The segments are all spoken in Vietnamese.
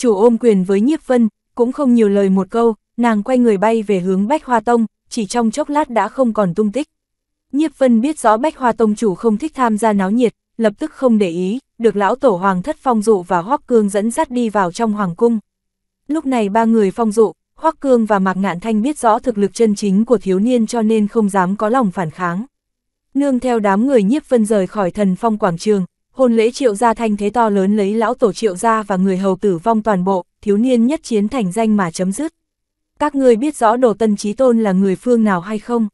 chủ ôm quyền với nhiếp vân, cũng không nhiều lời một câu, nàng quay người bay về hướng Bách Hoa Tông, chỉ trong chốc lát đã không còn tung tích. Nhiếp vân biết rõ Bách Hoa Tông chủ không thích tham gia náo nhiệt, lập tức không để ý, được lão tổ hoàng thất phong dụ và hoắc cương dẫn dắt đi vào trong hoàng cung. Lúc này ba người phong dụ, hoắc cương và mạc ngạn thanh biết rõ thực lực chân chính của thiếu niên cho nên không dám có lòng phản kháng. Nương theo đám người nhiếp vân rời khỏi thần phong quảng trường, hôn lễ triệu gia thanh thế to lớn lấy lão tổ triệu gia và người hầu tử vong toàn bộ, thiếu niên nhất chiến thành danh mà chấm dứt. Các người biết rõ đồ tân trí tôn là người phương nào hay không?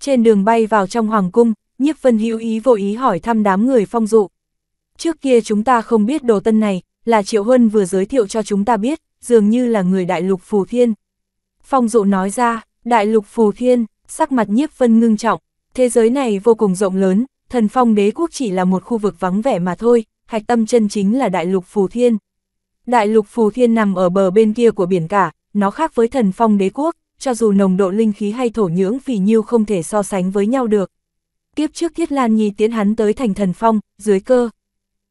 Trên đường bay vào trong hoàng cung, nhiếp vân hữu ý vội ý hỏi thăm đám người phong dụ. Trước kia chúng ta không biết đồ tân này, là triệu huân vừa giới thiệu cho chúng ta biết, dường như là người đại lục phù thiên. Phong dụ nói ra, đại lục phù thiên, sắc mặt nhiếp vân ngưng trọng, thế giới này vô cùng rộng lớn, thần phong đế quốc chỉ là một khu vực vắng vẻ mà thôi, hạch tâm chân chính là đại lục phù thiên. Đại lục phù thiên nằm ở bờ bên kia của biển cả, nó khác với thần phong đế quốc, cho dù nồng độ linh khí hay thổ nhưỡng phì nhiêu không thể so sánh với nhau được. Kiếp trước Thiết Lan Nhi tiến hắn tới thành thần phong, dưới cơ.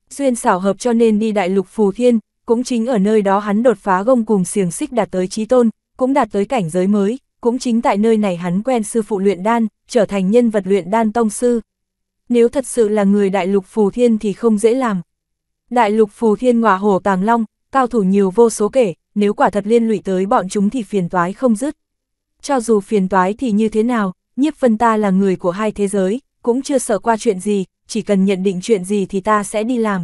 Duyên xảo hợp cho nên đi đại lục phù thiên, cũng chính ở nơi đó hắn đột phá gông cùng xiềng xích đạt tới trí tôn, cũng đạt tới cảnh giới mới, cũng chính tại nơi này hắn quen sư phụ luyện đan, trở thành nhân vật luyện đan tông sư nếu thật sự là người đại lục phù thiên thì không dễ làm. Đại lục phù thiên ngọa hổ tàng long, cao thủ nhiều vô số kể, nếu quả thật liên lụy tới bọn chúng thì phiền toái không dứt. Cho dù phiền toái thì như thế nào, nhiếp phân ta là người của hai thế giới, cũng chưa sợ qua chuyện gì, chỉ cần nhận định chuyện gì thì ta sẽ đi làm.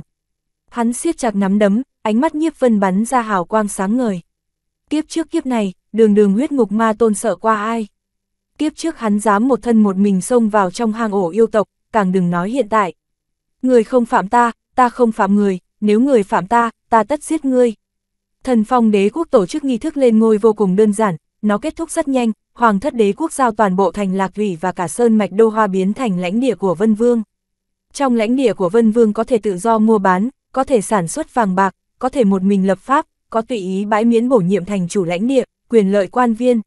Hắn siết chặt nắm đấm, ánh mắt nhiếp phân bắn ra hào quang sáng ngời. Kiếp trước kiếp này, đường đường huyết ngục ma tôn sợ qua ai? Kiếp trước hắn dám một thân một mình xông vào trong hang ổ yêu tộc, càng đừng nói hiện tại. Người không phạm ta, ta không phạm người, nếu người phạm ta, ta tất giết ngươi. Thần phong đế quốc tổ chức nghi thức lên ngôi vô cùng đơn giản, nó kết thúc rất nhanh, hoàng thất đế quốc giao toàn bộ thành lạc thủy và cả sơn mạch đô hoa biến thành lãnh địa của Vân Vương. Trong lãnh địa của Vân Vương có thể tự do mua bán, có thể sản xuất vàng bạc, có thể một mình lập pháp, có tùy ý bãi miễn bổ nhiệm thành chủ lãnh địa, quyền lợi quan viên.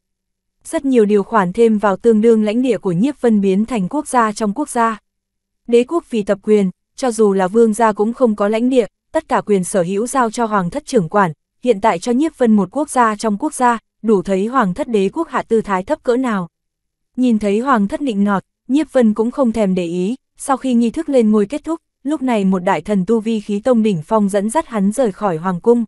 Rất nhiều điều khoản thêm vào tương đương lãnh địa của nhiếp vân biến thành quốc gia trong quốc gia. Đế quốc vì tập quyền, cho dù là vương gia cũng không có lãnh địa, tất cả quyền sở hữu giao cho hoàng thất trưởng quản, hiện tại cho nhiếp vân một quốc gia trong quốc gia, đủ thấy hoàng thất đế quốc hạ tư thái thấp cỡ nào. Nhìn thấy hoàng thất nịnh nọt, nhiếp vân cũng không thèm để ý, sau khi nghi thức lên ngôi kết thúc, lúc này một đại thần tu vi khí tông đỉnh phong dẫn dắt hắn rời khỏi hoàng cung.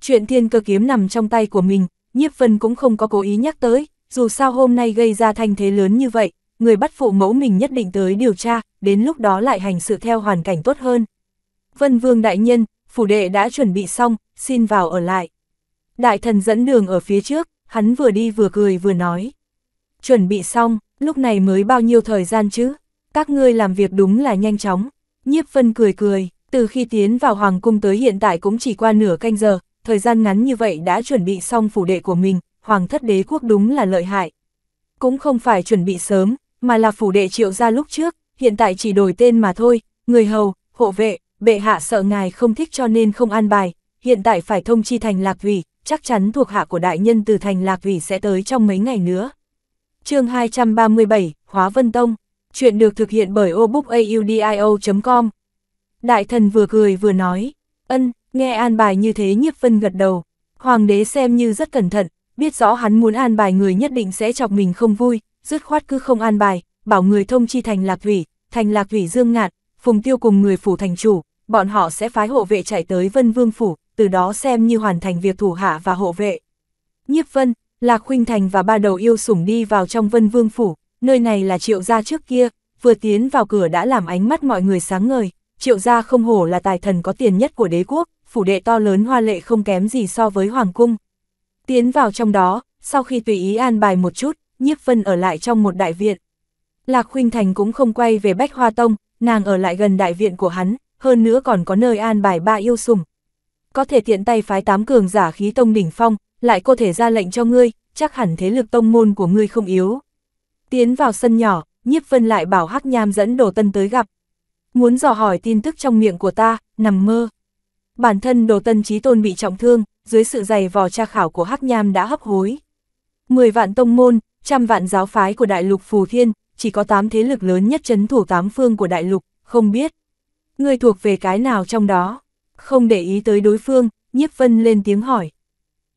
Chuyện thiên cơ kiếm nằm trong tay của mình, nhiếp vân cũng không có cố ý nhắc tới, dù sao hôm nay gây ra thanh thế lớn như vậy, người bắt phụ mẫu mình nhất định tới điều tra, đến lúc đó lại hành sự theo hoàn cảnh tốt hơn. Vân Vương Đại Nhân, phủ đệ đã chuẩn bị xong, xin vào ở lại. Đại thần dẫn đường ở phía trước, hắn vừa đi vừa cười vừa nói. Chuẩn bị xong, lúc này mới bao nhiêu thời gian chứ, các ngươi làm việc đúng là nhanh chóng. Nhiếp Vân cười cười, từ khi tiến vào Hoàng Cung tới hiện tại cũng chỉ qua nửa canh giờ, thời gian ngắn như vậy đã chuẩn bị xong phủ đệ của mình, Hoàng thất đế quốc đúng là lợi hại. Cũng không phải chuẩn bị sớm, mà là phủ đệ triệu gia lúc trước, hiện tại chỉ đổi tên mà thôi, người hầu, hộ vệ, bệ hạ sợ ngài không thích cho nên không an bài, hiện tại phải thông chi thành lạc vị chắc chắn thuộc hạ của đại nhân từ thành lạc vị sẽ tới trong mấy ngày nữa. chương 237, Hóa Vân Tông, chuyện được thực hiện bởi obookaudio.com. Đại thần vừa cười vừa nói, ân, nghe an bài như thế nhiếp vân gật đầu, hoàng đế xem như rất cẩn thận, biết rõ hắn muốn an bài người nhất định sẽ chọc mình không vui, dứt khoát cứ không an bài, bảo người thông chi thành lạc thủy, thành lạc thủy dương ngạn, phùng tiêu cùng người phủ thành chủ, bọn họ sẽ phái hộ vệ chạy tới vân vương phủ, từ đó xem như hoàn thành việc thủ hạ và hộ vệ. Nhiếp vân, lạc khuynh thành và ba đầu yêu sủng đi vào trong vân vương phủ, nơi này là triệu gia trước kia, vừa tiến vào cửa đã làm ánh mắt mọi người sáng ngời, triệu gia không hổ là tài thần có tiền nhất của đế quốc, phủ đệ to lớn hoa lệ không kém gì so với hoàng cung. Tiến vào trong đó, sau khi tùy ý an bài một chút, nhiếp vân ở lại trong một đại viện. Lạc Khuynh Thành cũng không quay về Bách Hoa Tông, nàng ở lại gần đại viện của hắn, hơn nữa còn có nơi an bài ba yêu sùng. Có thể tiện tay phái tám cường giả khí tông đỉnh phong, lại có thể ra lệnh cho ngươi, chắc hẳn thế lực tông môn của ngươi không yếu. Tiến vào sân nhỏ, nhiếp vân lại bảo Hắc Nham dẫn Đồ Tân tới gặp. Muốn dò hỏi tin tức trong miệng của ta, nằm mơ. Bản thân Đồ Tân Trí Tôn bị trọng thương, dưới sự dày vò tra khảo của Hắc Nham đã hấp hối. Mười vạn tông môn, trăm vạn giáo phái của đại lục Phù Thiên, chỉ có tám thế lực lớn nhất chấn thủ tám phương của đại lục, không biết. Người thuộc về cái nào trong đó? Không để ý tới đối phương, nhiếp vân lên tiếng hỏi.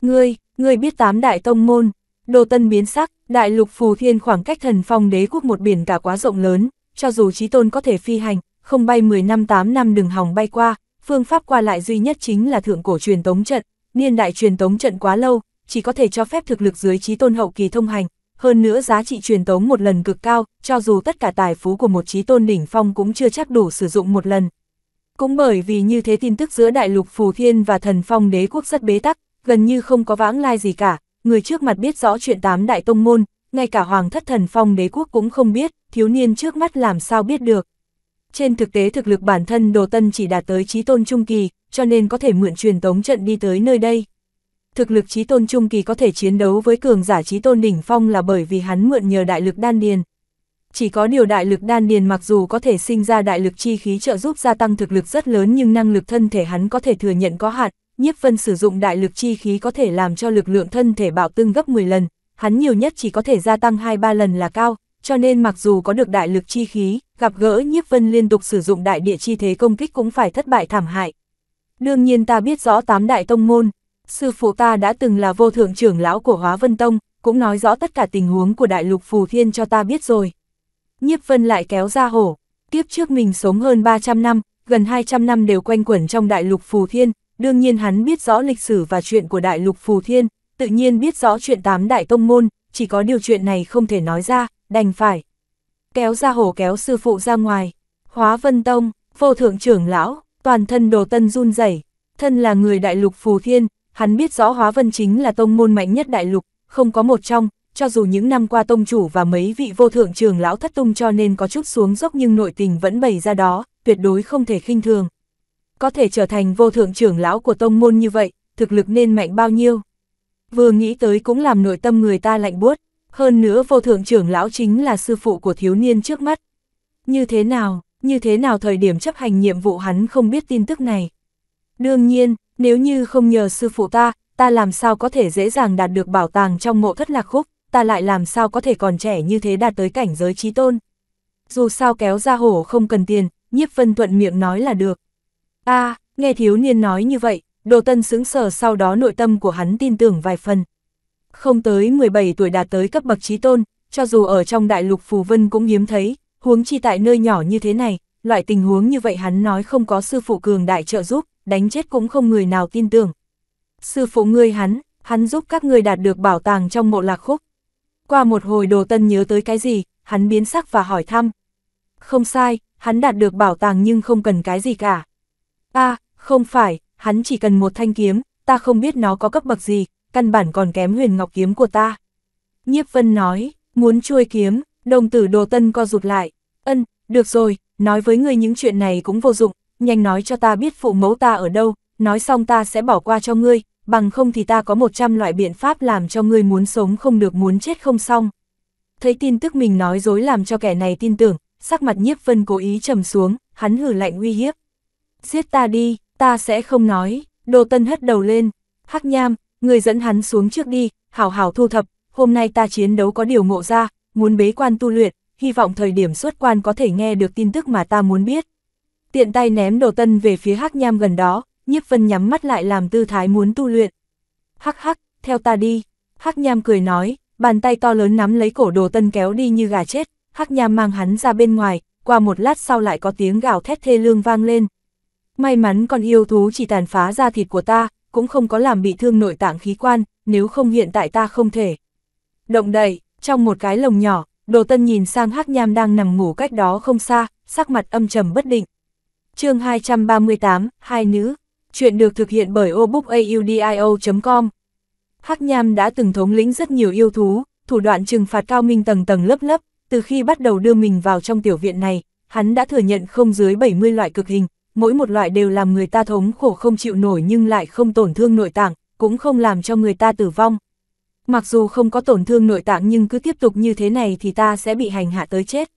Ngươi, ngươi biết tám đại tông môn, đồ tân biến sắc, đại lục Phù Thiên khoảng cách thần phong đế quốc một biển cả quá rộng lớn, cho dù trí tôn có thể phi hành, không bay 10 năm 8 năm đừng hòng bay qua, phương pháp qua lại duy nhất chính là thượng cổ truyền tống trận, niên đại truyền tống trận quá lâu, chỉ có thể cho phép thực lực dưới trí tôn hậu kỳ thông hành, hơn nữa giá trị truyền tống một lần cực cao, cho dù tất cả tài phú của một trí tôn đỉnh phong cũng chưa chắc đủ sử dụng một lần. Cũng bởi vì như thế tin tức giữa đại lục phù thiên và thần phong đế quốc rất bế tắc, gần như không có vãng lai gì cả, người trước mặt biết rõ chuyện tám đại tông môn, ngay cả hoàng thất thần phong đế quốc cũng không biết, thiếu niên trước mắt làm sao biết được. Trên thực tế thực lực bản thân Đồ Tân chỉ đạt tới trí tôn trung kỳ, cho nên có thể mượn truyền tống trận đi tới nơi đây thực lực trí tôn trung kỳ có thể chiến đấu với cường giả trí tôn đỉnh phong là bởi vì hắn mượn nhờ đại lực đan điền. Chỉ có điều đại lực đan điền mặc dù có thể sinh ra đại lực chi khí trợ giúp gia tăng thực lực rất lớn nhưng năng lực thân thể hắn có thể thừa nhận có hạn, nhiếp vân sử dụng đại lực chi khí có thể làm cho lực lượng thân thể bạo tương gấp 10 lần, hắn nhiều nhất chỉ có thể gia tăng 2-3 lần là cao, cho nên mặc dù có được đại lực chi khí, gặp gỡ nhiếp vân liên tục sử dụng đại địa chi thế công kích cũng phải thất bại thảm hại. Đương nhiên ta biết rõ tám đại tông môn, sư phụ ta đã từng là vô thượng trưởng lão của Hóa Vân Tông, cũng nói rõ tất cả tình huống của đại lục phù thiên cho ta biết rồi. Nhiếp Vân lại kéo ra hổ, kiếp trước mình sống hơn 300 năm, gần 200 năm đều quanh quẩn trong đại lục phù thiên, đương nhiên hắn biết rõ lịch sử và chuyện của đại lục phù thiên, tự nhiên biết rõ chuyện tám đại tông môn, chỉ có điều chuyện này không thể nói ra, đành phải. Kéo ra hổ kéo sư phụ ra ngoài, hóa vân tông, vô thượng trưởng lão, toàn thân đồ tân run rẩy thân là người đại lục phù thiên, Hắn biết rõ Hóa Vân chính là tông môn mạnh nhất đại lục, không có một trong, cho dù những năm qua tông chủ và mấy vị vô thượng trưởng lão thất tung cho nên có chút xuống dốc nhưng nội tình vẫn bày ra đó, tuyệt đối không thể khinh thường. Có thể trở thành vô thượng trưởng lão của tông môn như vậy, thực lực nên mạnh bao nhiêu. Vừa nghĩ tới cũng làm nội tâm người ta lạnh buốt, hơn nữa vô thượng trưởng lão chính là sư phụ của thiếu niên trước mắt. Như thế nào, như thế nào thời điểm chấp hành nhiệm vụ hắn không biết tin tức này. Đương nhiên, nếu như không nhờ sư phụ ta, ta làm sao có thể dễ dàng đạt được bảo tàng trong mộ thất lạc khúc, ta lại làm sao có thể còn trẻ như thế đạt tới cảnh giới trí tôn. Dù sao kéo ra hổ không cần tiền, nhiếp vân thuận miệng nói là được. a nghe thiếu niên nói như vậy, đồ tân sững sờ sau đó nội tâm của hắn tin tưởng vài phần. Không tới 17 tuổi đạt tới cấp bậc trí tôn, cho dù ở trong đại lục phù vân cũng hiếm thấy, huống chi tại nơi nhỏ như thế này, loại tình huống như vậy hắn nói không có sư phụ cường đại trợ giúp, đánh chết cũng không người nào tin tưởng. Sư phụ ngươi hắn, hắn giúp các ngươi đạt được bảo tàng trong mộ lạc khúc. Qua một hồi đồ tân nhớ tới cái gì, hắn biến sắc và hỏi thăm. Không sai, hắn đạt được bảo tàng nhưng không cần cái gì cả. a à, không phải, hắn chỉ cần một thanh kiếm, ta không biết nó có cấp bậc gì, căn bản còn kém huyền ngọc kiếm của ta. Nhiếp vân nói, muốn chui kiếm, đồng tử đồ tân co rụt lại. Ân, được rồi, nói với người những chuyện này cũng vô dụng, nhanh nói cho ta biết phụ mẫu ta ở đâu, nói xong ta sẽ bỏ qua cho ngươi, bằng không thì ta có 100 loại biện pháp làm cho ngươi muốn sống không được muốn chết không xong. Thấy tin tức mình nói dối làm cho kẻ này tin tưởng, sắc mặt nhiếp vân cố ý trầm xuống, hắn hử lạnh uy hiếp. Giết ta đi, ta sẽ không nói, đồ tân hất đầu lên, hắc nham, người dẫn hắn xuống trước đi, hảo hảo thu thập, hôm nay ta chiến đấu có điều ngộ ra, muốn bế quan tu luyện, hy vọng thời điểm xuất quan có thể nghe được tin tức mà ta muốn biết tiện tay ném đồ tân về phía hắc nham gần đó, nhiếp vân nhắm mắt lại làm tư thái muốn tu luyện. Hắc hắc, theo ta đi, hắc nham cười nói, bàn tay to lớn nắm lấy cổ đồ tân kéo đi như gà chết, hắc nham mang hắn ra bên ngoài, qua một lát sau lại có tiếng gào thét thê lương vang lên. May mắn con yêu thú chỉ tàn phá da thịt của ta, cũng không có làm bị thương nội tạng khí quan, nếu không hiện tại ta không thể. Động đậy, trong một cái lồng nhỏ, đồ tân nhìn sang hắc nham đang nằm ngủ cách đó không xa, sắc mặt âm trầm bất định chương 238, hai nữ, chuyện được thực hiện bởi obookaudio.com. Hắc Nham đã từng thống lĩnh rất nhiều yêu thú, thủ đoạn trừng phạt cao minh tầng tầng lớp lớp, từ khi bắt đầu đưa mình vào trong tiểu viện này, hắn đã thừa nhận không dưới 70 loại cực hình, mỗi một loại đều làm người ta thống khổ không chịu nổi nhưng lại không tổn thương nội tạng, cũng không làm cho người ta tử vong. Mặc dù không có tổn thương nội tạng nhưng cứ tiếp tục như thế này thì ta sẽ bị hành hạ tới chết.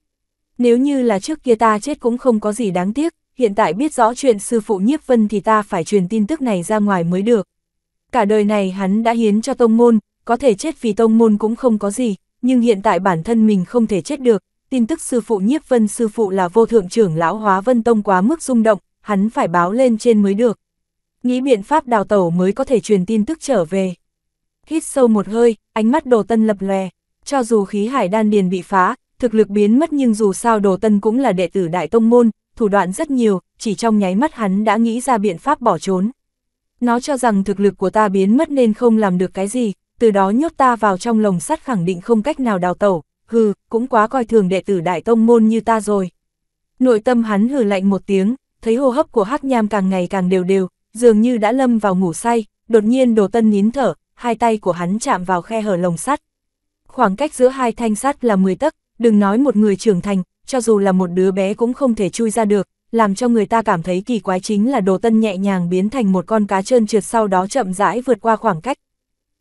Nếu như là trước kia ta chết cũng không có gì đáng tiếc, hiện tại biết rõ chuyện sư phụ nhiếp vân thì ta phải truyền tin tức này ra ngoài mới được. Cả đời này hắn đã hiến cho tông môn, có thể chết vì tông môn cũng không có gì, nhưng hiện tại bản thân mình không thể chết được, tin tức sư phụ nhiếp vân sư phụ là vô thượng trưởng lão hóa vân tông quá mức rung động, hắn phải báo lên trên mới được. Nghĩ biện pháp đào tẩu mới có thể truyền tin tức trở về. Hít sâu một hơi, ánh mắt đồ tân lập lè, cho dù khí hải đan điền bị phá, thực lực biến mất nhưng dù sao đồ tân cũng là đệ tử đại tông môn, thủ đoạn rất nhiều, chỉ trong nháy mắt hắn đã nghĩ ra biện pháp bỏ trốn. Nó cho rằng thực lực của ta biến mất nên không làm được cái gì, từ đó nhốt ta vào trong lồng sắt khẳng định không cách nào đào tẩu, hừ, cũng quá coi thường đệ tử đại tông môn như ta rồi. Nội tâm hắn hừ lạnh một tiếng, thấy hô hấp của hắc nham càng ngày càng đều đều, dường như đã lâm vào ngủ say, đột nhiên đồ tân nín thở, hai tay của hắn chạm vào khe hở lồng sắt. Khoảng cách giữa hai thanh sắt là 10 tấc, đừng nói một người trưởng thành, cho dù là một đứa bé cũng không thể chui ra được, làm cho người ta cảm thấy kỳ quái chính là đồ tân nhẹ nhàng biến thành một con cá trơn trượt sau đó chậm rãi vượt qua khoảng cách.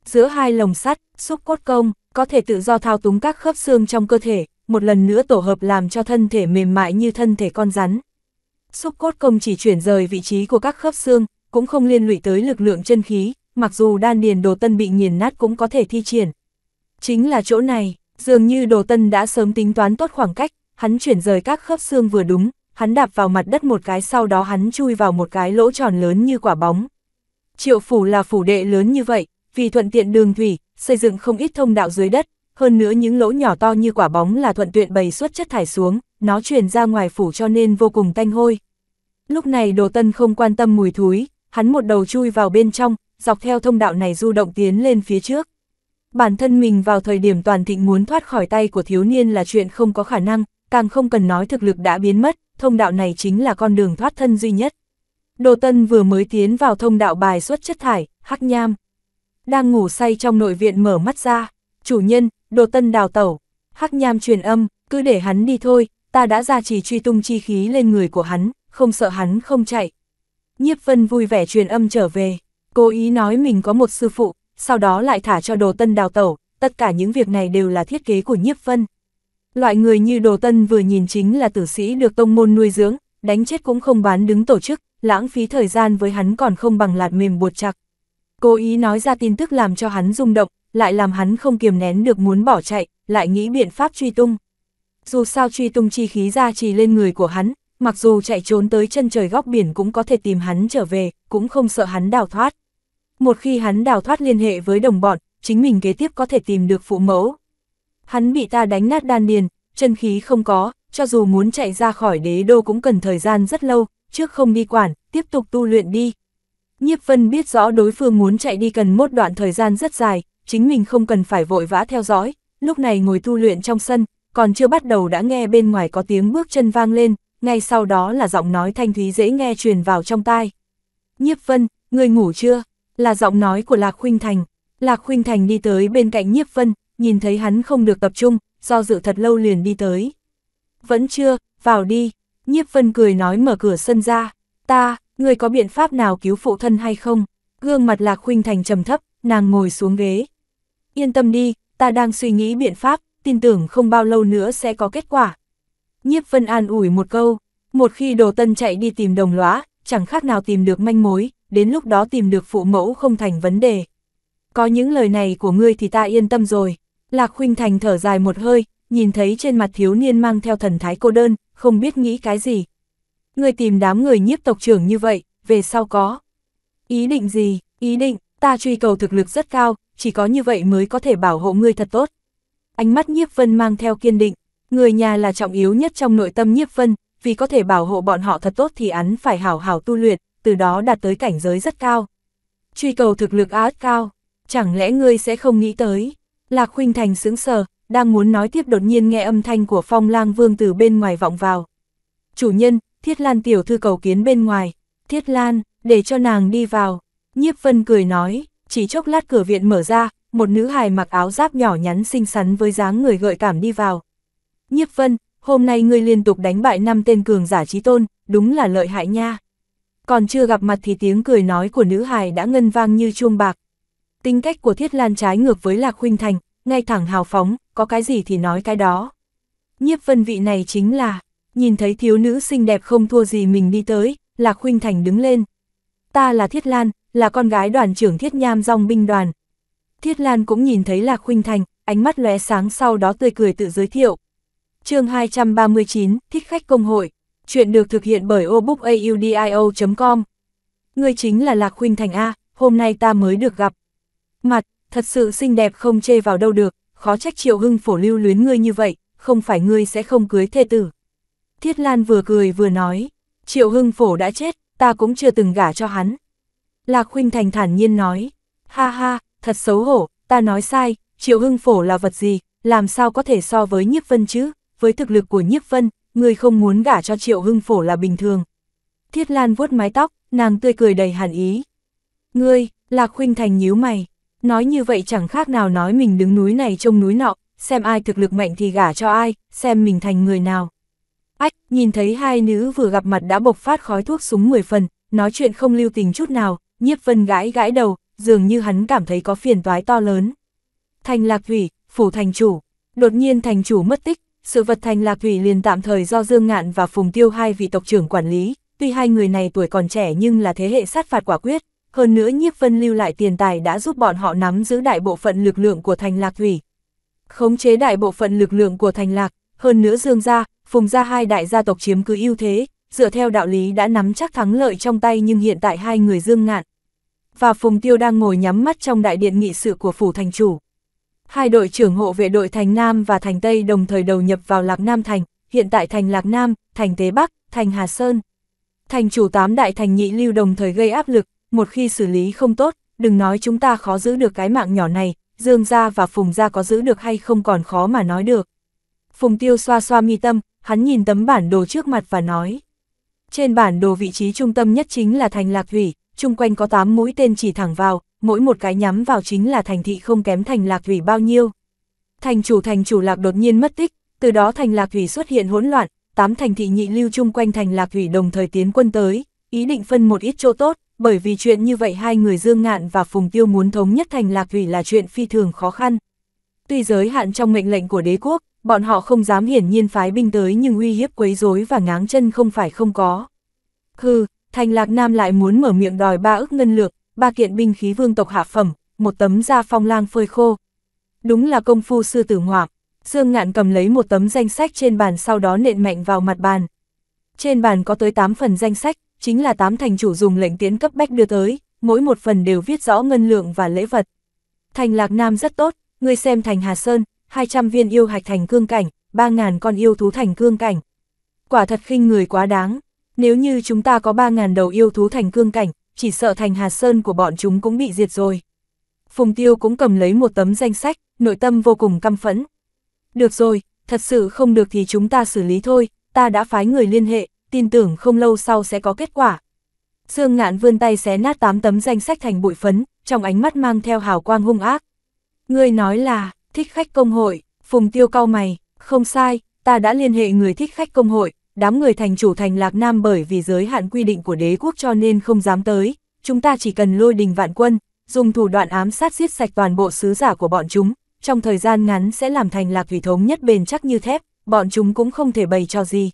Giữa hai lồng sắt, xúc cốt công, có thể tự do thao túng các khớp xương trong cơ thể, một lần nữa tổ hợp làm cho thân thể mềm mại như thân thể con rắn. Xúc cốt công chỉ chuyển rời vị trí của các khớp xương, cũng không liên lụy tới lực lượng chân khí, mặc dù đan điền đồ tân bị nghiền nát cũng có thể thi triển. Chính là chỗ này, dường như đồ tân đã sớm tính toán tốt khoảng cách, hắn chuyển rời các khớp xương vừa đúng, hắn đạp vào mặt đất một cái sau đó hắn chui vào một cái lỗ tròn lớn như quả bóng. Triệu phủ là phủ đệ lớn như vậy, vì thuận tiện đường thủy, xây dựng không ít thông đạo dưới đất, hơn nữa những lỗ nhỏ to như quả bóng là thuận tiện bày suốt chất thải xuống, nó truyền ra ngoài phủ cho nên vô cùng tanh hôi. Lúc này đồ tân không quan tâm mùi thúi, hắn một đầu chui vào bên trong, dọc theo thông đạo này du động tiến lên phía trước. Bản thân mình vào thời điểm toàn thịnh muốn thoát khỏi tay của thiếu niên là chuyện không có khả năng, càng không cần nói thực lực đã biến mất, thông đạo này chính là con đường thoát thân duy nhất. Đồ Tân vừa mới tiến vào thông đạo bài xuất chất thải, hắc nham. Đang ngủ say trong nội viện mở mắt ra, chủ nhân, Đồ Tân đào tẩu, hắc nham truyền âm, cứ để hắn đi thôi, ta đã ra chỉ truy tung chi khí lên người của hắn, không sợ hắn không chạy. Nhiếp Vân vui vẻ truyền âm trở về, cố ý nói mình có một sư phụ, sau đó lại thả cho Đồ Tân đào tẩu, tất cả những việc này đều là thiết kế của Nhiếp Vân. Loại người như Đồ Tân vừa nhìn chính là tử sĩ được tông môn nuôi dưỡng, đánh chết cũng không bán đứng tổ chức, lãng phí thời gian với hắn còn không bằng lạt mềm buộc chặt. Cố ý nói ra tin tức làm cho hắn rung động, lại làm hắn không kiềm nén được muốn bỏ chạy, lại nghĩ biện pháp truy tung. Dù sao truy tung chi khí ra trì lên người của hắn, mặc dù chạy trốn tới chân trời góc biển cũng có thể tìm hắn trở về, cũng không sợ hắn đào thoát. Một khi hắn đào thoát liên hệ với đồng bọn, chính mình kế tiếp có thể tìm được phụ mẫu hắn bị ta đánh nát đan điền, chân khí không có, cho dù muốn chạy ra khỏi đế đô cũng cần thời gian rất lâu, trước không đi quản, tiếp tục tu luyện đi. Nhiếp Vân biết rõ đối phương muốn chạy đi cần một đoạn thời gian rất dài, chính mình không cần phải vội vã theo dõi, lúc này ngồi tu luyện trong sân, còn chưa bắt đầu đã nghe bên ngoài có tiếng bước chân vang lên, ngay sau đó là giọng nói thanh thúy dễ nghe truyền vào trong tai. Nhiếp Vân, người ngủ chưa? Là giọng nói của Lạc Khuynh Thành. Lạc Khuynh Thành đi tới bên cạnh Nhiếp Vân, nhìn thấy hắn không được tập trung, do dự thật lâu liền đi tới. Vẫn chưa, vào đi, nhiếp vân cười nói mở cửa sân ra, ta, người có biện pháp nào cứu phụ thân hay không? Gương mặt lạc khuynh thành trầm thấp, nàng ngồi xuống ghế. Yên tâm đi, ta đang suy nghĩ biện pháp, tin tưởng không bao lâu nữa sẽ có kết quả. Nhiếp vân an ủi một câu, một khi đồ tân chạy đi tìm đồng lõa, chẳng khác nào tìm được manh mối, đến lúc đó tìm được phụ mẫu không thành vấn đề. Có những lời này của ngươi thì ta yên tâm rồi, Lạc Khuynh Thành thở dài một hơi, nhìn thấy trên mặt thiếu niên mang theo thần thái cô đơn, không biết nghĩ cái gì. Người tìm đám người nhiếp tộc trưởng như vậy, về sau có. Ý định gì, ý định, ta truy cầu thực lực rất cao, chỉ có như vậy mới có thể bảo hộ ngươi thật tốt. Ánh mắt nhiếp vân mang theo kiên định, người nhà là trọng yếu nhất trong nội tâm nhiếp vân, vì có thể bảo hộ bọn họ thật tốt thì hắn phải hảo hảo tu luyện, từ đó đạt tới cảnh giới rất cao. Truy cầu thực lực át cao, chẳng lẽ ngươi sẽ không nghĩ tới. Lạc Khuynh Thành sững sờ, đang muốn nói tiếp đột nhiên nghe âm thanh của phong lang vương từ bên ngoài vọng vào. Chủ nhân, Thiết Lan tiểu thư cầu kiến bên ngoài, Thiết Lan, để cho nàng đi vào. Nhiếp Vân cười nói, chỉ chốc lát cửa viện mở ra, một nữ hài mặc áo giáp nhỏ nhắn xinh xắn với dáng người gợi cảm đi vào. Nhiếp Vân, hôm nay ngươi liên tục đánh bại năm tên cường giả chí tôn, đúng là lợi hại nha. Còn chưa gặp mặt thì tiếng cười nói của nữ hài đã ngân vang như chuông bạc, Tính cách của Thiết Lan trái ngược với Lạc Huynh Thành, ngay thẳng hào phóng, có cái gì thì nói cái đó. Nhiếp vân vị này chính là, nhìn thấy thiếu nữ xinh đẹp không thua gì mình đi tới, Lạc Huynh Thành đứng lên. Ta là Thiết Lan, là con gái đoàn trưởng Thiết Nham dòng binh đoàn. Thiết Lan cũng nhìn thấy Lạc Huynh Thành, ánh mắt lóe sáng sau đó tươi cười tự giới thiệu. chương 239, Thích Khách Công Hội. Chuyện được thực hiện bởi obookaudio.com. Ngươi chính là Lạc Huynh Thành A, hôm nay ta mới được gặp. Mặt, thật sự xinh đẹp không chê vào đâu được, khó trách triệu hưng phổ lưu luyến ngươi như vậy, không phải ngươi sẽ không cưới thê tử. Thiết Lan vừa cười vừa nói, triệu hưng phổ đã chết, ta cũng chưa từng gả cho hắn. Lạc Khuynh Thành thản nhiên nói, ha ha, thật xấu hổ, ta nói sai, triệu hưng phổ là vật gì, làm sao có thể so với nhiếp vân chứ, với thực lực của nhiếp vân, người không muốn gả cho triệu hưng phổ là bình thường. Thiết Lan vuốt mái tóc, nàng tươi cười đầy hàn ý. Ngươi, Lạc Khuynh Thành nhíu mày, Nói như vậy chẳng khác nào nói mình đứng núi này trông núi nọ, xem ai thực lực mạnh thì gả cho ai, xem mình thành người nào. Ách, nhìn thấy hai nữ vừa gặp mặt đã bộc phát khói thuốc súng 10 phần, nói chuyện không lưu tình chút nào, nhiếp vân gãi gãi đầu, dường như hắn cảm thấy có phiền toái to lớn. Thành Lạc Thủy, phủ thành chủ, đột nhiên thành chủ mất tích, sự vật thành Lạc Thủy liền tạm thời do Dương Ngạn và Phùng Tiêu hai vị tộc trưởng quản lý, tuy hai người này tuổi còn trẻ nhưng là thế hệ sát phạt quả quyết, hơn nữa nhiếp vân lưu lại tiền tài đã giúp bọn họ nắm giữ đại bộ phận lực lượng của thành lạc thủy. Khống chế đại bộ phận lực lượng của thành lạc, hơn nữa dương gia, phùng gia hai đại gia tộc chiếm cứ ưu thế, dựa theo đạo lý đã nắm chắc thắng lợi trong tay nhưng hiện tại hai người dương ngạn. Và phùng tiêu đang ngồi nhắm mắt trong đại điện nghị sự của phủ thành chủ. Hai đội trưởng hộ vệ đội thành Nam và thành Tây đồng thời đầu nhập vào Lạc Nam thành, hiện tại thành Lạc Nam, thành Tế Bắc, thành Hà Sơn. Thành chủ tám đại thành nhị lưu đồng thời gây áp lực, một khi xử lý không tốt, đừng nói chúng ta khó giữ được cái mạng nhỏ này, Dương gia và Phùng gia có giữ được hay không còn khó mà nói được. Phùng Tiêu xoa xoa mi tâm, hắn nhìn tấm bản đồ trước mặt và nói. Trên bản đồ vị trí trung tâm nhất chính là thành Lạc Thủy, chung quanh có 8 mũi tên chỉ thẳng vào, mỗi một cái nhắm vào chính là thành thị không kém thành Lạc Thủy bao nhiêu. Thành chủ thành chủ Lạc đột nhiên mất tích, từ đó thành Lạc Thủy xuất hiện hỗn loạn, 8 thành thị nhị lưu chung quanh thành Lạc Thủy đồng thời tiến quân tới, ý định phân một ít chỗ tốt, bởi vì chuyện như vậy hai người Dương Ngạn và Phùng Tiêu muốn thống nhất thành lạc thủy là chuyện phi thường khó khăn. Tuy giới hạn trong mệnh lệnh của đế quốc, bọn họ không dám hiển nhiên phái binh tới nhưng uy hiếp quấy rối và ngáng chân không phải không có. Hừ, thành lạc nam lại muốn mở miệng đòi ba ức ngân lược, ba kiện binh khí vương tộc hạ phẩm, một tấm da phong lang phơi khô. Đúng là công phu sư tử ngoạm, Dương Ngạn cầm lấy một tấm danh sách trên bàn sau đó nện mạnh vào mặt bàn. Trên bàn có tới 8 phần danh sách, chính là tám thành chủ dùng lệnh tiến cấp bách đưa tới, mỗi một phần đều viết rõ ngân lượng và lễ vật. Thành Lạc Nam rất tốt, người xem thành Hà Sơn, 200 viên yêu hạch thành cương cảnh, 3.000 con yêu thú thành cương cảnh. Quả thật khinh người quá đáng, nếu như chúng ta có 3.000 đầu yêu thú thành cương cảnh, chỉ sợ thành Hà Sơn của bọn chúng cũng bị diệt rồi. Phùng Tiêu cũng cầm lấy một tấm danh sách, nội tâm vô cùng căm phẫn. Được rồi, thật sự không được thì chúng ta xử lý thôi, ta đã phái người liên hệ, tin tưởng không lâu sau sẽ có kết quả. Dương ngạn vươn tay xé nát 8 tấm danh sách thành bụi phấn, trong ánh mắt mang theo hào quang hung ác. Ngươi nói là, thích khách công hội, phùng tiêu cao mày, không sai, ta đã liên hệ người thích khách công hội, đám người thành chủ thành Lạc Nam bởi vì giới hạn quy định của đế quốc cho nên không dám tới, chúng ta chỉ cần lôi đình vạn quân, dùng thủ đoạn ám sát giết sạch toàn bộ sứ giả của bọn chúng, trong thời gian ngắn sẽ làm thành Lạc Thủy thống nhất bền chắc như thép, bọn chúng cũng không thể bày cho gì.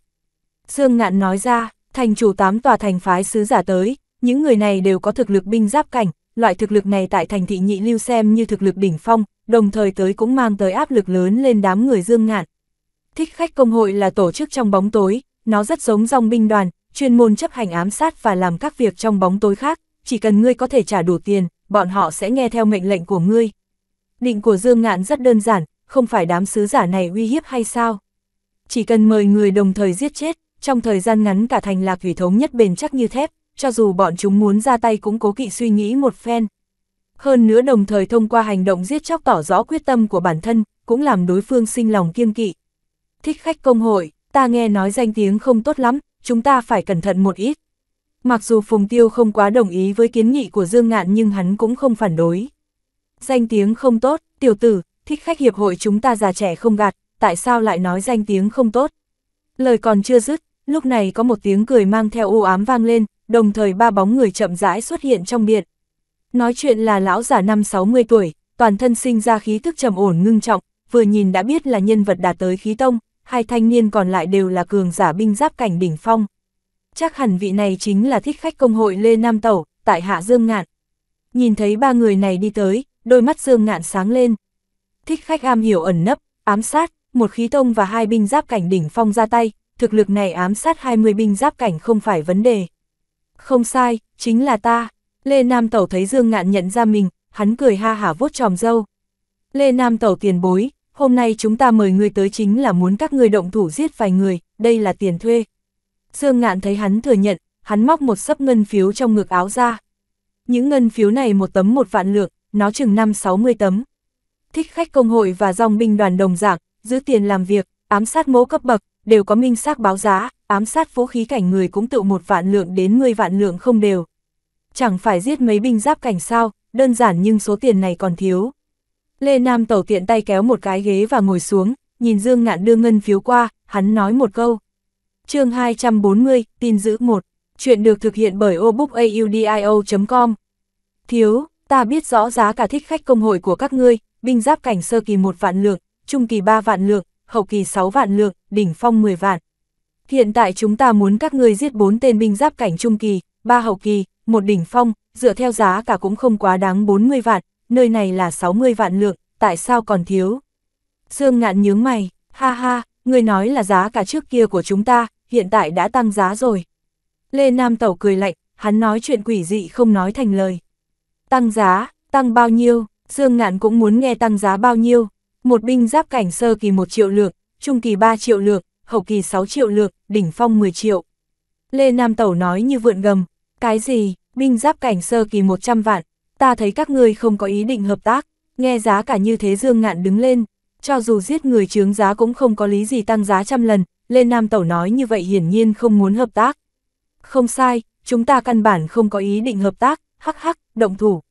Dương Ngạn nói ra, thành chủ tám tòa thành phái sứ giả tới, những người này đều có thực lực binh giáp cảnh, loại thực lực này tại thành thị nhị lưu xem như thực lực đỉnh phong, đồng thời tới cũng mang tới áp lực lớn lên đám người Dương Ngạn. Thích khách công hội là tổ chức trong bóng tối, nó rất giống dòng binh đoàn, chuyên môn chấp hành ám sát và làm các việc trong bóng tối khác, chỉ cần ngươi có thể trả đủ tiền, bọn họ sẽ nghe theo mệnh lệnh của ngươi. Định của Dương Ngạn rất đơn giản, không phải đám sứ giả này uy hiếp hay sao? Chỉ cần mời người đồng thời giết chết, trong thời gian ngắn cả thành lạc thủy thống nhất bền chắc như thép, cho dù bọn chúng muốn ra tay cũng cố kỵ suy nghĩ một phen. Hơn nữa đồng thời thông qua hành động giết chóc tỏ rõ quyết tâm của bản thân, cũng làm đối phương sinh lòng kiêng kỵ. Thích khách công hội, ta nghe nói danh tiếng không tốt lắm, chúng ta phải cẩn thận một ít. Mặc dù Phùng Tiêu không quá đồng ý với kiến nghị của Dương Ngạn nhưng hắn cũng không phản đối. Danh tiếng không tốt, tiểu tử, thích khách hiệp hội chúng ta già trẻ không gạt, tại sao lại nói danh tiếng không tốt? Lời còn chưa dứt, Lúc này có một tiếng cười mang theo u ám vang lên, đồng thời ba bóng người chậm rãi xuất hiện trong điện. Nói chuyện là lão giả năm 60 tuổi, toàn thân sinh ra khí thức trầm ổn ngưng trọng, vừa nhìn đã biết là nhân vật đạt tới khí tông, hai thanh niên còn lại đều là cường giả binh giáp cảnh đỉnh phong. Chắc hẳn vị này chính là thích khách công hội Lê Nam Tẩu, tại Hạ Dương Ngạn. Nhìn thấy ba người này đi tới, đôi mắt Dương Ngạn sáng lên. Thích khách am hiểu ẩn nấp, ám sát, một khí tông và hai binh giáp cảnh đỉnh phong ra tay, thực lực này ám sát 20 binh giáp cảnh không phải vấn đề. Không sai, chính là ta. Lê Nam Tẩu thấy Dương Ngạn nhận ra mình, hắn cười ha hả vuốt tròm dâu. Lê Nam Tẩu tiền bối, hôm nay chúng ta mời người tới chính là muốn các người động thủ giết vài người, đây là tiền thuê. Dương Ngạn thấy hắn thừa nhận, hắn móc một sấp ngân phiếu trong ngực áo ra. Những ngân phiếu này một tấm một vạn lượng, nó chừng 5-60 tấm. Thích khách công hội và dòng binh đoàn đồng dạng, giữ tiền làm việc, ám sát mẫu cấp bậc, đều có minh xác báo giá, ám sát vũ khí cảnh người cũng tự một vạn lượng đến 10 vạn lượng không đều. Chẳng phải giết mấy binh giáp cảnh sao, đơn giản nhưng số tiền này còn thiếu. Lê Nam Tẩu tiện tay kéo một cái ghế và ngồi xuống, nhìn Dương Ngạn đưa ngân phiếu qua, hắn nói một câu. chương 240, tin giữ 1, chuyện được thực hiện bởi obookaudio.com. Thiếu, ta biết rõ giá cả thích khách công hội của các ngươi, binh giáp cảnh sơ kỳ một vạn lượng, trung kỳ ba vạn lượng, hậu kỳ 6 vạn lượng, đỉnh phong 10 vạn. Hiện tại chúng ta muốn các ngươi giết 4 tên binh giáp cảnh trung kỳ, 3 hậu kỳ, một đỉnh phong, dựa theo giá cả cũng không quá đáng 40 vạn, nơi này là 60 vạn lượng, tại sao còn thiếu? Dương ngạn nhướng mày, ha ha, người nói là giá cả trước kia của chúng ta, hiện tại đã tăng giá rồi. Lê Nam Tẩu cười lạnh, hắn nói chuyện quỷ dị không nói thành lời. Tăng giá, tăng bao nhiêu, Dương Ngạn cũng muốn nghe tăng giá bao nhiêu, một binh giáp cảnh sơ kỳ 1 triệu lược, trung kỳ 3 triệu lược, hậu kỳ 6 triệu lược, đỉnh phong 10 triệu. Lê Nam Tẩu nói như vượn gầm, cái gì, binh giáp cảnh sơ kỳ 100 vạn, ta thấy các ngươi không có ý định hợp tác, nghe giá cả như thế Dương Ngạn đứng lên, cho dù giết người chướng giá cũng không có lý gì tăng giá trăm lần, Lê Nam Tẩu nói như vậy hiển nhiên không muốn hợp tác. Không sai, chúng ta căn bản không có ý định hợp tác, hắc hắc, động thủ.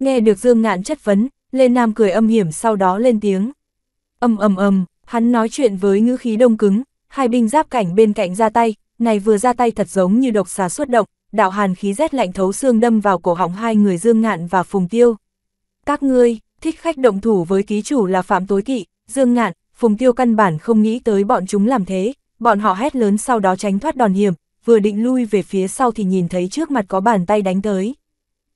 Nghe được Dương Ngạn chất vấn, Lê Nam cười âm hiểm sau đó lên tiếng. Âm ầm ầm, hắn nói chuyện với ngữ khí đông cứng, hai binh giáp cảnh bên cạnh ra tay, này vừa ra tay thật giống như độc xà xuất động, đạo hàn khí rét lạnh thấu xương đâm vào cổ họng hai người Dương Ngạn và Phùng Tiêu. Các ngươi, thích khách động thủ với ký chủ là phạm tối kỵ, Dương Ngạn, Phùng Tiêu căn bản không nghĩ tới bọn chúng làm thế, bọn họ hét lớn sau đó tránh thoát đòn hiểm, vừa định lui về phía sau thì nhìn thấy trước mặt có bàn tay đánh tới.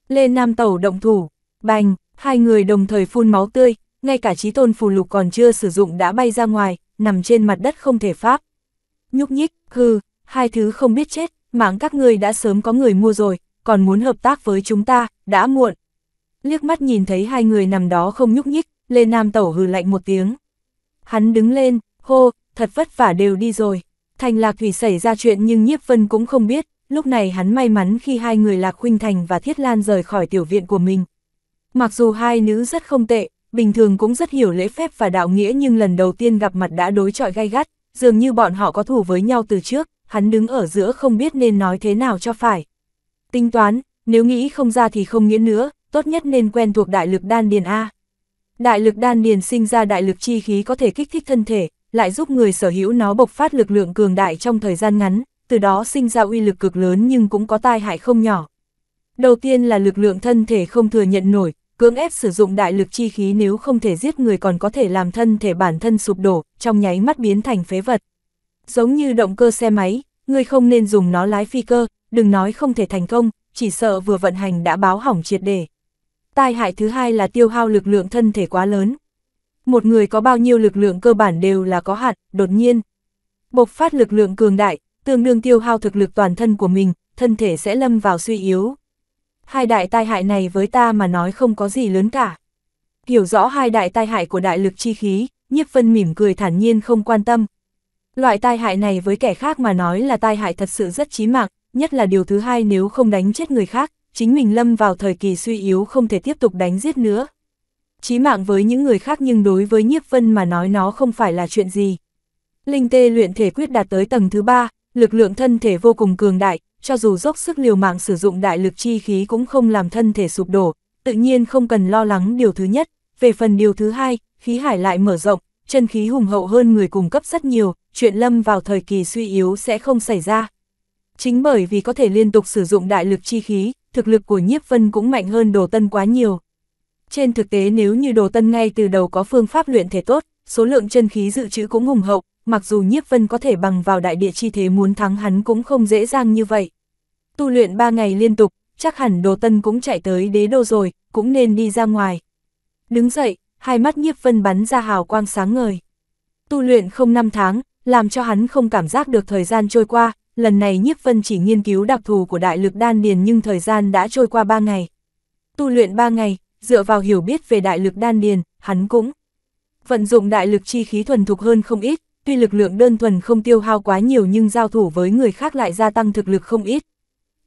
Lê Nam Tẩu động thủ, bành, Hai người đồng thời phun máu tươi, ngay cả trí tôn phù lục còn chưa sử dụng đã bay ra ngoài, nằm trên mặt đất không thể pháp. Nhúc nhích, hư, hai thứ không biết chết, mạng các ngươi đã sớm có người mua rồi, còn muốn hợp tác với chúng ta, đã muộn. Liếc mắt nhìn thấy hai người nằm đó không nhúc nhích, Lê Nam Tẩu hừ lạnh một tiếng. Hắn đứng lên, hô, thật vất vả đều đi rồi. Thành Lạc Thủy xảy ra chuyện nhưng Nhiếp Vân cũng không biết, lúc này hắn may mắn khi hai người Lạc Huynh Thành và Thiết Lan rời khỏi tiểu viện của mình, Mặc dù hai nữ rất không tệ, bình thường cũng rất hiểu lễ phép và đạo nghĩa nhưng lần đầu tiên gặp mặt đã đối chọi gay gắt, dường như bọn họ có thù với nhau từ trước, hắn đứng ở giữa không biết nên nói thế nào cho phải. Tính toán, nếu nghĩ không ra thì không nghĩa nữa, tốt nhất nên quen thuộc đại lực đan điền A. Đại lực đan điền sinh ra đại lực chi khí có thể kích thích thân thể, lại giúp người sở hữu nó bộc phát lực lượng cường đại trong thời gian ngắn, từ đó sinh ra uy lực cực lớn nhưng cũng có tai hại không nhỏ. Đầu tiên là lực lượng thân thể không thừa nhận nổi, Cưỡng ép sử dụng đại lực chi khí nếu không thể giết người còn có thể làm thân thể bản thân sụp đổ, trong nháy mắt biến thành phế vật. Giống như động cơ xe máy, người không nên dùng nó lái phi cơ, đừng nói không thể thành công, chỉ sợ vừa vận hành đã báo hỏng triệt để. Tai hại thứ hai là tiêu hao lực lượng thân thể quá lớn. Một người có bao nhiêu lực lượng cơ bản đều là có hạn, đột nhiên. Bộc phát lực lượng cường đại, tương đương tiêu hao thực lực toàn thân của mình, thân thể sẽ lâm vào suy yếu, Hai đại tai hại này với ta mà nói không có gì lớn cả. Hiểu rõ hai đại tai hại của đại lực chi khí, nhiếp vân mỉm cười thản nhiên không quan tâm. Loại tai hại này với kẻ khác mà nói là tai hại thật sự rất chí mạng, nhất là điều thứ hai nếu không đánh chết người khác, chính mình lâm vào thời kỳ suy yếu không thể tiếp tục đánh giết nữa. Chí mạng với những người khác nhưng đối với nhiếp vân mà nói nó không phải là chuyện gì. Linh tê luyện thể quyết đạt tới tầng thứ ba, lực lượng thân thể vô cùng cường đại, cho dù dốc sức liều mạng sử dụng đại lực chi khí cũng không làm thân thể sụp đổ, tự nhiên không cần lo lắng điều thứ nhất. Về phần điều thứ hai, khí hải lại mở rộng, chân khí hùng hậu hơn người cung cấp rất nhiều, chuyện lâm vào thời kỳ suy yếu sẽ không xảy ra. Chính bởi vì có thể liên tục sử dụng đại lực chi khí, thực lực của nhiếp vân cũng mạnh hơn đồ tân quá nhiều. Trên thực tế nếu như đồ tân ngay từ đầu có phương pháp luyện thể tốt, số lượng chân khí dự trữ cũng hùng hậu, mặc dù nhiếp vân có thể bằng vào đại địa chi thế muốn thắng hắn cũng không dễ dàng như vậy. Tu luyện ba ngày liên tục, chắc hẳn đồ tân cũng chạy tới đế đô rồi, cũng nên đi ra ngoài. Đứng dậy, hai mắt nhiếp vân bắn ra hào quang sáng ngời. Tu luyện không năm tháng, làm cho hắn không cảm giác được thời gian trôi qua, lần này nhiếp vân chỉ nghiên cứu đặc thù của đại lực đan điền nhưng thời gian đã trôi qua ba ngày. Tu luyện ba ngày, dựa vào hiểu biết về đại lực đan điền, hắn cũng vận dụng đại lực chi khí thuần thục hơn không ít, tuy lực lượng đơn thuần không tiêu hao quá nhiều nhưng giao thủ với người khác lại gia tăng thực lực không ít.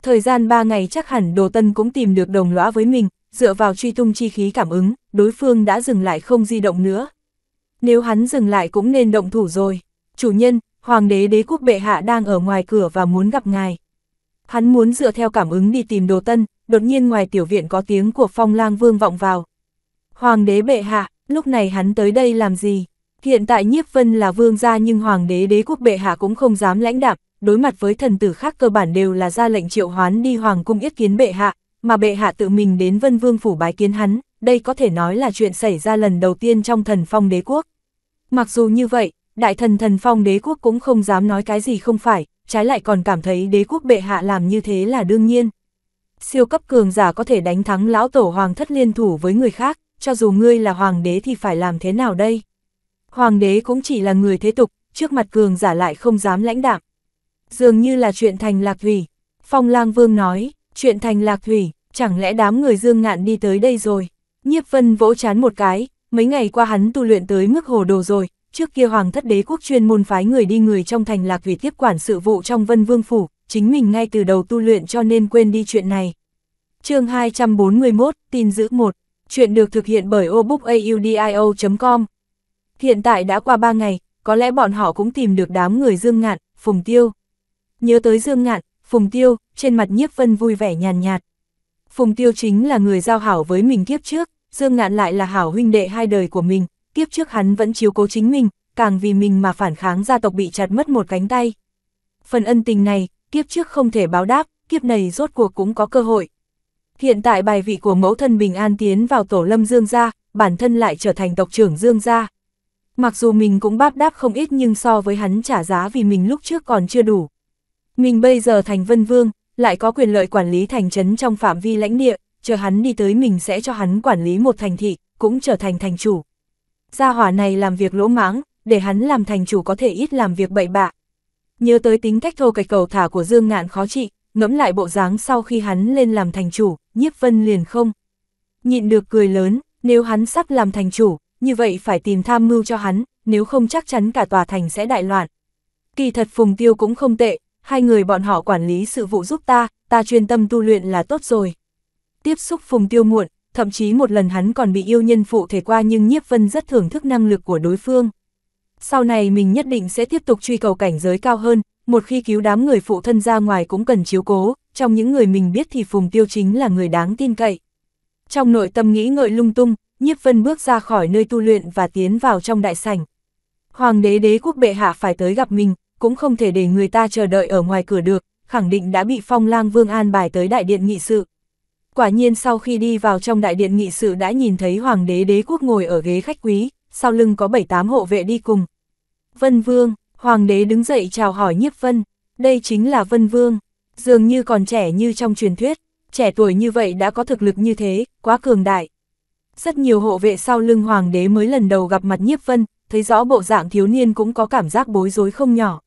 Thời gian 3 ngày chắc hẳn Đồ Tân cũng tìm được đồng lõa với mình, dựa vào truy tung chi khí cảm ứng, đối phương đã dừng lại không di động nữa. Nếu hắn dừng lại cũng nên động thủ rồi. Chủ nhân, Hoàng đế đế quốc bệ hạ đang ở ngoài cửa và muốn gặp ngài. Hắn muốn dựa theo cảm ứng đi tìm Đồ Tân, đột nhiên ngoài tiểu viện có tiếng của phong lang vương vọng vào. Hoàng đế bệ hạ, lúc này hắn tới đây làm gì? Hiện tại Nhiếp Vân là vương gia nhưng hoàng đế đế quốc bệ hạ cũng không dám lãnh đạm, đối mặt với thần tử khác cơ bản đều là ra lệnh triệu hoán đi hoàng cung yết kiến bệ hạ, mà bệ hạ tự mình đến Vân Vương phủ bái kiến hắn, đây có thể nói là chuyện xảy ra lần đầu tiên trong thần phong đế quốc. Mặc dù như vậy, đại thần thần phong đế quốc cũng không dám nói cái gì không phải, trái lại còn cảm thấy đế quốc bệ hạ làm như thế là đương nhiên. Siêu cấp cường giả có thể đánh thắng lão tổ hoàng thất liên thủ với người khác, cho dù ngươi là hoàng đế thì phải làm thế nào đây? Hoàng đế cũng chỉ là người thế tục, trước mặt cường giả lại không dám lãnh đạm. Dường như là chuyện thành lạc thủy. Phong lang vương nói, chuyện thành lạc thủy, chẳng lẽ đám người dương ngạn đi tới đây rồi. Nhiếp vân vỗ chán một cái, mấy ngày qua hắn tu luyện tới mức hồ đồ rồi, trước kia hoàng thất đế quốc chuyên môn phái người đi người trong thành lạc thủy tiếp quản sự vụ trong vân vương phủ, chính mình ngay từ đầu tu luyện cho nên quên đi chuyện này. chương 241, tin giữ 1, chuyện được thực hiện bởi obookaudio.com. Hiện tại đã qua ba ngày, có lẽ bọn họ cũng tìm được đám người Dương Ngạn, Phùng Tiêu. Nhớ tới Dương Ngạn, Phùng Tiêu, trên mặt nhiếp vân vui vẻ nhàn nhạt. Phùng Tiêu chính là người giao hảo với mình kiếp trước, Dương Ngạn lại là hảo huynh đệ hai đời của mình, kiếp trước hắn vẫn chiếu cố chính mình, càng vì mình mà phản kháng gia tộc bị chặt mất một cánh tay. Phần ân tình này, kiếp trước không thể báo đáp, kiếp này rốt cuộc cũng có cơ hội. Hiện tại bài vị của mẫu thân Bình An tiến vào tổ lâm Dương gia, bản thân lại trở thành tộc trưởng Dương gia. Mặc dù mình cũng báp đáp không ít nhưng so với hắn trả giá vì mình lúc trước còn chưa đủ. Mình bây giờ thành vân vương, lại có quyền lợi quản lý thành trấn trong phạm vi lãnh địa, chờ hắn đi tới mình sẽ cho hắn quản lý một thành thị, cũng trở thành thành chủ. Gia hỏa này làm việc lỗ mãng, để hắn làm thành chủ có thể ít làm việc bậy bạ. Nhớ tới tính cách thô cạch cầu thả của Dương Ngạn khó trị, ngẫm lại bộ dáng sau khi hắn lên làm thành chủ, nhiếp vân liền không. Nhịn được cười lớn, nếu hắn sắp làm thành chủ, như vậy phải tìm tham mưu cho hắn, nếu không chắc chắn cả tòa thành sẽ đại loạn. Kỳ thật Phùng Tiêu cũng không tệ, hai người bọn họ quản lý sự vụ giúp ta, ta chuyên tâm tu luyện là tốt rồi. Tiếp xúc Phùng Tiêu muộn, thậm chí một lần hắn còn bị yêu nhân phụ thể qua nhưng Nhiếp Vân rất thưởng thức năng lực của đối phương. Sau này mình nhất định sẽ tiếp tục truy cầu cảnh giới cao hơn, một khi cứu đám người phụ thân ra ngoài cũng cần chiếu cố, trong những người mình biết thì Phùng Tiêu chính là người đáng tin cậy. Trong nội tâm nghĩ ngợi lung tung, Nhiếp Vân bước ra khỏi nơi tu luyện và tiến vào trong đại sảnh. Hoàng đế đế quốc bệ hạ phải tới gặp mình, cũng không thể để người ta chờ đợi ở ngoài cửa được, khẳng định đã bị phong lang vương an bài tới đại điện nghị sự. Quả nhiên sau khi đi vào trong đại điện nghị sự đã nhìn thấy hoàng đế đế quốc ngồi ở ghế khách quý, sau lưng có 7-8 hộ vệ đi cùng. Vân Vương, hoàng đế đứng dậy chào hỏi nhiếp vân, đây chính là Vân Vương, dường như còn trẻ như trong truyền thuyết, trẻ tuổi như vậy đã có thực lực như thế, quá cường đại. Rất nhiều hộ vệ sau lưng hoàng đế mới lần đầu gặp mặt nhiếp vân, thấy rõ bộ dạng thiếu niên cũng có cảm giác bối rối không nhỏ.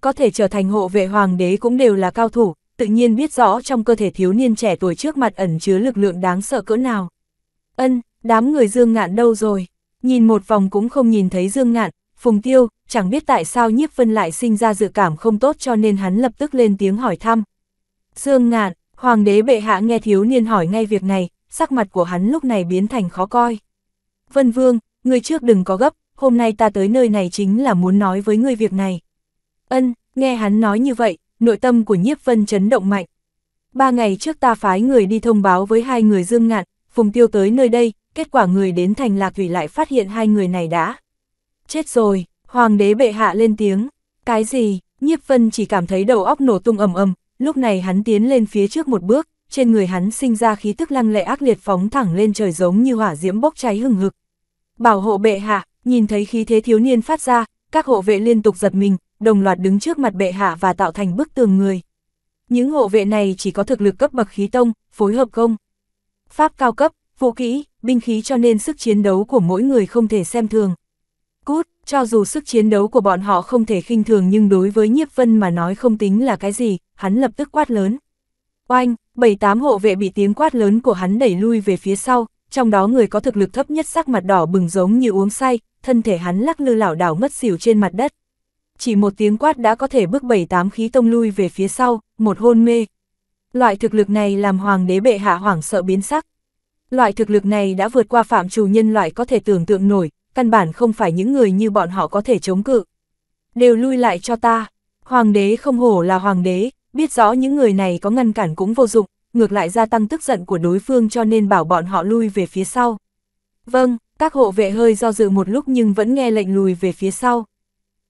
Có thể trở thành hộ vệ hoàng đế cũng đều là cao thủ, tự nhiên biết rõ trong cơ thể thiếu niên trẻ tuổi trước mặt ẩn chứa lực lượng đáng sợ cỡ nào. Ân, đám người Dương Ngạn đâu rồi? Nhìn một vòng cũng không nhìn thấy Dương Ngạn, Phùng Tiêu, chẳng biết tại sao nhiếp vân lại sinh ra dự cảm không tốt cho nên hắn lập tức lên tiếng hỏi thăm. Dương Ngạn, Hoàng đế bệ hạ nghe thiếu niên hỏi ngay việc này, sắc mặt của hắn lúc này biến thành khó coi. Vân Vương, người trước đừng có gấp, hôm nay ta tới nơi này chính là muốn nói với người việc này. Ân, nghe hắn nói như vậy, nội tâm của nhiếp vân chấn động mạnh. Ba ngày trước ta phái người đi thông báo với hai người dương ngạn, phùng tiêu tới nơi đây, kết quả người đến thành lạc thủy lại phát hiện hai người này đã. Chết rồi, hoàng đế bệ hạ lên tiếng. Cái gì, nhiếp vân chỉ cảm thấy đầu óc nổ tung ầm ầm, lúc này hắn tiến lên phía trước một bước, trên người hắn sinh ra khí tức lăng lệ ác liệt phóng thẳng lên trời giống như hỏa diễm bốc cháy hừng hực. Bảo hộ bệ hạ, nhìn thấy khí thế thiếu niên phát ra, các hộ vệ liên tục giật mình, đồng loạt đứng trước mặt bệ hạ và tạo thành bức tường người. Những hộ vệ này chỉ có thực lực cấp bậc khí tông, phối hợp công. Pháp cao cấp, vũ kỹ, binh khí cho nên sức chiến đấu của mỗi người không thể xem thường. Cút, cho dù sức chiến đấu của bọn họ không thể khinh thường nhưng đối với Nhiếp Vân mà nói không tính là cái gì, hắn lập tức quát lớn. Oanh, bảy tám hộ vệ bị tiếng quát lớn của hắn đẩy lui về phía sau, trong đó người có thực lực thấp nhất sắc mặt đỏ bừng giống như uống say, thân thể hắn lắc lư lảo đảo mất xỉu trên mặt đất. Chỉ một tiếng quát đã có thể bước bảy tám khí tông lui về phía sau, một hôn mê. Loại thực lực này làm hoàng đế bệ hạ hoảng sợ biến sắc. Loại thực lực này đã vượt qua phạm trù nhân loại có thể tưởng tượng nổi, căn bản không phải những người như bọn họ có thể chống cự. Đều lui lại cho ta. Hoàng đế không hổ là hoàng đế, biết rõ những người này có ngăn cản cũng vô dụng, ngược lại gia tăng tức giận của đối phương cho nên bảo bọn họ lui về phía sau. Vâng, các hộ vệ hơi do dự một lúc nhưng vẫn nghe lệnh lùi về phía sau.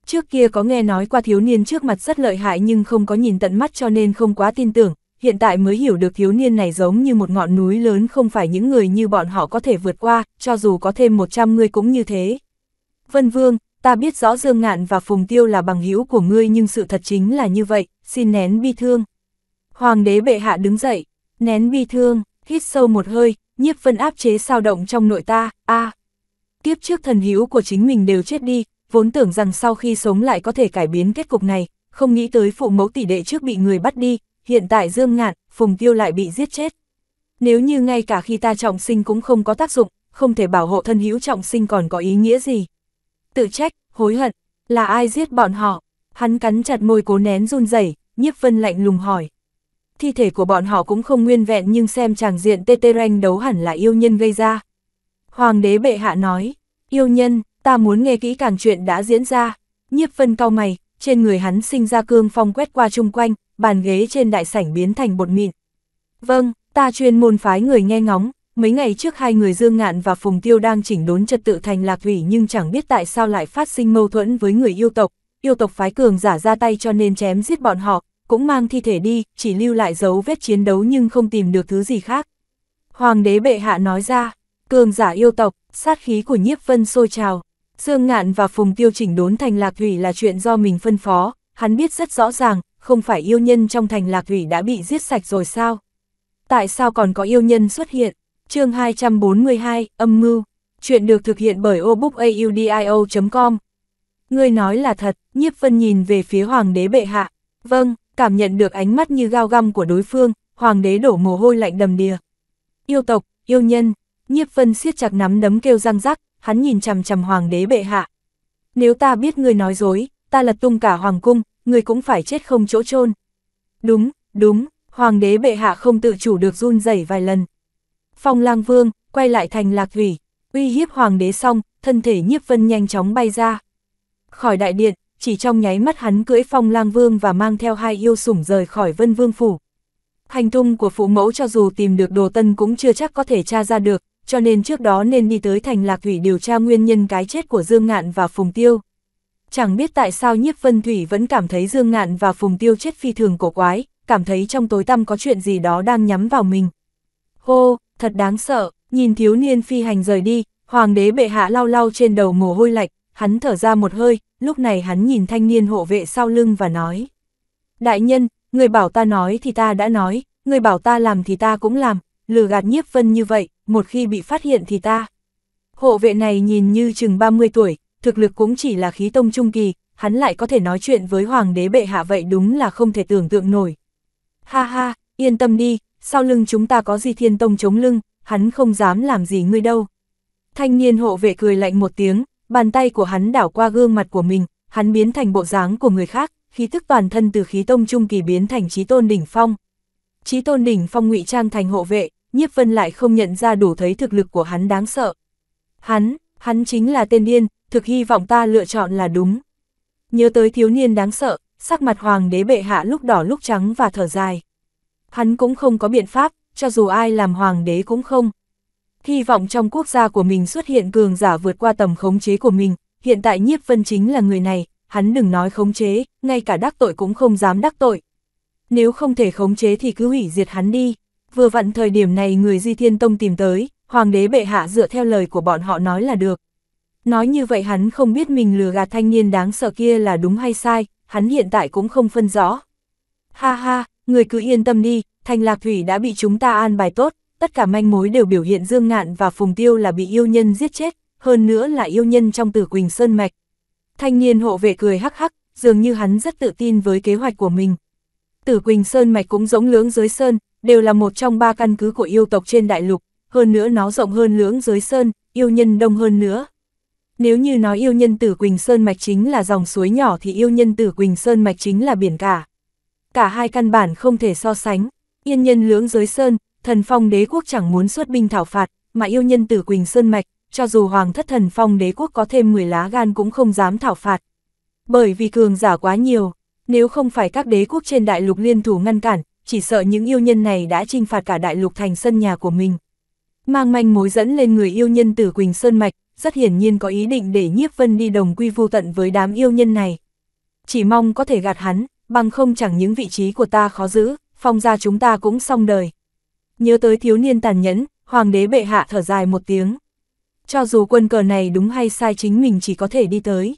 Trước kia có nghe nói qua thiếu niên trước mặt rất lợi hại nhưng không có nhìn tận mắt cho nên không quá tin tưởng, hiện tại mới hiểu được thiếu niên này giống như một ngọn núi lớn không phải những người như bọn họ có thể vượt qua, cho dù có thêm 100 người cũng như thế. Vân Vương, ta biết rõ Dương Ngạn và Phùng Tiêu là bằng hữu của ngươi nhưng sự thật chính là như vậy, xin nén bi thương. Hoàng đế bệ hạ đứng dậy, nén bi thương, hít sâu một hơi, nhiếp vân áp chế sao động trong nội ta, a à, Kiếp trước thần hữu của chính mình đều chết đi, vốn tưởng rằng sau khi sống lại có thể cải biến kết cục này, không nghĩ tới phụ mẫu tỷ đệ trước bị người bắt đi, hiện tại dương ngạn, phùng tiêu lại bị giết chết. Nếu như ngay cả khi ta trọng sinh cũng không có tác dụng, không thể bảo hộ thân hữu trọng sinh còn có ý nghĩa gì. Tự trách, hối hận, là ai giết bọn họ, Hắn cắn chặt môi cố nén run rẩy, nhiếp vân lạnh lùng hỏi. Thi thể của bọn họ cũng không nguyên vẹn nhưng xem chàng diện tê tê ranh đấu hẳn là yêu nhân gây ra. Hoàng đế bệ hạ nói, yêu nhân, ta muốn nghe kỹ càng chuyện đã diễn ra. Nhiếp vân cau mày, trên người hắn sinh ra cương phong quét qua chung quanh, bàn ghế trên đại sảnh biến thành bột mịn. Vâng, ta chuyên môn phái người nghe ngóng, mấy ngày trước hai người Dương Ngạn và Phùng Tiêu đang chỉnh đốn trật tự thành lạc thủy nhưng chẳng biết tại sao lại phát sinh mâu thuẫn với người yêu tộc, yêu tộc phái cường giả ra tay cho nên chém giết bọn họ, cũng mang thi thể đi, chỉ lưu lại dấu vết chiến đấu nhưng không tìm được thứ gì khác. Hoàng đế bệ hạ nói ra, cường giả yêu tộc, sát khí của nhiếp vân sôi trào. Dương Ngạn và Phùng Tiêu chỉnh đốn thành lạc thủy là chuyện do mình phân phó, hắn biết rất rõ ràng, không phải yêu nhân trong thành lạc thủy đã bị giết sạch rồi sao? Tại sao còn có yêu nhân xuất hiện? chương 242, âm mưu. Chuyện được thực hiện bởi obookaudio.com, Ngươi nói là thật, nhiếp vân nhìn về phía hoàng đế bệ hạ. Vâng, cảm nhận được ánh mắt như gao găm của đối phương, hoàng đế đổ mồ hôi lạnh đầm đìa. Yêu tộc, yêu nhân, nhiếp vân siết chặt nắm đấm kêu răng rắc, hắn nhìn chằm chằm hoàng đế bệ hạ. Nếu ta biết ngươi nói dối, ta lật tung cả hoàng cung, ngươi cũng phải chết không chỗ chôn. Đúng, đúng, hoàng đế bệ hạ không tự chủ được run rẩy vài lần. Phong lang vương, quay lại thành lạc thủy, uy hiếp hoàng đế xong, thân thể nhiếp vân nhanh chóng bay ra khỏi đại điện, chỉ trong nháy mắt hắn cưỡi phong lang vương và mang theo hai yêu sủng rời khỏi vân vương phủ. Hành tung của phụ mẫu cho dù tìm được đồ tân cũng chưa chắc có thể tra ra được, cho nên trước đó nên đi tới thành lạc thủy điều tra nguyên nhân cái chết của Dương Ngạn và Phùng Tiêu. Chẳng biết tại sao nhiếp vân thủy vẫn cảm thấy Dương Ngạn và Phùng Tiêu chết phi thường cổ quái, cảm thấy trong tối tăm có chuyện gì đó đang nhắm vào mình. Hô, thật đáng sợ, nhìn thiếu niên phi hành rời đi, hoàng đế bệ hạ lau lau trên đầu mồ hôi lạnh, hắn thở ra một hơi, lúc này hắn nhìn thanh niên hộ vệ sau lưng và nói. Đại nhân, người bảo ta nói thì ta đã nói, người bảo ta làm thì ta cũng làm, lừa gạt nhiếp vân như vậy, một khi bị phát hiện thì ta. Hộ vệ này nhìn như chừng 30 tuổi, thực lực cũng chỉ là khí tông trung kỳ, hắn lại có thể nói chuyện với hoàng đế bệ hạ vậy đúng là không thể tưởng tượng nổi. Ha ha, yên tâm đi, sau lưng chúng ta có di thiên tông chống lưng, hắn không dám làm gì ngươi đâu. Thanh niên hộ vệ cười lạnh một tiếng, Bàn tay của hắn đảo qua gương mặt của mình, hắn biến thành bộ dáng của người khác, khí thức toàn thân từ khí tông trung kỳ biến thành trí tôn đỉnh phong. Trí tôn đỉnh phong ngụy trang thành hộ vệ, nhiếp vân lại không nhận ra đủ thấy thực lực của hắn đáng sợ. Hắn, hắn chính là tên điên, thực hy vọng ta lựa chọn là đúng. Nhớ tới thiếu niên đáng sợ, sắc mặt hoàng đế bệ hạ lúc đỏ lúc trắng và thở dài. Hắn cũng không có biện pháp, cho dù ai làm hoàng đế cũng không hy vọng trong quốc gia của mình xuất hiện cường giả vượt qua tầm khống chế của mình, hiện tại nhiếp vân chính là người này, hắn đừng nói khống chế, ngay cả đắc tội cũng không dám đắc tội. Nếu không thể khống chế thì cứ hủy diệt hắn đi. Vừa vặn thời điểm này người Di Thiên Tông tìm tới, hoàng đế bệ hạ dựa theo lời của bọn họ nói là được. Nói như vậy hắn không biết mình lừa gạt thanh niên đáng sợ kia là đúng hay sai, hắn hiện tại cũng không phân rõ. Ha ha, người cứ yên tâm đi, Thanh Lạc Thủy đã bị chúng ta an bài tốt, tất cả manh mối đều biểu hiện Dương Ngạn và Phùng Tiêu là bị yêu nhân giết chết, hơn nữa là yêu nhân trong tử Quỳnh Sơn Mạch. Thanh niên hộ vệ cười hắc hắc, dường như hắn rất tự tin với kế hoạch của mình. Tử Quỳnh Sơn Mạch cũng giống lưỡng dưới sơn, đều là một trong ba căn cứ của yêu tộc trên đại lục, hơn nữa nó rộng hơn lưỡng dưới sơn, yêu nhân đông hơn nữa. Nếu như nói yêu nhân tử Quỳnh Sơn Mạch chính là dòng suối nhỏ thì yêu nhân tử Quỳnh Sơn Mạch chính là biển cả. Cả hai căn bản không thể so sánh, yên nhân lưỡng giới sơn, thần phong đế quốc chẳng muốn xuất binh thảo phạt, mà yêu nhân tử Quỳnh Sơn Mạch, cho dù hoàng thất thần phong đế quốc có thêm 10 lá gan cũng không dám thảo phạt. Bởi vì cường giả quá nhiều, nếu không phải các đế quốc trên đại lục liên thủ ngăn cản, chỉ sợ những yêu nhân này đã trinh phạt cả đại lục thành sân nhà của mình. Mang manh mối dẫn lên người yêu nhân tử Quỳnh Sơn Mạch, rất hiển nhiên có ý định để nhiếp vân đi đồng quy vu tận với đám yêu nhân này. Chỉ mong có thể gạt hắn, bằng không chẳng những vị trí của ta khó giữ, phong ra chúng ta cũng xong đời nhớ tới thiếu niên tàn nhẫn, hoàng đế bệ hạ thở dài một tiếng. Cho dù quân cờ này đúng hay sai chính mình chỉ có thể đi tới.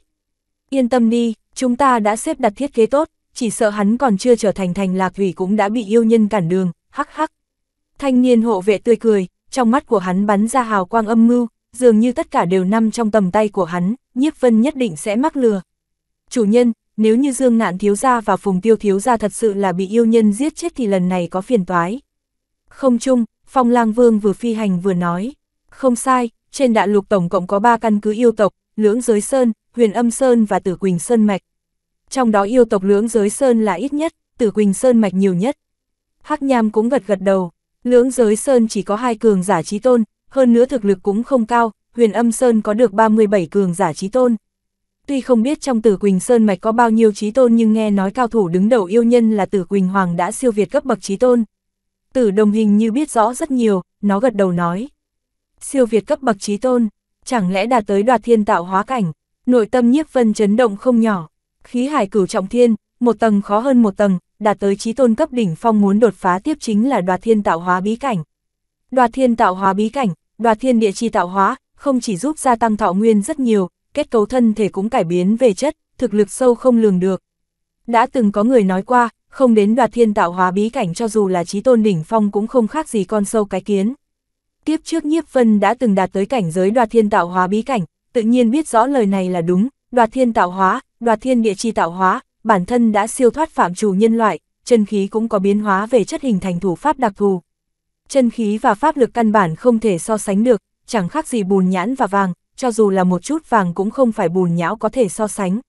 Yên tâm đi, chúng ta đã xếp đặt thiết kế tốt, chỉ sợ hắn còn chưa trở thành thành lạc vì cũng đã bị yêu nhân cản đường, hắc hắc. Thanh niên hộ vệ tươi cười, trong mắt của hắn bắn ra hào quang âm mưu, dường như tất cả đều nằm trong tầm tay của hắn, nhiếp vân nhất định sẽ mắc lừa. Chủ nhân, nếu như dương ngạn thiếu gia và phùng tiêu thiếu gia thật sự là bị yêu nhân giết chết thì lần này có phiền toái. Không chung, Phong Lang Vương vừa phi hành vừa nói, không sai, trên đại lục tổng cộng có 3 căn cứ yêu tộc, Lưỡng Giới Sơn, Huyền Âm Sơn và Tử Quỳnh Sơn Mạch. Trong đó yêu tộc Lưỡng Giới Sơn là ít nhất, Tử Quỳnh Sơn Mạch nhiều nhất. Hắc Nham cũng gật gật đầu, Lưỡng Giới Sơn chỉ có hai cường giả trí tôn, hơn nữa thực lực cũng không cao, Huyền Âm Sơn có được 37 cường giả trí tôn. Tuy không biết trong Tử Quỳnh Sơn Mạch có bao nhiêu trí tôn nhưng nghe nói cao thủ đứng đầu yêu nhân là Tử Quỳnh Hoàng đã siêu việt cấp bậc trí tôn. Tử đồng hình như biết rõ rất nhiều, nó gật đầu nói. Siêu Việt cấp bậc trí tôn, chẳng lẽ đã tới đoạt thiên tạo hóa cảnh, nội tâm nhiếp vân chấn động không nhỏ. Khí hải cửu trọng thiên, một tầng khó hơn một tầng, đạt tới trí tôn cấp đỉnh phong muốn đột phá tiếp chính là đoạt thiên tạo hóa bí cảnh. Đoạt thiên tạo hóa bí cảnh, đoạt thiên địa chi tạo hóa, không chỉ giúp gia tăng thọ nguyên rất nhiều, kết cấu thân thể cũng cải biến về chất, thực lực sâu không lường được. Đã từng có người nói qua, không đến đoạt thiên tạo hóa bí cảnh cho dù là trí tôn đỉnh phong cũng không khác gì con sâu cái kiến. Kiếp trước nhiếp vân đã từng đạt tới cảnh giới đoạt thiên tạo hóa bí cảnh, tự nhiên biết rõ lời này là đúng, đoạt thiên tạo hóa, đoạt thiên địa chi tạo hóa, bản thân đã siêu thoát phạm chủ nhân loại, chân khí cũng có biến hóa về chất hình thành thủ pháp đặc thù. Chân khí và pháp lực căn bản không thể so sánh được, chẳng khác gì bùn nhãn và vàng, cho dù là một chút vàng cũng không phải bùn nhão có thể so sánh.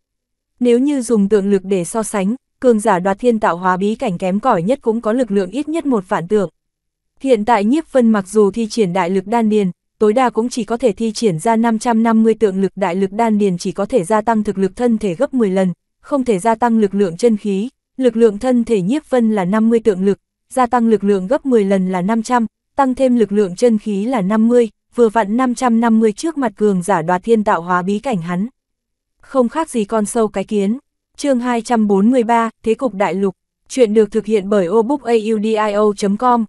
Nếu như dùng tượng lực để so sánh, cường giả đoạt thiên tạo hóa bí cảnh kém cỏi nhất cũng có lực lượng ít nhất một vạn tượng. Hiện tại nhiếp phân mặc dù thi triển đại lực đan điền, tối đa cũng chỉ có thể thi triển ra 550 tượng lực đại lực đan điền chỉ có thể gia tăng thực lực thân thể gấp 10 lần, không thể gia tăng lực lượng chân khí, lực lượng thân thể nhiếp phân là 50 tượng lực, gia tăng lực lượng gấp 10 lần là 500, tăng thêm lực lượng chân khí là 50, vừa vặn 550 trước mặt cường giả đoạt thiên tạo hóa bí cảnh hắn. Không khác gì con sâu cái kiến chương 243, Thế cục Đại lục, chuyện được thực hiện bởi obookaudio.com.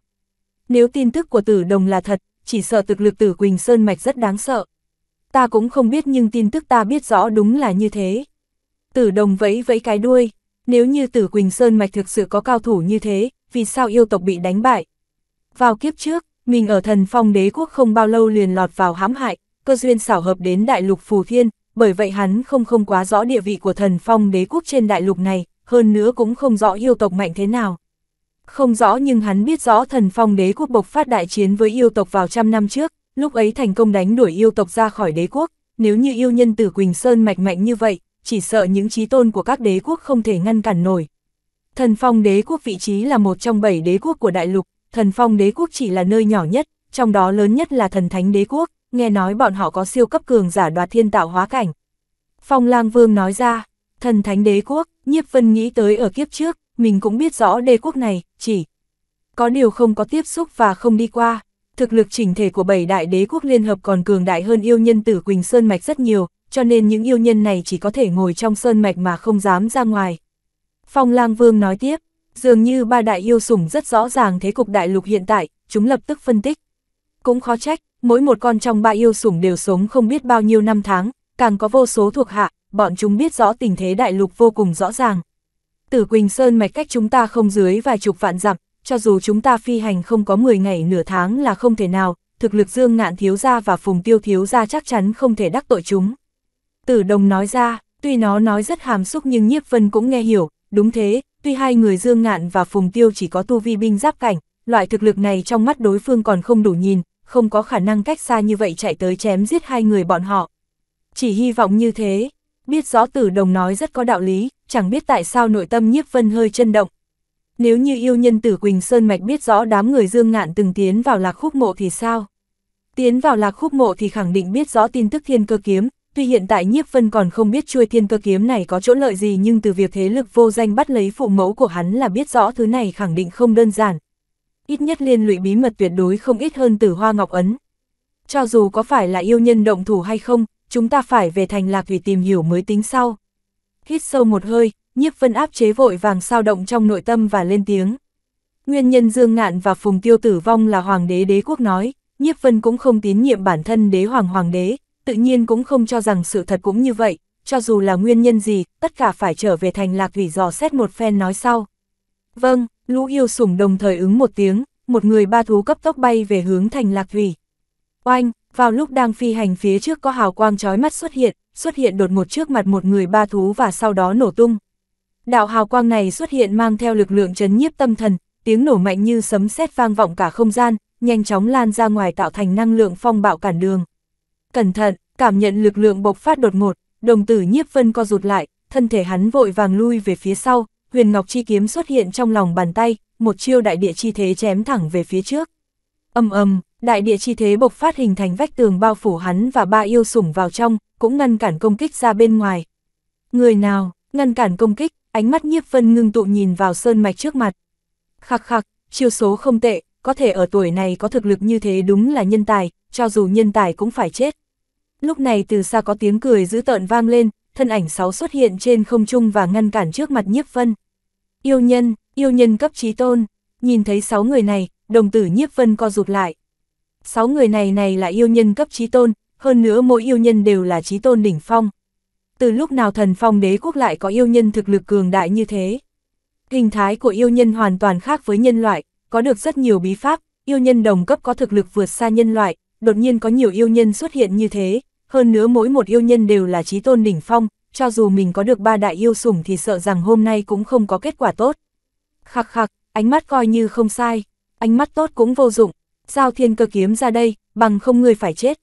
Nếu tin tức của tử đồng là thật, chỉ sợ thực lực tử Quỳnh Sơn Mạch rất đáng sợ. Ta cũng không biết nhưng tin tức ta biết rõ đúng là như thế. Tử đồng vẫy vẫy cái đuôi, nếu như tử Quỳnh Sơn Mạch thực sự có cao thủ như thế, vì sao yêu tộc bị đánh bại? Vào kiếp trước, mình ở thần phong đế quốc không bao lâu liền lọt vào hãm hại, cơ duyên xảo hợp đến đại lục phù thiên, bởi vậy hắn không không quá rõ địa vị của thần phong đế quốc trên đại lục này, hơn nữa cũng không rõ yêu tộc mạnh thế nào. Không rõ nhưng hắn biết rõ thần phong đế quốc bộc phát đại chiến với yêu tộc vào trăm năm trước, lúc ấy thành công đánh đuổi yêu tộc ra khỏi đế quốc, nếu như yêu nhân tử Quỳnh Sơn mạnh mạnh như vậy, chỉ sợ những trí tôn của các đế quốc không thể ngăn cản nổi. Thần phong đế quốc vị trí là một trong bảy đế quốc của đại lục, thần phong đế quốc chỉ là nơi nhỏ nhất, trong đó lớn nhất là thần thánh đế quốc, nghe nói bọn họ có siêu cấp cường giả đoạt thiên tạo hóa cảnh. Phong lang vương nói ra, thần thánh đế quốc, nhiếp vân nghĩ tới ở kiếp trước, mình cũng biết rõ đế quốc này, chỉ có điều không có tiếp xúc và không đi qua. Thực lực chỉnh thể của bảy đại đế quốc liên hợp còn cường đại hơn yêu nhân tử Quỳnh Sơn Mạch rất nhiều, cho nên những yêu nhân này chỉ có thể ngồi trong Sơn Mạch mà không dám ra ngoài. Phong lang vương nói tiếp, dường như ba đại yêu sủng rất rõ ràng thế cục đại lục hiện tại, chúng lập tức phân tích cũng khó trách, mỗi một con trong ba yêu sủng đều sống không biết bao nhiêu năm tháng, càng có vô số thuộc hạ, bọn chúng biết rõ tình thế đại lục vô cùng rõ ràng. Tử Quỳnh Sơn mạch cách chúng ta không dưới vài chục vạn dặm, cho dù chúng ta phi hành không có 10 ngày nửa tháng là không thể nào, thực lực dương ngạn thiếu gia và phùng tiêu thiếu gia chắc chắn không thể đắc tội chúng. Tử Đồng nói ra, tuy nó nói rất hàm xúc nhưng Nhiếp Vân cũng nghe hiểu, đúng thế, tuy hai người dương ngạn và phùng tiêu chỉ có tu vi binh giáp cảnh, loại thực lực này trong mắt đối phương còn không đủ nhìn, không có khả năng cách xa như vậy chạy tới chém giết hai người bọn họ. Chỉ hy vọng như thế, biết rõ tử đồng nói rất có đạo lý, chẳng biết tại sao nội tâm nhiếp vân hơi chân động. Nếu như yêu nhân tử Quỳnh Sơn Mạch biết rõ đám người dương ngạn từng tiến vào lạc khúc mộ thì sao? Tiến vào lạc khúc mộ thì khẳng định biết rõ tin tức thiên cơ kiếm, tuy hiện tại nhiếp vân còn không biết chuôi thiên cơ kiếm này có chỗ lợi gì nhưng từ việc thế lực vô danh bắt lấy phụ mẫu của hắn là biết rõ thứ này khẳng định không đơn giản, ít nhất liên lụy bí mật tuyệt đối không ít hơn tử hoa ngọc ấn. Cho dù có phải là yêu nhân động thủ hay không, chúng ta phải về thành lạc thủy tìm hiểu mới tính sau. Hít sâu một hơi, nhiếp vân áp chế vội vàng sao động trong nội tâm và lên tiếng. Nguyên nhân Dương Ngạn và Phùng Tiêu tử vong là hoàng đế đế quốc nói, nhiếp vân cũng không tín nhiệm bản thân đế hoàng hoàng đế, tự nhiên cũng không cho rằng sự thật cũng như vậy, cho dù là nguyên nhân gì, tất cả phải trở về thành lạc thủy dò xét một phen nói sau. Vâng, Lũ yêu sủng đồng thời ứng một tiếng, một người ba thú cấp tốc bay về hướng thành lạc thủy. Oanh, vào lúc đang phi hành phía trước có hào quang chói mắt xuất hiện, xuất hiện đột ngột trước mặt một người ba thú và sau đó nổ tung. Đạo hào quang này xuất hiện mang theo lực lượng chấn nhiếp tâm thần, tiếng nổ mạnh như sấm sét vang vọng cả không gian, nhanh chóng lan ra ngoài tạo thành năng lượng phong bạo cản đường. Cẩn thận, cảm nhận lực lượng bộc phát đột ngột, đồng tử nhiếp vân co rụt lại, thân thể hắn vội vàng lui về phía sau, huyền ngọc chi kiếm xuất hiện trong lòng bàn tay, một chiêu đại địa chi thế chém thẳng về phía trước. Âm âm, đại địa chi thế bộc phát hình thành vách tường bao phủ hắn và ba yêu sủng vào trong, cũng ngăn cản công kích ra bên ngoài. Người nào, ngăn cản công kích, ánh mắt nhiếp vân ngưng tụ nhìn vào sơn mạch trước mặt. Khắc khắc, chiêu số không tệ, có thể ở tuổi này có thực lực như thế đúng là nhân tài, cho dù nhân tài cũng phải chết. Lúc này từ xa có tiếng cười dữ tợn vang lên, thân ảnh sáu xuất hiện trên không trung và ngăn cản trước mặt nhiếp vân. Yêu nhân, yêu nhân cấp trí tôn, nhìn thấy sáu người này, đồng tử nhiếp vân co rụt lại. Sáu người này này là yêu nhân cấp trí tôn, hơn nữa mỗi yêu nhân đều là trí tôn đỉnh phong. Từ lúc nào thần phong đế quốc lại có yêu nhân thực lực cường đại như thế? Hình thái của yêu nhân hoàn toàn khác với nhân loại, có được rất nhiều bí pháp, yêu nhân đồng cấp có thực lực vượt xa nhân loại, đột nhiên có nhiều yêu nhân xuất hiện như thế, hơn nữa mỗi một yêu nhân đều là trí tôn đỉnh phong, cho dù mình có được ba đại yêu sủng thì sợ rằng hôm nay cũng không có kết quả tốt. Khắc khắc, ánh mắt coi như không sai, ánh mắt tốt cũng vô dụng, giao thiên cơ kiếm ra đây, bằng không người phải chết.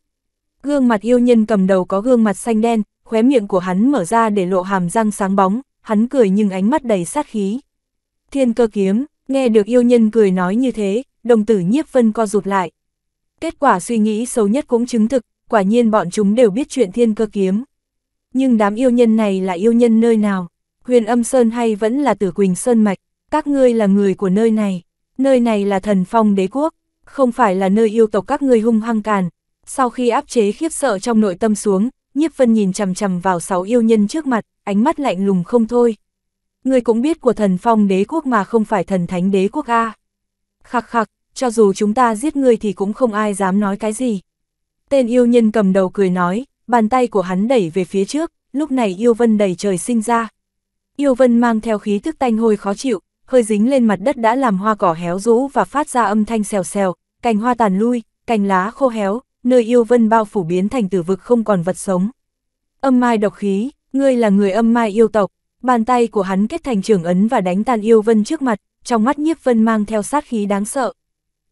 Gương mặt yêu nhân cầm đầu có gương mặt xanh đen, khóe miệng của hắn mở ra để lộ hàm răng sáng bóng, hắn cười nhưng ánh mắt đầy sát khí. Thiên cơ kiếm, nghe được yêu nhân cười nói như thế, đồng tử nhiếp vân co rụt lại. Kết quả suy nghĩ xấu nhất cũng chứng thực, quả nhiên bọn chúng đều biết chuyện thiên cơ kiếm. Nhưng đám yêu nhân này là yêu nhân nơi nào, huyền âm sơn hay vẫn là tử quỳnh sơn mạch, các ngươi là người của nơi này, nơi này là thần phong đế quốc, không phải là nơi yêu tộc các ngươi hung hăng càn. Sau khi áp chế khiếp sợ trong nội tâm xuống, nhiếp vân nhìn chằm chằm vào sáu yêu nhân trước mặt, ánh mắt lạnh lùng không thôi. Ngươi cũng biết của thần phong đế quốc mà không phải thần thánh đế quốc A. Khắc khắc, cho dù chúng ta giết ngươi thì cũng không ai dám nói cái gì. Tên yêu nhân cầm đầu cười nói, bàn tay của hắn đẩy về phía trước, lúc này yêu vân đầy trời sinh ra. Yêu vân mang theo khí thức tanh hôi khó chịu, hơi dính lên mặt đất đã làm hoa cỏ héo rũ và phát ra âm thanh xèo xèo, cành hoa tàn lui, cành lá khô héo, nơi yêu vân bao phủ biến thành tử vực không còn vật sống. Âm mai độc khí, ngươi là người âm mai yêu tộc, bàn tay của hắn kết thành trường ấn và đánh tàn yêu vân trước mặt, trong mắt nhiếp vân mang theo sát khí đáng sợ.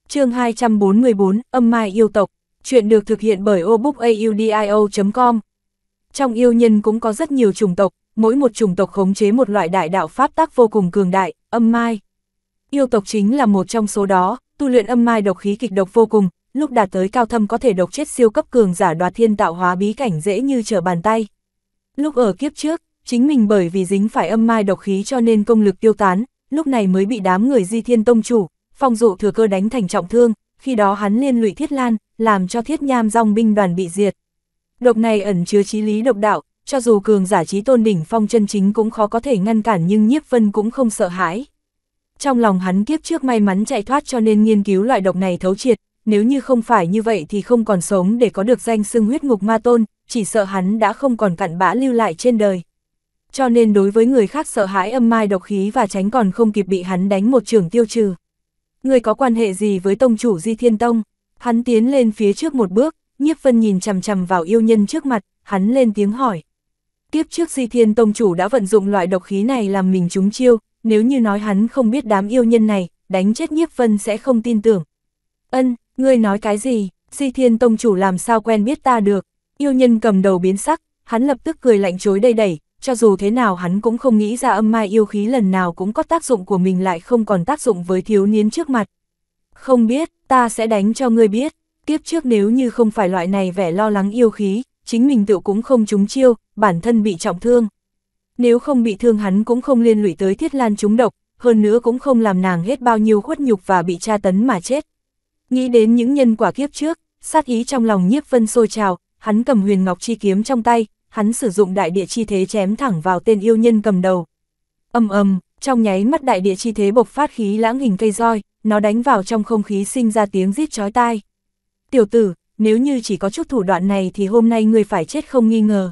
chương 244, âm mai yêu tộc. Chuyện được thực hiện bởi obookaudio.com. Trong yêu nhân cũng có rất nhiều chủng tộc, mỗi một chủng tộc khống chế một loại đại đạo pháp tác vô cùng cường đại, âm mai. Yêu tộc chính là một trong số đó, tu luyện âm mai độc khí kịch độc vô cùng, lúc đạt tới cao thâm có thể độc chết siêu cấp cường giả đoạt thiên tạo hóa bí cảnh dễ như trở bàn tay. Lúc ở kiếp trước, chính mình bởi vì dính phải âm mai độc khí cho nên công lực tiêu tán, lúc này mới bị đám người di thiên tông chủ, phong dụ thừa cơ đánh thành trọng thương, khi đó hắn liên lụy Thiết Lan, làm cho Thiết Nham dòng binh đoàn bị diệt. Độc này ẩn chứa chí lý độc đạo, cho dù cường giả trí tôn đỉnh phong chân chính cũng khó có thể ngăn cản nhưng Nhiếp Vân cũng không sợ hãi. Trong lòng hắn kiếp trước may mắn chạy thoát cho nên nghiên cứu loại độc này thấu triệt, nếu như không phải như vậy thì không còn sống để có được danh xưng huyết ngục ma tôn, chỉ sợ hắn đã không còn cặn bã lưu lại trên đời. Cho nên đối với người khác sợ hãi âm mai độc khí và tránh còn không kịp bị hắn đánh một trường tiêu trừ ngươi có quan hệ gì với tông chủ Di Thiên Tông? Hắn tiến lên phía trước một bước, nhiếp vân nhìn chằm chằm vào yêu nhân trước mặt, hắn lên tiếng hỏi. Tiếp trước Di Thiên Tông chủ đã vận dụng loại độc khí này làm mình trúng chiêu, nếu như nói hắn không biết đám yêu nhân này, đánh chết nhiếp vân sẽ không tin tưởng. Ân, ngươi nói cái gì, Di Thiên Tông chủ làm sao quen biết ta được, yêu nhân cầm đầu biến sắc, hắn lập tức cười lạnh chối đầy đẩy, cho dù thế nào hắn cũng không nghĩ ra âm mai yêu khí lần nào cũng có tác dụng của mình lại không còn tác dụng với thiếu niên trước mặt. Không biết, ta sẽ đánh cho ngươi biết, kiếp trước nếu như không phải loại này vẻ lo lắng yêu khí, chính mình tự cũng không trúng chiêu, bản thân bị trọng thương. Nếu không bị thương hắn cũng không liên lụy tới thiết lan trúng độc, hơn nữa cũng không làm nàng hết bao nhiêu khuất nhục và bị tra tấn mà chết. Nghĩ đến những nhân quả kiếp trước, sát ý trong lòng nhiếp vân sôi trào, hắn cầm huyền ngọc chi kiếm trong tay, hắn sử dụng đại địa chi thế chém thẳng vào tên yêu nhân cầm đầu. Âm âm, trong nháy mắt đại địa chi thế bộc phát khí lãng hình cây roi, nó đánh vào trong không khí sinh ra tiếng rít chói tai. Tiểu tử, nếu như chỉ có chút thủ đoạn này thì hôm nay ngươi phải chết không nghi ngờ.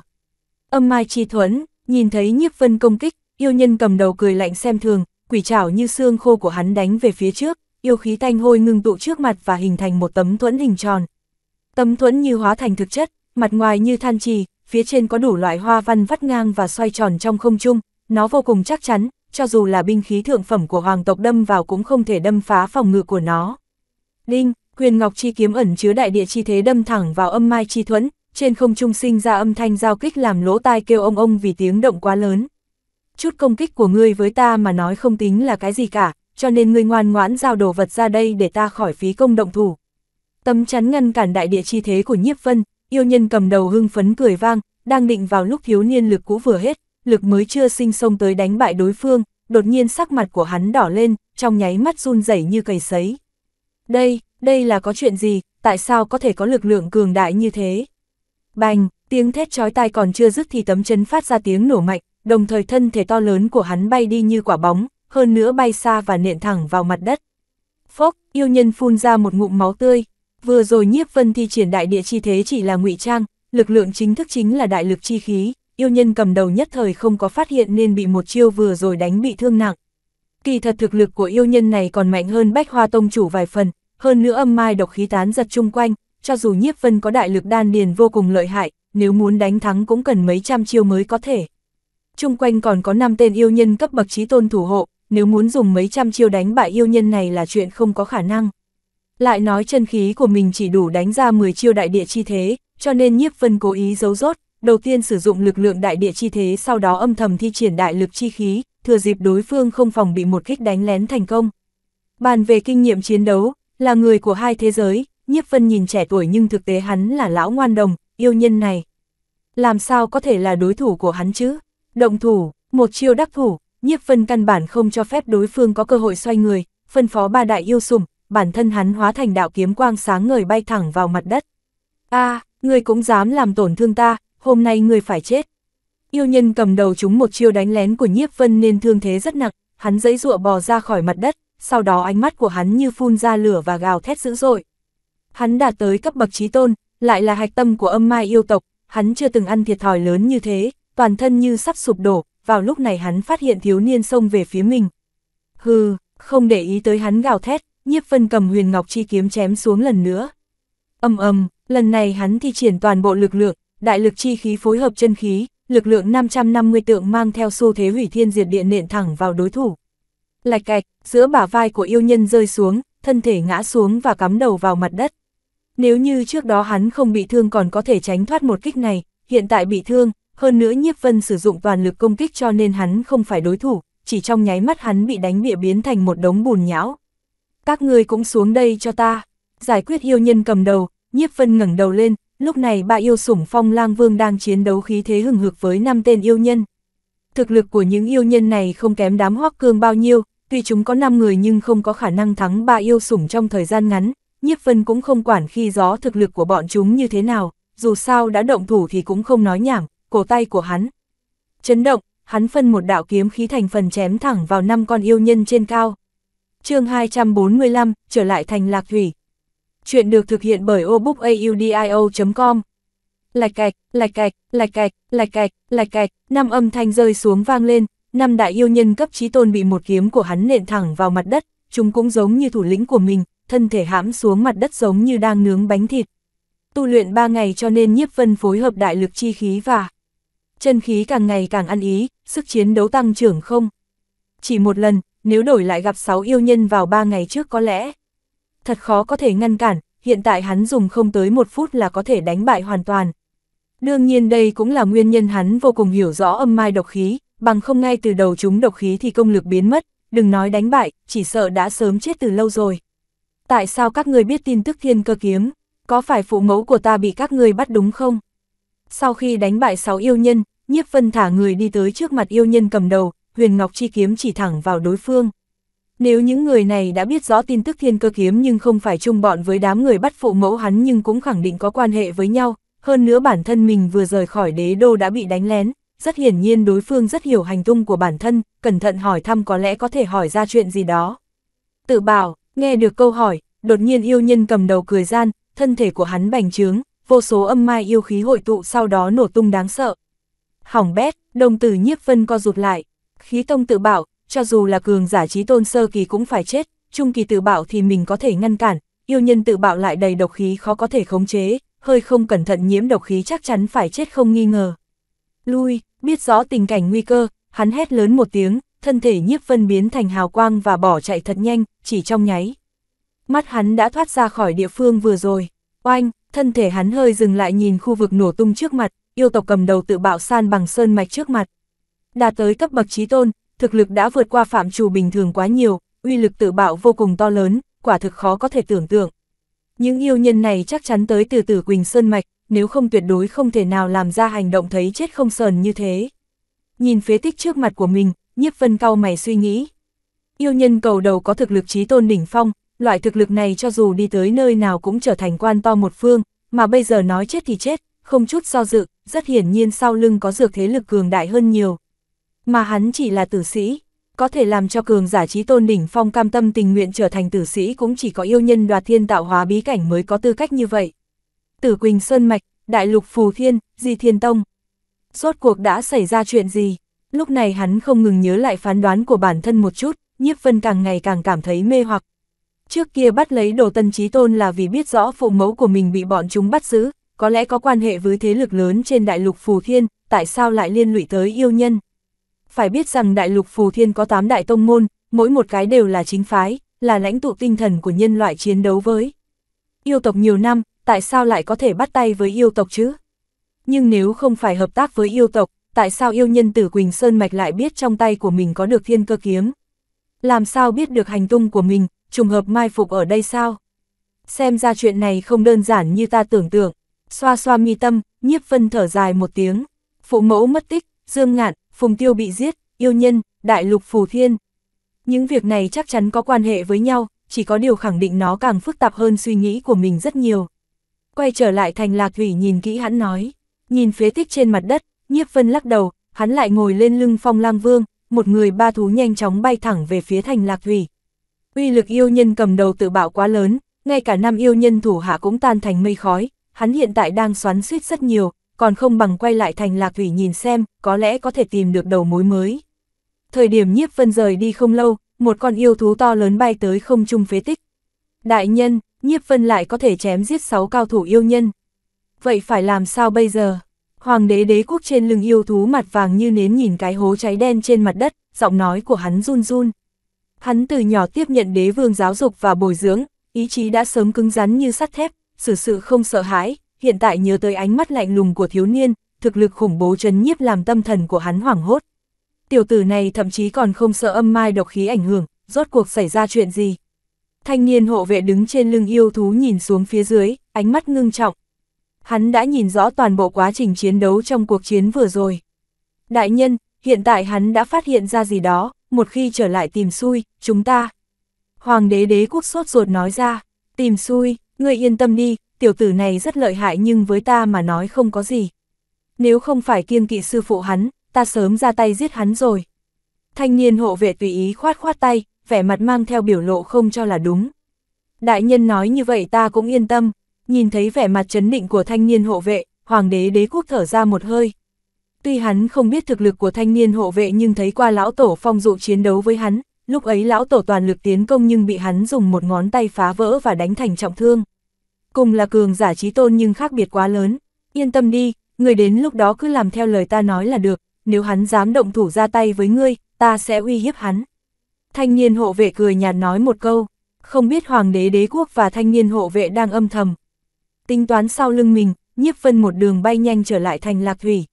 Âm Mai Chi thuẫn nhìn thấy nhiếp vân công kích, yêu nhân cầm đầu cười lạnh xem thường, quỷ chảo như xương khô của hắn đánh về phía trước, yêu khí tanh hôi ngưng tụ trước mặt và hình thành một tấm thuẫn hình tròn. Tấm thuẫn như hóa thành thực chất, mặt ngoài như than trì, phía trên có đủ loại hoa văn vắt ngang và xoay tròn trong không trung, nó vô cùng chắc chắn, cho dù là binh khí thượng phẩm của hoàng tộc đâm vào cũng không thể đâm phá phòng ngự của nó. Đinh, quyền ngọc chi kiếm ẩn chứa đại địa chi thế đâm thẳng vào âm mai chi thuẫn, trên không trung sinh ra âm thanh giao kích làm lỗ tai kêu ông ông vì tiếng động quá lớn. Chút công kích của ngươi với ta mà nói không tính là cái gì cả, cho nên ngươi ngoan ngoãn giao đồ vật ra đây để ta khỏi phí công động thủ. tâm chắn ngăn cản đại địa chi thế của nhiếp vân, yêu nhân cầm đầu hưng phấn cười vang, đang định vào lúc thiếu niên lực cũ vừa hết, lực mới chưa sinh sông tới đánh bại đối phương, đột nhiên sắc mặt của hắn đỏ lên, trong nháy mắt run rẩy như cầy sấy. Đây, đây là có chuyện gì, tại sao có thể có lực lượng cường đại như thế? Bành, tiếng thét chói tai còn chưa dứt thì tấm chấn phát ra tiếng nổ mạnh, đồng thời thân thể to lớn của hắn bay đi như quả bóng, hơn nữa bay xa và nện thẳng vào mặt đất. Phốc, yêu nhân phun ra một ngụm máu tươi, Vừa rồi nhiếp vân thi triển đại địa chi thế chỉ là ngụy trang, lực lượng chính thức chính là đại lực chi khí, yêu nhân cầm đầu nhất thời không có phát hiện nên bị một chiêu vừa rồi đánh bị thương nặng. Kỳ thật thực lực của yêu nhân này còn mạnh hơn bách hoa tông chủ vài phần, hơn nữa âm mai độc khí tán giật chung quanh, cho dù nhiếp vân có đại lực đan điền vô cùng lợi hại, nếu muốn đánh thắng cũng cần mấy trăm chiêu mới có thể. Chung quanh còn có 5 tên yêu nhân cấp bậc chí tôn thủ hộ, nếu muốn dùng mấy trăm chiêu đánh bại yêu nhân này là chuyện không có khả năng. Lại nói chân khí của mình chỉ đủ đánh ra 10 chiêu đại địa chi thế, cho nên nhiếp vân cố ý giấu rốt, đầu tiên sử dụng lực lượng đại địa chi thế sau đó âm thầm thi triển đại lực chi khí, thừa dịp đối phương không phòng bị một kích đánh lén thành công. Bàn về kinh nghiệm chiến đấu, là người của hai thế giới, nhiếp vân nhìn trẻ tuổi nhưng thực tế hắn là lão ngoan đồng, yêu nhân này. Làm sao có thể là đối thủ của hắn chứ? Động thủ, một chiêu đắc thủ, nhiếp vân căn bản không cho phép đối phương có cơ hội xoay người, phân phó ba đại yêu sùng, bản thân hắn hóa thành đạo kiếm quang sáng ngời bay thẳng vào mặt đất. a à, ngươi cũng dám làm tổn thương ta, hôm nay ngươi phải chết. Yêu nhân cầm đầu chúng một chiêu đánh lén của nhiếp vân nên thương thế rất nặng, hắn dãy dụa bò ra khỏi mặt đất, sau đó ánh mắt của hắn như phun ra lửa và gào thét dữ dội. Hắn đạt tới cấp bậc trí tôn, lại là hạch tâm của âm mai yêu tộc, hắn chưa từng ăn thiệt thòi lớn như thế, toàn thân như sắp sụp đổ, vào lúc này hắn phát hiện thiếu niên xông về phía mình. Hừ, không để ý tới hắn gào thét, nhiếp vân cầm huyền ngọc chi kiếm chém xuống lần nữa. ầm ầm, lần này hắn thi triển toàn bộ lực lượng, đại lực chi khí phối hợp chân khí, lực lượng 550 tượng mang theo xu thế hủy thiên diệt địa nện thẳng vào đối thủ. Lạch cạch, giữa bả vai của yêu nhân rơi xuống, thân thể ngã xuống và cắm đầu vào mặt đất. Nếu như trước đó hắn không bị thương còn có thể tránh thoát một kích này, hiện tại bị thương, hơn nữa nhiếp vân sử dụng toàn lực công kích cho nên hắn không phải đối thủ, chỉ trong nháy mắt hắn bị đánh bịa biến thành một đống bùn nhão các ngươi cũng xuống đây cho ta. Giải quyết yêu nhân cầm đầu, nhiếp vân ngẩng đầu lên, lúc này ba yêu sủng phong lang vương đang chiến đấu khí thế hừng hực với năm tên yêu nhân. Thực lực của những yêu nhân này không kém đám hoắc cương bao nhiêu, tuy chúng có 5 người nhưng không có khả năng thắng ba yêu sủng trong thời gian ngắn, nhiếp vân cũng không quản khi gió thực lực của bọn chúng như thế nào, dù sao đã động thủ thì cũng không nói nhảm, cổ tay của hắn. Chấn động, hắn phân một đạo kiếm khí thành phần chém thẳng vào năm con yêu nhân trên cao chương 245, trở lại thành lạc thủy. Chuyện được thực hiện bởi obookaudio.com. Lạch cạch, lạch cạch, lạch cạch, lạch cạch, lạch cạch, năm âm thanh rơi xuống vang lên, năm đại yêu nhân cấp trí tôn bị một kiếm của hắn nện thẳng vào mặt đất, chúng cũng giống như thủ lĩnh của mình, thân thể hãm xuống mặt đất giống như đang nướng bánh thịt. Tu luyện 3 ngày cho nên nhiếp vân phối hợp đại lực chi khí và chân khí càng ngày càng ăn ý, sức chiến đấu tăng trưởng không. Chỉ một lần, nếu đổi lại gặp sáu yêu nhân vào ba ngày trước có lẽ. Thật khó có thể ngăn cản, hiện tại hắn dùng không tới một phút là có thể đánh bại hoàn toàn. Đương nhiên đây cũng là nguyên nhân hắn vô cùng hiểu rõ âm mai độc khí, bằng không ngay từ đầu chúng độc khí thì công lực biến mất, đừng nói đánh bại, chỉ sợ đã sớm chết từ lâu rồi. Tại sao các người biết tin tức thiên cơ kiếm? Có phải phụ mẫu của ta bị các người bắt đúng không? Sau khi đánh bại sáu yêu nhân, nhiếp vân thả người đi tới trước mặt yêu nhân cầm đầu, huyền ngọc chi kiếm chỉ thẳng vào đối phương. Nếu những người này đã biết rõ tin tức thiên cơ kiếm nhưng không phải chung bọn với đám người bắt phụ mẫu hắn nhưng cũng khẳng định có quan hệ với nhau, hơn nữa bản thân mình vừa rời khỏi đế đô đã bị đánh lén, rất hiển nhiên đối phương rất hiểu hành tung của bản thân, cẩn thận hỏi thăm có lẽ có thể hỏi ra chuyện gì đó. Tự bảo, nghe được câu hỏi, đột nhiên yêu nhân cầm đầu cười gian, thân thể của hắn bành trướng, vô số âm mai yêu khí hội tụ sau đó nổ tung đáng sợ. Hỏng bét, đồng tử nhiếp vân co rụt lại, khí tông tự bảo, cho dù là cường giả trí tôn sơ kỳ cũng phải chết, trung kỳ tự bảo thì mình có thể ngăn cản, yêu nhân tự bạo lại đầy độc khí khó có thể khống chế, hơi không cẩn thận nhiễm độc khí chắc chắn phải chết không nghi ngờ. Lui, biết rõ tình cảnh nguy cơ, hắn hét lớn một tiếng, thân thể nhiếp vân biến thành hào quang và bỏ chạy thật nhanh, chỉ trong nháy. Mắt hắn đã thoát ra khỏi địa phương vừa rồi. Oanh, thân thể hắn hơi dừng lại nhìn khu vực nổ tung trước mặt, yêu tộc cầm đầu tự bạo san bằng sơn mạch trước mặt đạt tới cấp bậc trí tôn, thực lực đã vượt qua phạm trù bình thường quá nhiều, uy lực tự bạo vô cùng to lớn, quả thực khó có thể tưởng tượng. Những yêu nhân này chắc chắn tới từ tử Quỳnh Sơn Mạch, nếu không tuyệt đối không thể nào làm ra hành động thấy chết không sờn như thế. Nhìn phế tích trước mặt của mình, nhiếp vân cao mày suy nghĩ. Yêu nhân cầu đầu có thực lực trí tôn đỉnh phong, loại thực lực này cho dù đi tới nơi nào cũng trở thành quan to một phương, mà bây giờ nói chết thì chết, không chút do so dự, rất hiển nhiên sau lưng có dược thế lực cường đại hơn nhiều, mà hắn chỉ là tử sĩ. Có thể làm cho cường giả trí tôn đỉnh phong cam tâm tình nguyện trở thành tử sĩ cũng chỉ có yêu nhân đoạt thiên tạo hóa bí cảnh mới có tư cách như vậy. Tử Quỳnh Sơn Mạch, Đại Lục Phù Thiên, Di Thiên Tông. Rốt cuộc đã xảy ra chuyện gì? Lúc này hắn không ngừng nhớ lại phán đoán của bản thân một chút, nhiếp vân càng ngày càng cảm thấy mê hoặc. Trước kia bắt lấy đồ tân trí tôn là vì biết rõ phụ mẫu của mình bị bọn chúng bắt giữ, có lẽ có quan hệ với thế lực lớn trên đại lục phù thiên, tại sao lại liên lụy tới yêu nhân phải biết rằng đại lục phù thiên có 8 đại tông môn, mỗi một cái đều là chính phái, là lãnh tụ tinh thần của nhân loại chiến đấu với. Yêu tộc nhiều năm, tại sao lại có thể bắt tay với yêu tộc chứ? Nhưng nếu không phải hợp tác với yêu tộc, tại sao yêu nhân tử Quỳnh Sơn Mạch lại biết trong tay của mình có được thiên cơ kiếm? Làm sao biết được hành tung của mình, trùng hợp mai phục ở đây sao? Xem ra chuyện này không đơn giản như ta tưởng tượng. Xoa xoa mi tâm, nhiếp phân thở dài một tiếng. Phụ mẫu mất tích, dương ngạn, Phùng Tiêu bị giết, yêu nhân, đại lục phù thiên. Những việc này chắc chắn có quan hệ với nhau, chỉ có điều khẳng định nó càng phức tạp hơn suy nghĩ của mình rất nhiều. Quay trở lại thành lạc thủy nhìn kỹ hắn nói, nhìn phế tích trên mặt đất, nhiếp vân lắc đầu, hắn lại ngồi lên lưng phong lang vương, một người ba thú nhanh chóng bay thẳng về phía thành lạc thủy. Uy lực yêu nhân cầm đầu tự bạo quá lớn, ngay cả năm yêu nhân thủ hạ cũng tan thành mây khói, hắn hiện tại đang xoắn suýt rất nhiều, còn không bằng quay lại thành lạc thủy nhìn xem, có lẽ có thể tìm được đầu mối mới. Thời điểm nhiếp vân rời đi không lâu, một con yêu thú to lớn bay tới không trung phế tích. Đại nhân, nhiếp vân lại có thể chém giết sáu cao thủ yêu nhân. Vậy phải làm sao bây giờ? Hoàng đế đế quốc trên lưng yêu thú mặt vàng như nến nhìn cái hố cháy đen trên mặt đất, giọng nói của hắn run run. Hắn từ nhỏ tiếp nhận đế vương giáo dục và bồi dưỡng, ý chí đã sớm cứng rắn như sắt thép, xử sự, sự không sợ hãi, hiện tại nhớ tới ánh mắt lạnh lùng của thiếu niên, thực lực khủng bố chấn nhiếp làm tâm thần của hắn hoảng hốt. Tiểu tử này thậm chí còn không sợ âm mai độc khí ảnh hưởng, rốt cuộc xảy ra chuyện gì. Thanh niên hộ vệ đứng trên lưng yêu thú nhìn xuống phía dưới, ánh mắt ngưng trọng. Hắn đã nhìn rõ toàn bộ quá trình chiến đấu trong cuộc chiến vừa rồi. Đại nhân, hiện tại hắn đã phát hiện ra gì đó, một khi trở lại tìm xui, chúng ta. Hoàng đế đế quốc sốt ruột nói ra, tìm xui, ngươi yên tâm đi, tiểu tử này rất lợi hại nhưng với ta mà nói không có gì. Nếu không phải kiên kỵ sư phụ hắn, ta sớm ra tay giết hắn rồi. Thanh niên hộ vệ tùy ý khoát khoát tay, vẻ mặt mang theo biểu lộ không cho là đúng. Đại nhân nói như vậy ta cũng yên tâm, nhìn thấy vẻ mặt chấn định của thanh niên hộ vệ, hoàng đế đế quốc thở ra một hơi. Tuy hắn không biết thực lực của thanh niên hộ vệ nhưng thấy qua lão tổ phong dụ chiến đấu với hắn, lúc ấy lão tổ toàn lực tiến công nhưng bị hắn dùng một ngón tay phá vỡ và đánh thành trọng thương cùng là cường giả trí tôn nhưng khác biệt quá lớn. Yên tâm đi, người đến lúc đó cứ làm theo lời ta nói là được, nếu hắn dám động thủ ra tay với ngươi, ta sẽ uy hiếp hắn. Thanh niên hộ vệ cười nhạt nói một câu, không biết hoàng đế đế quốc và thanh niên hộ vệ đang âm thầm. Tính toán sau lưng mình, nhiếp vân một đường bay nhanh trở lại thành lạc thủy.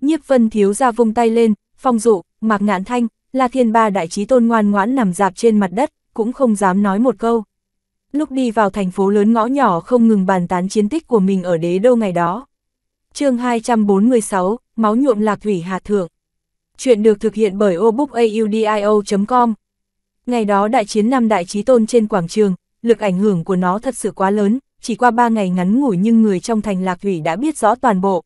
Nhiếp vân thiếu ra vung tay lên, phong dụ, mạc ngạn thanh, là thiên ba đại trí tôn ngoan ngoãn nằm dạp trên mặt đất, cũng không dám nói một câu lúc đi vào thành phố lớn ngõ nhỏ không ngừng bàn tán chiến tích của mình ở đế đô ngày đó. chương 246, Máu nhuộm lạc thủy hạ thượng. Chuyện được thực hiện bởi obookaudio.com. Ngày đó đại chiến năm đại trí tôn trên quảng trường, lực ảnh hưởng của nó thật sự quá lớn, chỉ qua 3 ngày ngắn ngủi nhưng người trong thành lạc thủy đã biết rõ toàn bộ.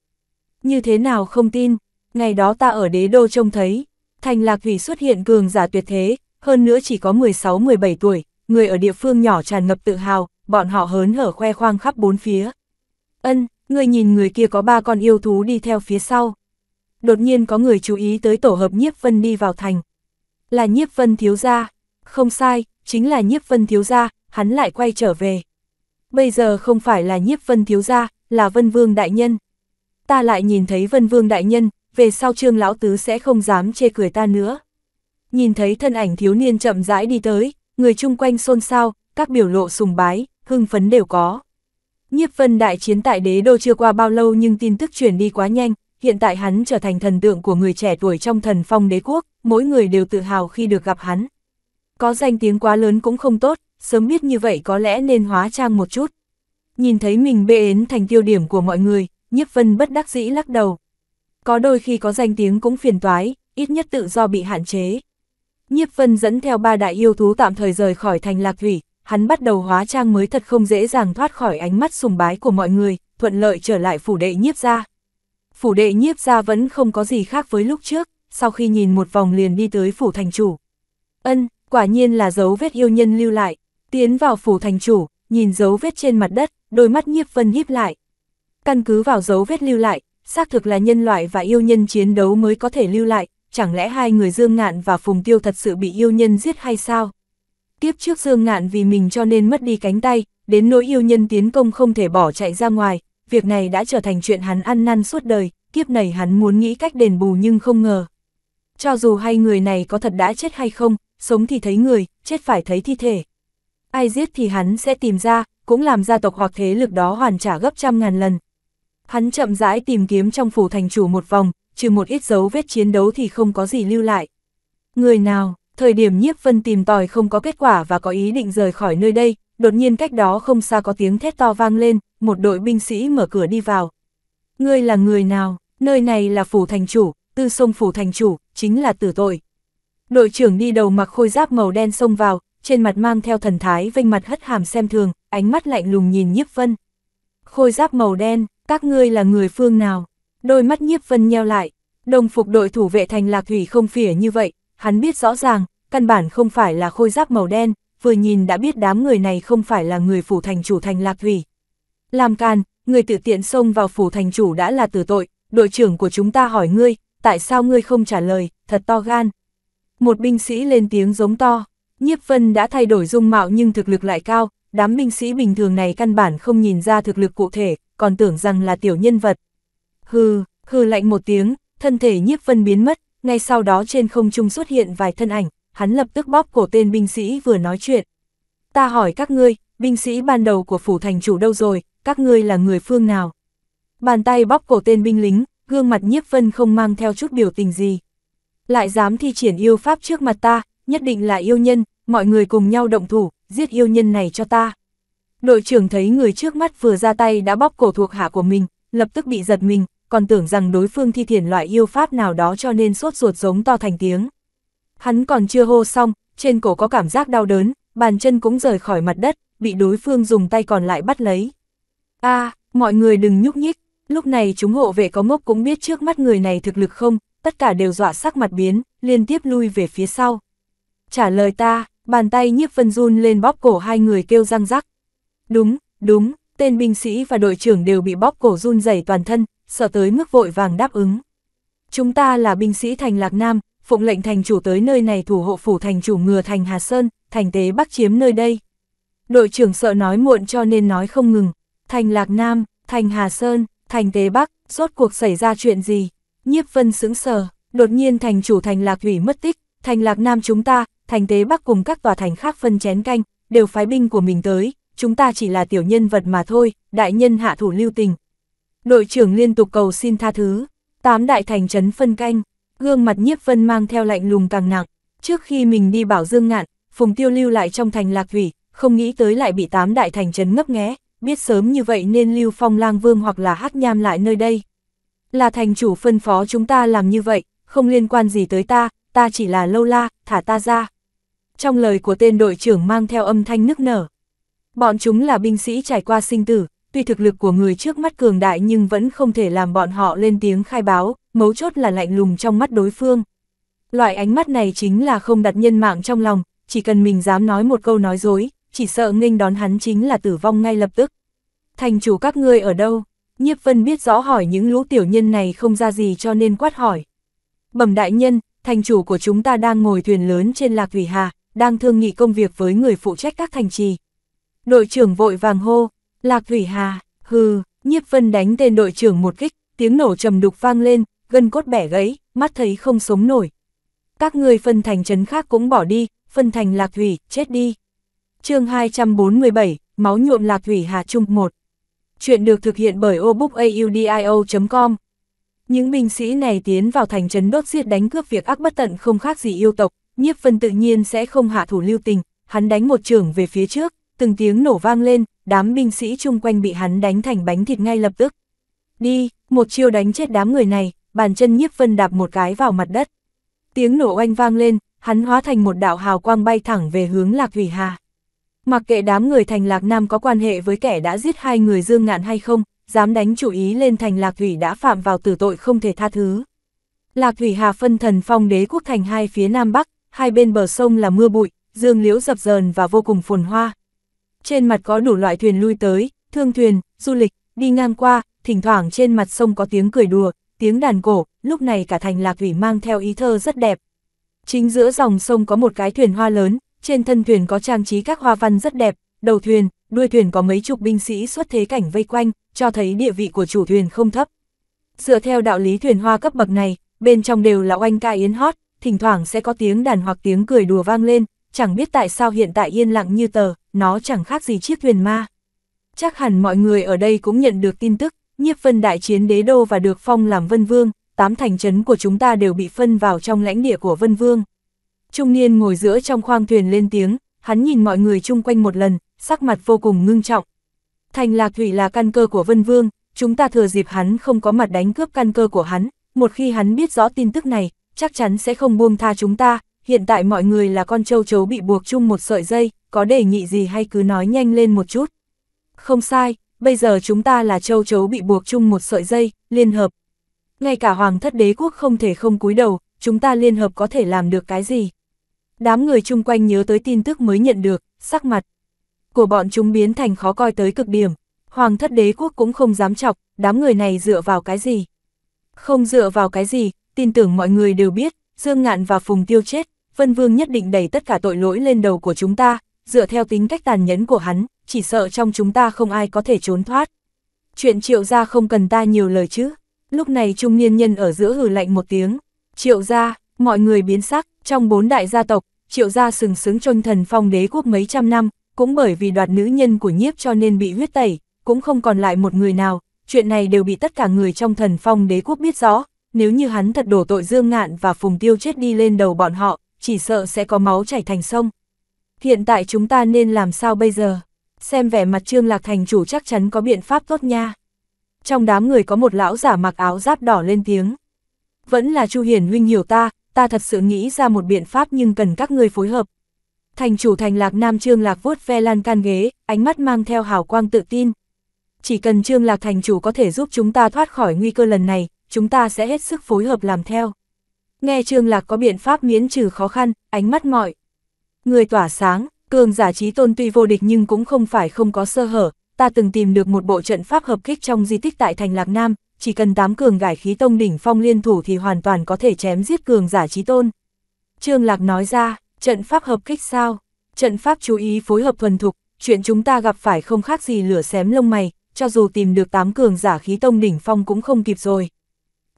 Như thế nào không tin, ngày đó ta ở đế đô trông thấy, thành lạc thủy xuất hiện cường giả tuyệt thế, hơn nữa chỉ có 16-17 tuổi, người ở địa phương nhỏ tràn ngập tự hào, bọn họ hớn hở khoe khoang khắp bốn phía. Ân, người nhìn người kia có ba con yêu thú đi theo phía sau. Đột nhiên có người chú ý tới tổ hợp nhiếp vân đi vào thành. Là nhiếp vân thiếu gia, không sai, chính là nhiếp vân thiếu gia, hắn lại quay trở về. Bây giờ không phải là nhiếp vân thiếu gia, là vân vương đại nhân. Ta lại nhìn thấy vân vương đại nhân, về sau trương lão tứ sẽ không dám chê cười ta nữa. Nhìn thấy thân ảnh thiếu niên chậm rãi đi tới, người chung quanh xôn xao, các biểu lộ sùng bái, hưng phấn đều có. Nhiếp vân đại chiến tại đế đô chưa qua bao lâu nhưng tin tức chuyển đi quá nhanh, hiện tại hắn trở thành thần tượng của người trẻ tuổi trong thần phong đế quốc, mỗi người đều tự hào khi được gặp hắn. Có danh tiếng quá lớn cũng không tốt, sớm biết như vậy có lẽ nên hóa trang một chút. Nhìn thấy mình bê ến thành tiêu điểm của mọi người, nhiếp vân bất đắc dĩ lắc đầu. Có đôi khi có danh tiếng cũng phiền toái, ít nhất tự do bị hạn chế. Nhiếp Vân dẫn theo ba đại yêu thú tạm thời rời khỏi thành lạc thủy, hắn bắt đầu hóa trang mới thật không dễ dàng thoát khỏi ánh mắt sùng bái của mọi người, thuận lợi trở lại phủ đệ nhiếp gia. Phủ đệ nhiếp gia vẫn không có gì khác với lúc trước, sau khi nhìn một vòng liền đi tới phủ thành chủ. Ân, quả nhiên là dấu vết yêu nhân lưu lại, tiến vào phủ thành chủ, nhìn dấu vết trên mặt đất, đôi mắt nhiếp vân híp lại. Căn cứ vào dấu vết lưu lại, xác thực là nhân loại và yêu nhân chiến đấu mới có thể lưu lại, chẳng lẽ hai người Dương Ngạn và Phùng Tiêu thật sự bị yêu nhân giết hay sao? Tiếp trước Dương Ngạn vì mình cho nên mất đi cánh tay, đến nỗi yêu nhân tiến công không thể bỏ chạy ra ngoài, việc này đã trở thành chuyện hắn ăn năn suốt đời, kiếp này hắn muốn nghĩ cách đền bù nhưng không ngờ. Cho dù hai người này có thật đã chết hay không, sống thì thấy người, chết phải thấy thi thể. Ai giết thì hắn sẽ tìm ra, cũng làm gia tộc hoặc thế lực đó hoàn trả gấp trăm ngàn lần. Hắn chậm rãi tìm kiếm trong phủ thành chủ một vòng, trừ một ít dấu vết chiến đấu thì không có gì lưu lại. Người nào, thời điểm nhiếp vân tìm tòi không có kết quả và có ý định rời khỏi nơi đây, đột nhiên cách đó không xa có tiếng thét to vang lên, một đội binh sĩ mở cửa đi vào. Ngươi là người nào, nơi này là phủ thành chủ, tư sông phủ thành chủ, chính là tử tội. Đội trưởng đi đầu mặc khôi giáp màu đen xông vào, trên mặt mang theo thần thái vênh mặt hất hàm xem thường, ánh mắt lạnh lùng nhìn nhiếp vân. Khôi giáp màu đen, các ngươi là người phương nào? Đôi mắt nhiếp vân nheo lại, đồng phục đội thủ vệ thành lạc thủy không phỉa như vậy, hắn biết rõ ràng, căn bản không phải là khôi giáp màu đen, vừa nhìn đã biết đám người này không phải là người phủ thành chủ thành lạc thủy. Làm can, người tự tiện xông vào phủ thành chủ đã là tử tội, đội trưởng của chúng ta hỏi ngươi, tại sao ngươi không trả lời, thật to gan. Một binh sĩ lên tiếng giống to, nhiếp vân đã thay đổi dung mạo nhưng thực lực lại cao, đám binh sĩ bình thường này căn bản không nhìn ra thực lực cụ thể, còn tưởng rằng là tiểu nhân vật hừ, hừ lạnh một tiếng, thân thể nhiếp vân biến mất, ngay sau đó trên không trung xuất hiện vài thân ảnh, hắn lập tức bóp cổ tên binh sĩ vừa nói chuyện. Ta hỏi các ngươi, binh sĩ ban đầu của phủ thành chủ đâu rồi, các ngươi là người phương nào? Bàn tay bóp cổ tên binh lính, gương mặt nhiếp vân không mang theo chút biểu tình gì. Lại dám thi triển yêu pháp trước mặt ta, nhất định là yêu nhân, mọi người cùng nhau động thủ, giết yêu nhân này cho ta. Đội trưởng thấy người trước mắt vừa ra tay đã bóp cổ thuộc hạ của mình, lập tức bị giật mình, còn tưởng rằng đối phương thi thiền loại yêu pháp nào đó cho nên sốt ruột giống to thành tiếng. Hắn còn chưa hô xong, trên cổ có cảm giác đau đớn, bàn chân cũng rời khỏi mặt đất, bị đối phương dùng tay còn lại bắt lấy. a mọi người đừng nhúc nhích, lúc này chúng hộ vệ có mốc cũng biết trước mắt người này thực lực không, tất cả đều dọa sắc mặt biến, liên tiếp lui về phía sau. Trả lời ta, bàn tay nhiếp vân run lên bóp cổ hai người kêu răng rắc. Đúng, đúng, tên binh sĩ và đội trưởng đều bị bóp cổ run rẩy toàn thân, sợ tới mức vội vàng đáp ứng. Chúng ta là binh sĩ thành Lạc Nam, phụng lệnh thành chủ tới nơi này thủ hộ phủ thành chủ ngừa thành Hà Sơn, thành tế bắc chiếm nơi đây. Đội trưởng sợ nói muộn cho nên nói không ngừng, thành Lạc Nam, thành Hà Sơn, thành tế bắc, rốt cuộc xảy ra chuyện gì? Nhiếp vân sững sờ, đột nhiên thành chủ thành Lạc Thủy mất tích, thành Lạc Nam chúng ta, thành tế bắc cùng các tòa thành khác phân chén canh, đều phái binh của mình tới, chúng ta chỉ là tiểu nhân vật mà thôi, đại nhân hạ thủ lưu tình, đội trưởng liên tục cầu xin tha thứ, tám đại thành trấn phân canh, gương mặt nhiếp vân mang theo lạnh lùng càng nặng, trước khi mình đi bảo dương ngạn, phùng tiêu lưu lại trong thành lạc thủy, không nghĩ tới lại bị tám đại thành trấn ngấp nghé, biết sớm như vậy nên lưu phong lang vương hoặc là hát nham lại nơi đây. Là thành chủ phân phó chúng ta làm như vậy, không liên quan gì tới ta, ta chỉ là lâu la, thả ta ra. Trong lời của tên đội trưởng mang theo âm thanh nức nở. Bọn chúng là binh sĩ trải qua sinh tử, tuy thực lực của người trước mắt cường đại nhưng vẫn không thể làm bọn họ lên tiếng khai báo, mấu chốt là lạnh lùng trong mắt đối phương. Loại ánh mắt này chính là không đặt nhân mạng trong lòng, chỉ cần mình dám nói một câu nói dối, chỉ sợ nghênh đón hắn chính là tử vong ngay lập tức. Thành chủ các ngươi ở đâu? Nhiếp Vân biết rõ hỏi những lũ tiểu nhân này không ra gì cho nên quát hỏi. Bẩm đại nhân, thành chủ của chúng ta đang ngồi thuyền lớn trên Lạc Thủy Hà, đang thương nghị công việc với người phụ trách các thành trì. Đội trưởng vội vàng hô, Lạc Thủy Hà, hừ, nhiếp vân đánh tên đội trưởng một kích, tiếng nổ trầm đục vang lên, gân cốt bẻ gãy, mắt thấy không sống nổi. Các người phân thành trấn khác cũng bỏ đi, phân thành Lạc Thủy, chết đi. chương 247, Máu nhuộm Lạc Thủy Hà Trung 1 Chuyện được thực hiện bởi obookaudio.com Những binh sĩ này tiến vào thành trấn đốt giết đánh cướp việc ác bất tận không khác gì yêu tộc, nhiếp vân tự nhiên sẽ không hạ thủ lưu tình, hắn đánh một trưởng về phía trước, từng tiếng nổ vang lên, đám binh sĩ chung quanh bị hắn đánh thành bánh thịt ngay lập tức. Đi, một chiêu đánh chết đám người này, bàn chân nhiếp vân đạp một cái vào mặt đất. Tiếng nổ oanh vang lên, hắn hóa thành một đạo hào quang bay thẳng về hướng Lạc Thủy Hà. Mặc kệ đám người thành Lạc Nam có quan hệ với kẻ đã giết hai người Dương Ngạn hay không, dám đánh chủ ý lên thành Lạc Thủy đã phạm vào tử tội không thể tha thứ. Lạc Thủy Hà phân thần phong đế quốc thành hai phía Nam Bắc, hai bên bờ sông là mưa bụi, dương liễu dập dờn và vô cùng phồn hoa, trên mặt có đủ loại thuyền lui tới, thương thuyền, du lịch, đi ngang qua, thỉnh thoảng trên mặt sông có tiếng cười đùa, tiếng đàn cổ, lúc này cả thành lạc vĩ mang theo ý thơ rất đẹp. Chính giữa dòng sông có một cái thuyền hoa lớn, trên thân thuyền có trang trí các hoa văn rất đẹp, đầu thuyền, đuôi thuyền có mấy chục binh sĩ xuất thế cảnh vây quanh, cho thấy địa vị của chủ thuyền không thấp. Dựa theo đạo lý thuyền hoa cấp bậc này, bên trong đều là oanh ca yến hót, thỉnh thoảng sẽ có tiếng đàn hoặc tiếng cười đùa vang lên, chẳng biết tại sao hiện tại yên lặng như tờ nó chẳng khác gì chiếc thuyền ma. Chắc hẳn mọi người ở đây cũng nhận được tin tức, nhiếp vân đại chiến đế đô và được phong làm vân vương, tám thành trấn của chúng ta đều bị phân vào trong lãnh địa của vân vương. Trung niên ngồi giữa trong khoang thuyền lên tiếng, hắn nhìn mọi người chung quanh một lần, sắc mặt vô cùng ngưng trọng. Thành lạc thủy là căn cơ của vân vương, chúng ta thừa dịp hắn không có mặt đánh cướp căn cơ của hắn, một khi hắn biết rõ tin tức này, chắc chắn sẽ không buông tha chúng ta, hiện tại mọi người là con châu chấu bị buộc chung một sợi dây, có đề nghị gì hay cứ nói nhanh lên một chút. Không sai, bây giờ chúng ta là châu chấu bị buộc chung một sợi dây, liên hợp. Ngay cả hoàng thất đế quốc không thể không cúi đầu, chúng ta liên hợp có thể làm được cái gì. Đám người chung quanh nhớ tới tin tức mới nhận được, sắc mặt của bọn chúng biến thành khó coi tới cực điểm. Hoàng thất đế quốc cũng không dám chọc, đám người này dựa vào cái gì. Không dựa vào cái gì, tin tưởng mọi người đều biết, Dương Ngạn và Phùng Tiêu chết, Vân Vương nhất định đẩy tất cả tội lỗi lên đầu của chúng ta, dựa theo tính cách tàn nhẫn của hắn, chỉ sợ trong chúng ta không ai có thể trốn thoát. Chuyện triệu gia không cần ta nhiều lời chứ. Lúc này trung niên nhân ở giữa hừ lạnh một tiếng. Triệu gia, mọi người biến sắc, trong bốn đại gia tộc, triệu gia sừng sướng trôn thần phong đế quốc mấy trăm năm, cũng bởi vì đoạt nữ nhân của nhiếp cho nên bị huyết tẩy, cũng không còn lại một người nào. Chuyện này đều bị tất cả người trong thần phong đế quốc biết rõ, nếu như hắn thật đổ tội dương ngạn và phùng tiêu chết đi lên đầu bọn họ, chỉ sợ sẽ có máu chảy thành sông. Hiện tại chúng ta nên làm sao bây giờ? Xem vẻ mặt Trương Lạc Thành chủ chắc chắn có biện pháp tốt nha. Trong đám người có một lão giả mặc áo giáp đỏ lên tiếng. Vẫn là Chu hiền huynh hiểu ta, ta thật sự nghĩ ra một biện pháp nhưng cần các người phối hợp. Thành chủ thành lạc nam Trương Lạc vuốt ve lan can ghế, ánh mắt mang theo hào quang tự tin. Chỉ cần Trương Lạc thành chủ có thể giúp chúng ta thoát khỏi nguy cơ lần này, chúng ta sẽ hết sức phối hợp làm theo. Nghe Trương Lạc có biện pháp miễn trừ khó khăn, ánh mắt mọi. Người tỏa sáng, cường giả trí tôn tuy vô địch nhưng cũng không phải không có sơ hở, ta từng tìm được một bộ trận pháp hợp kích trong di tích tại thành Lạc Nam, chỉ cần tám cường gải khí tông đỉnh phong liên thủ thì hoàn toàn có thể chém giết cường giả trí tôn. Trương Lạc nói ra, trận pháp hợp kích sao? Trận pháp chú ý phối hợp thuần thục, chuyện chúng ta gặp phải không khác gì lửa xém lông mày, cho dù tìm được tám cường giả khí tông đỉnh phong cũng không kịp rồi.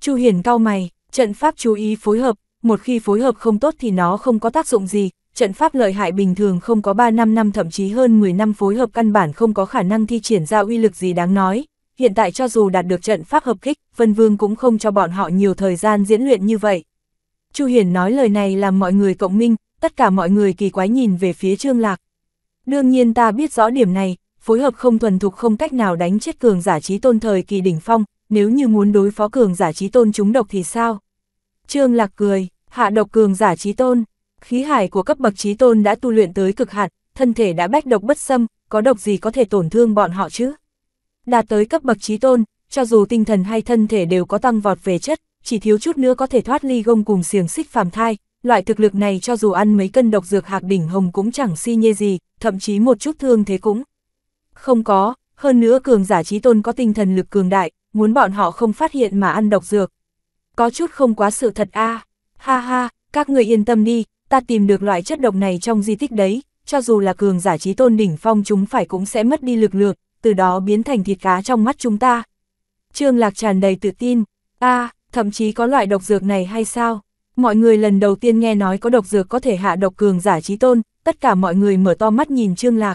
Chu Hiền cao mày, trận pháp chú ý phối hợp, một khi phối hợp không tốt thì nó không có tác dụng gì, trận pháp lợi hại bình thường không có 3 năm năm thậm chí hơn 10 năm phối hợp căn bản không có khả năng thi triển ra uy lực gì đáng nói. Hiện tại cho dù đạt được trận pháp hợp kích, Vân Vương cũng không cho bọn họ nhiều thời gian diễn luyện như vậy. Chu Hiển nói lời này làm mọi người cộng minh, tất cả mọi người kỳ quái nhìn về phía Trương Lạc. Đương nhiên ta biết rõ điểm này, phối hợp không thuần thục không cách nào đánh chết cường giả trí tôn thời kỳ đỉnh phong, nếu như muốn đối phó cường giả trí tôn chúng độc thì sao? Trương Lạc cười, hạ độc cường giả trí tôn, khí hải của cấp bậc trí tôn đã tu luyện tới cực hạn, thân thể đã bách độc bất xâm, có độc gì có thể tổn thương bọn họ chứ? Đạt tới cấp bậc trí tôn, cho dù tinh thần hay thân thể đều có tăng vọt về chất, chỉ thiếu chút nữa có thể thoát ly gông cùng xiềng xích phàm thai, loại thực lực này cho dù ăn mấy cân độc dược hạc đỉnh hồng cũng chẳng si nhê gì, thậm chí một chút thương thế cũng không có, hơn nữa cường giả trí tôn có tinh thần lực cường đại, muốn bọn họ không phát hiện mà ăn độc dược. Có chút không quá sự thật a ha ha, các người yên tâm đi, ta tìm được loại chất độc này trong di tích đấy, cho dù là cường giả trí tôn đỉnh phong chúng phải cũng sẽ mất đi lực lượng, từ đó biến thành thịt cá trong mắt chúng ta. Trương Lạc tràn đầy tự tin, a thậm chí có loại độc dược này hay sao? Mọi người lần đầu tiên nghe nói có độc dược có thể hạ độc cường giả trí tôn, tất cả mọi người mở to mắt nhìn Trương Lạc.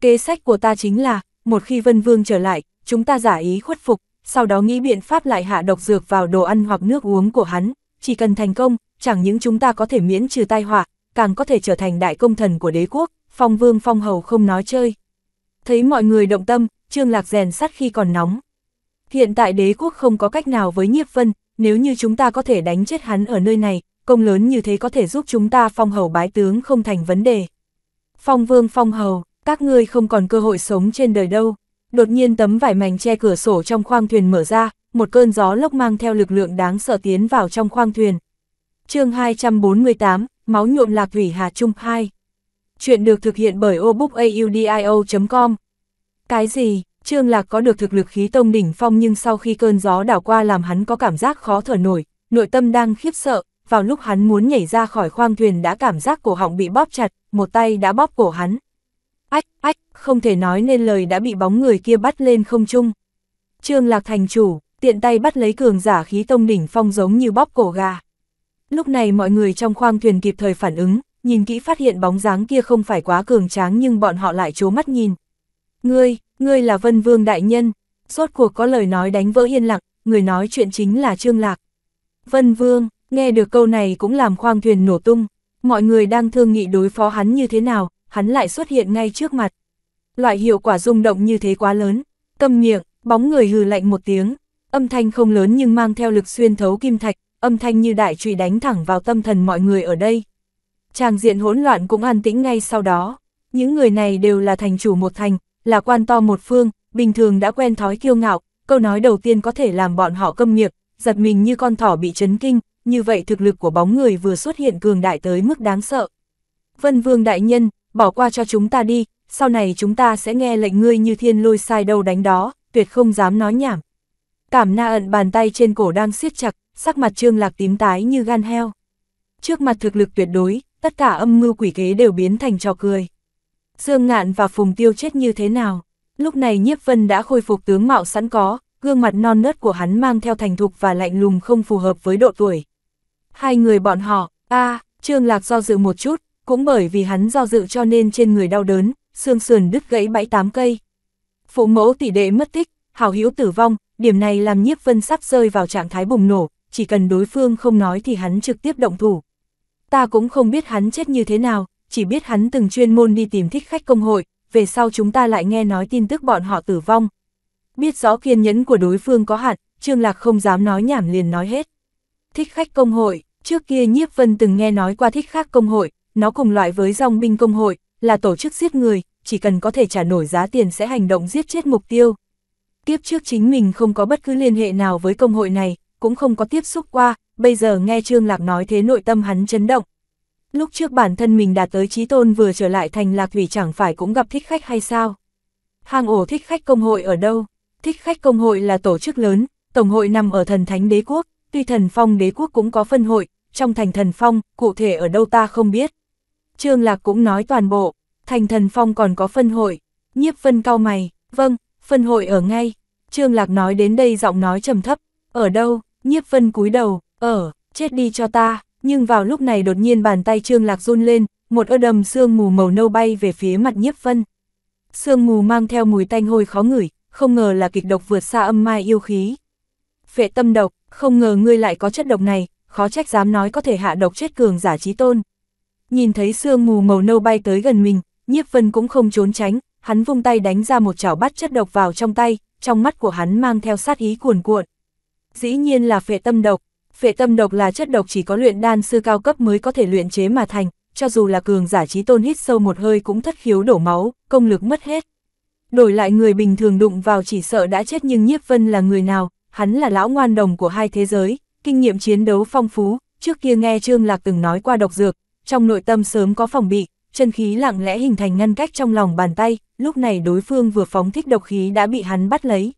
Kế sách của ta chính là, một khi Vân Vương trở lại, chúng ta giả ý khuất phục, sau đó nghĩ biện pháp lại hạ độc dược vào đồ ăn hoặc nước uống của hắn, chỉ cần thành công, chẳng những chúng ta có thể miễn trừ tai họa, càng có thể trở thành đại công thần của đế quốc, phong vương phong hầu không nói chơi. Thấy mọi người động tâm, Trương Lạc rèn sắt khi còn nóng. Hiện tại đế quốc không có cách nào với Nhiếp Vân, nếu như chúng ta có thể đánh chết hắn ở nơi này, công lớn như thế có thể giúp chúng ta phong hầu bái tướng không thành vấn đề. Phong vương phong hầu, các ngươi không còn cơ hội sống trên đời đâu. Đột nhiên tấm vải mảnh che cửa sổ trong khoang thuyền mở ra, một cơn gió lốc mang theo lực lượng đáng sợ tiến vào trong khoang thuyền. chương 248, Máu nhuộm lạc thủy Hà Trung 2. Chuyện được thực hiện bởi obookaudio.com Cái gì, Trương Lạc có được thực lực khí tông đỉnh phong nhưng sau khi cơn gió đảo qua làm hắn có cảm giác khó thở nổi, nội tâm đang khiếp sợ, vào lúc hắn muốn nhảy ra khỏi khoang thuyền đã cảm giác cổ họng bị bóp chặt, một tay đã bóp cổ hắn. Ách, ách, không thể nói nên lời đã bị bóng người kia bắt lên không chung. Trương Lạc thành chủ, tiện tay bắt lấy cường giả khí tông đỉnh phong giống như bóp cổ gà. Lúc này mọi người trong khoang thuyền kịp thời phản ứng, nhìn kỹ phát hiện bóng dáng kia không phải quá cường tráng nhưng bọn họ lại trố mắt nhìn. Ngươi, ngươi là vân vương đại nhân, suốt cuộc có lời nói đánh vỡ yên lặng, người nói chuyện chính là Trương Lạc. Vân vương, nghe được câu này cũng làm khoang thuyền nổ tung, mọi người đang thương nghị đối phó hắn như thế nào, hắn lại xuất hiện ngay trước mặt. Loại hiệu quả rung động như thế quá lớn, cầm miệng, bóng người hừ lạnh một tiếng, âm thanh không lớn nhưng mang theo lực xuyên thấu kim thạch, âm thanh như đại trụy đánh thẳng vào tâm thần mọi người ở đây. Tràng diện hỗn loạn cũng an tĩnh ngay sau đó, những người này đều là thành chủ một thành, là quan to một phương, bình thường đã quen thói kiêu ngạo, câu nói đầu tiên có thể làm bọn họ câm miệng, giật mình như con thỏ bị chấn kinh, như vậy thực lực của bóng người vừa xuất hiện cường đại tới mức đáng sợ. Vân Vương Đại Nhân, bỏ qua cho chúng ta đi, sau này chúng ta sẽ nghe lệnh ngươi như thiên lôi sai đâu đánh đó, tuyệt không dám nói nhảm. Cảm na ẩn bàn tay trên cổ đang siết chặt, sắc mặt trương lạc tím tái như gan heo. Trước mặt thực lực tuyệt đối, tất cả âm mưu quỷ kế đều biến thành trò cười. Dương ngạn và phùng tiêu chết như thế nào? Lúc này nhiếp vân đã khôi phục tướng mạo sẵn có, gương mặt non nớt của hắn mang theo thành thục và lạnh lùng không phù hợp với độ tuổi. Hai người bọn họ, a trương lạc do dự một chút, cũng bởi vì hắn do dự cho nên trên người đau đớn, xương sườn đứt gãy bãi tám cây. Phụ mẫu tỷ đệ mất tích, hảo hiếu tử vong, điểm này làm nhiếp vân sắp rơi vào trạng thái bùng nổ, chỉ cần đối phương không nói thì hắn trực tiếp động thủ. Ta cũng không biết hắn chết như thế nào, chỉ biết hắn từng chuyên môn đi tìm thích khách công hội, về sau chúng ta lại nghe nói tin tức bọn họ tử vong. Biết rõ kiên nhẫn của đối phương có hạn, Trương Lạc không dám nói nhảm liền nói hết. Thích khách công hội, trước kia Nhiếp Vân từng nghe nói qua thích khách công hội, nó cùng loại với dòng binh công hội, là tổ chức giết người, chỉ cần có thể trả nổi giá tiền sẽ hành động giết chết mục tiêu tiếp trước chính mình không có bất cứ liên hệ nào với công hội này, cũng không có tiếp xúc qua, bây giờ nghe Trương Lạc nói thế nội tâm hắn chấn động. Lúc trước bản thân mình đạt tới trí tôn vừa trở lại thành Lạc Thủy chẳng phải cũng gặp thích khách hay sao? Hàng ổ thích khách công hội ở đâu? Thích khách công hội là tổ chức lớn, tổng hội nằm ở thần thánh đế quốc, tuy thần phong đế quốc cũng có phân hội, trong thành thần phong, cụ thể ở đâu ta không biết. Trương Lạc cũng nói toàn bộ, thành thần phong còn có phân hội, nhiếp phân cao mày, vâng, phân hội ở ngay. Trương Lạc nói đến đây giọng nói trầm thấp, ở đâu, nhiếp vân cúi đầu, ở, chết đi cho ta, nhưng vào lúc này đột nhiên bàn tay Trương Lạc run lên, một ơ đầm sương mù màu nâu bay về phía mặt nhiếp vân. Sương mù mang theo mùi tanh hôi khó ngửi, không ngờ là kịch độc vượt xa âm mai yêu khí. Phệ tâm độc, không ngờ ngươi lại có chất độc này, khó trách dám nói có thể hạ độc chết cường giả trí tôn. Nhìn thấy sương mù màu nâu bay tới gần mình, nhiếp vân cũng không trốn tránh, hắn vung tay đánh ra một chảo bắt chất độc vào trong tay, trong mắt của hắn mang theo sát ý cuồn cuộn. Dĩ nhiên là phệ tâm độc, phệ tâm độc là chất độc chỉ có luyện đan sư cao cấp mới có thể luyện chế mà thành, cho dù là cường giả trí tôn hít sâu một hơi cũng thất khiếu đổ máu, công lực mất hết. Đổi lại người bình thường đụng vào chỉ sợ đã chết nhưng Nhiếp Vân là người nào, hắn là lão ngoan đồng của hai thế giới, kinh nghiệm chiến đấu phong phú, trước kia nghe Trương Lạc từng nói qua độc dược, trong nội tâm sớm có phòng bị, chân khí lặng lẽ hình thành ngăn cách trong lòng bàn tay, lúc này đối phương vừa phóng thích độc khí đã bị hắn bắt lấy.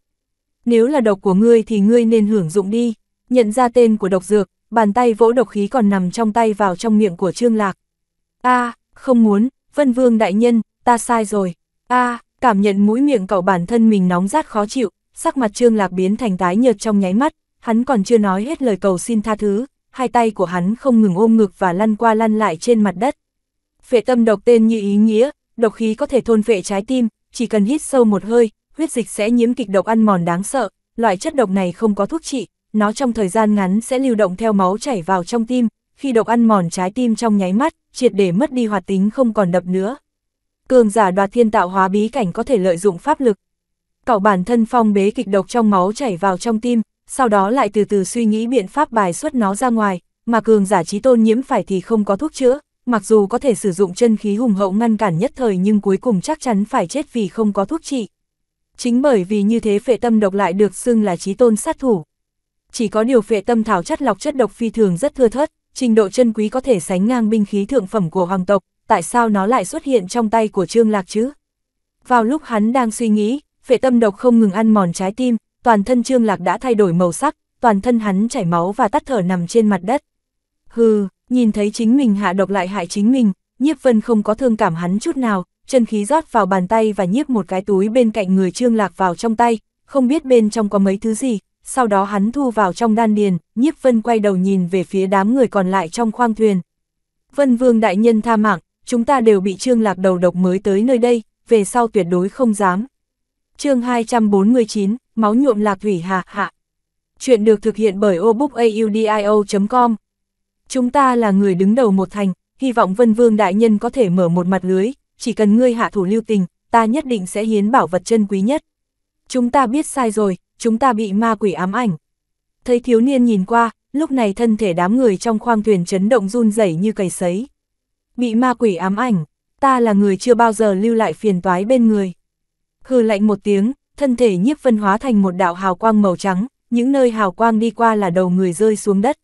Nếu là độc của ngươi thì ngươi nên hưởng dụng đi, nhận ra tên của độc dược, bàn tay vỗ độc khí còn nằm trong tay vào trong miệng của Trương Lạc. a không muốn, Vân Vương đại nhân, ta sai rồi. a cảm nhận mũi miệng cậu bản thân mình nóng rát khó chịu, sắc mặt Trương Lạc biến thành tái nhợt trong nháy mắt, hắn còn chưa nói hết lời cầu xin tha thứ, hai tay của hắn không ngừng ôm ngực và lăn qua lăn lại trên mặt đất. Phệ tâm độc tên như ý nghĩa, độc khí có thể thôn vệ trái tim, chỉ cần hít sâu một hơi, huyết dịch sẽ nhiễm kịch độc ăn mòn đáng sợ, loại chất độc này không có thuốc trị, nó trong thời gian ngắn sẽ lưu động theo máu chảy vào trong tim, khi độc ăn mòn trái tim trong nháy mắt, triệt để mất đi hoạt tính không còn đập nữa. Cường giả đoạt thiên tạo hóa bí cảnh có thể lợi dụng pháp lực. Cậu bản thân phong bế kịch độc trong máu chảy vào trong tim, sau đó lại từ từ suy nghĩ biện pháp bài xuất nó ra ngoài, mà cường giả trí tôn nhiễm phải thì không có thuốc chữa, mặc dù có thể sử dụng chân khí hùng hậu ngăn cản nhất thời nhưng cuối cùng chắc chắn phải chết vì không có thuốc trị. Chính bởi vì như thế phệ tâm độc lại được xưng là trí tôn sát thủ. Chỉ có điều phệ tâm thảo chất lọc chất độc phi thường rất thưa thớt, trình độ chân quý có thể sánh ngang binh khí thượng phẩm của hoàng tộc, tại sao nó lại xuất hiện trong tay của Trương Lạc chứ? Vào lúc hắn đang suy nghĩ, phệ tâm độc không ngừng ăn mòn trái tim, toàn thân Trương Lạc đã thay đổi màu sắc, toàn thân hắn chảy máu và tắt thở nằm trên mặt đất. Hừ, Nhìn thấy chính mình hạ độc lại hại chính mình, nhiếp vân không có thương cảm hắn chút nào, chân khí rót vào bàn tay và nhiếp một cái túi bên cạnh người trương lạc vào trong tay, không biết bên trong có mấy thứ gì, sau đó hắn thu vào trong đan điền, nhiếp vân quay đầu nhìn về phía đám người còn lại trong khoang thuyền. Vân vương đại nhân tha mạng, chúng ta đều bị trương lạc đầu độc mới tới nơi đây, về sau tuyệt đối không dám. chương 249, máu nhuộm lạc thủy hạ hạ. Chuyện được thực hiện bởi obookaudio.com Chúng ta là người đứng đầu một thành, hy vọng Vân Vương Đại Nhân có thể mở một mặt lưới, chỉ cần ngươi hạ thủ lưu tình, ta nhất định sẽ hiến bảo vật chân quý nhất. Chúng ta biết sai rồi, chúng ta bị ma quỷ ám ảnh. Thấy thiếu niên nhìn qua, lúc này thân thể đám người trong khoang thuyền chấn động run rẩy như cầy sấy. Bị ma quỷ ám ảnh, ta là người chưa bao giờ lưu lại phiền toái bên người. Hừ lạnh một tiếng, thân thể nhiếp vân hóa thành một đạo hào quang màu trắng, những nơi hào quang đi qua là đầu người rơi xuống đất.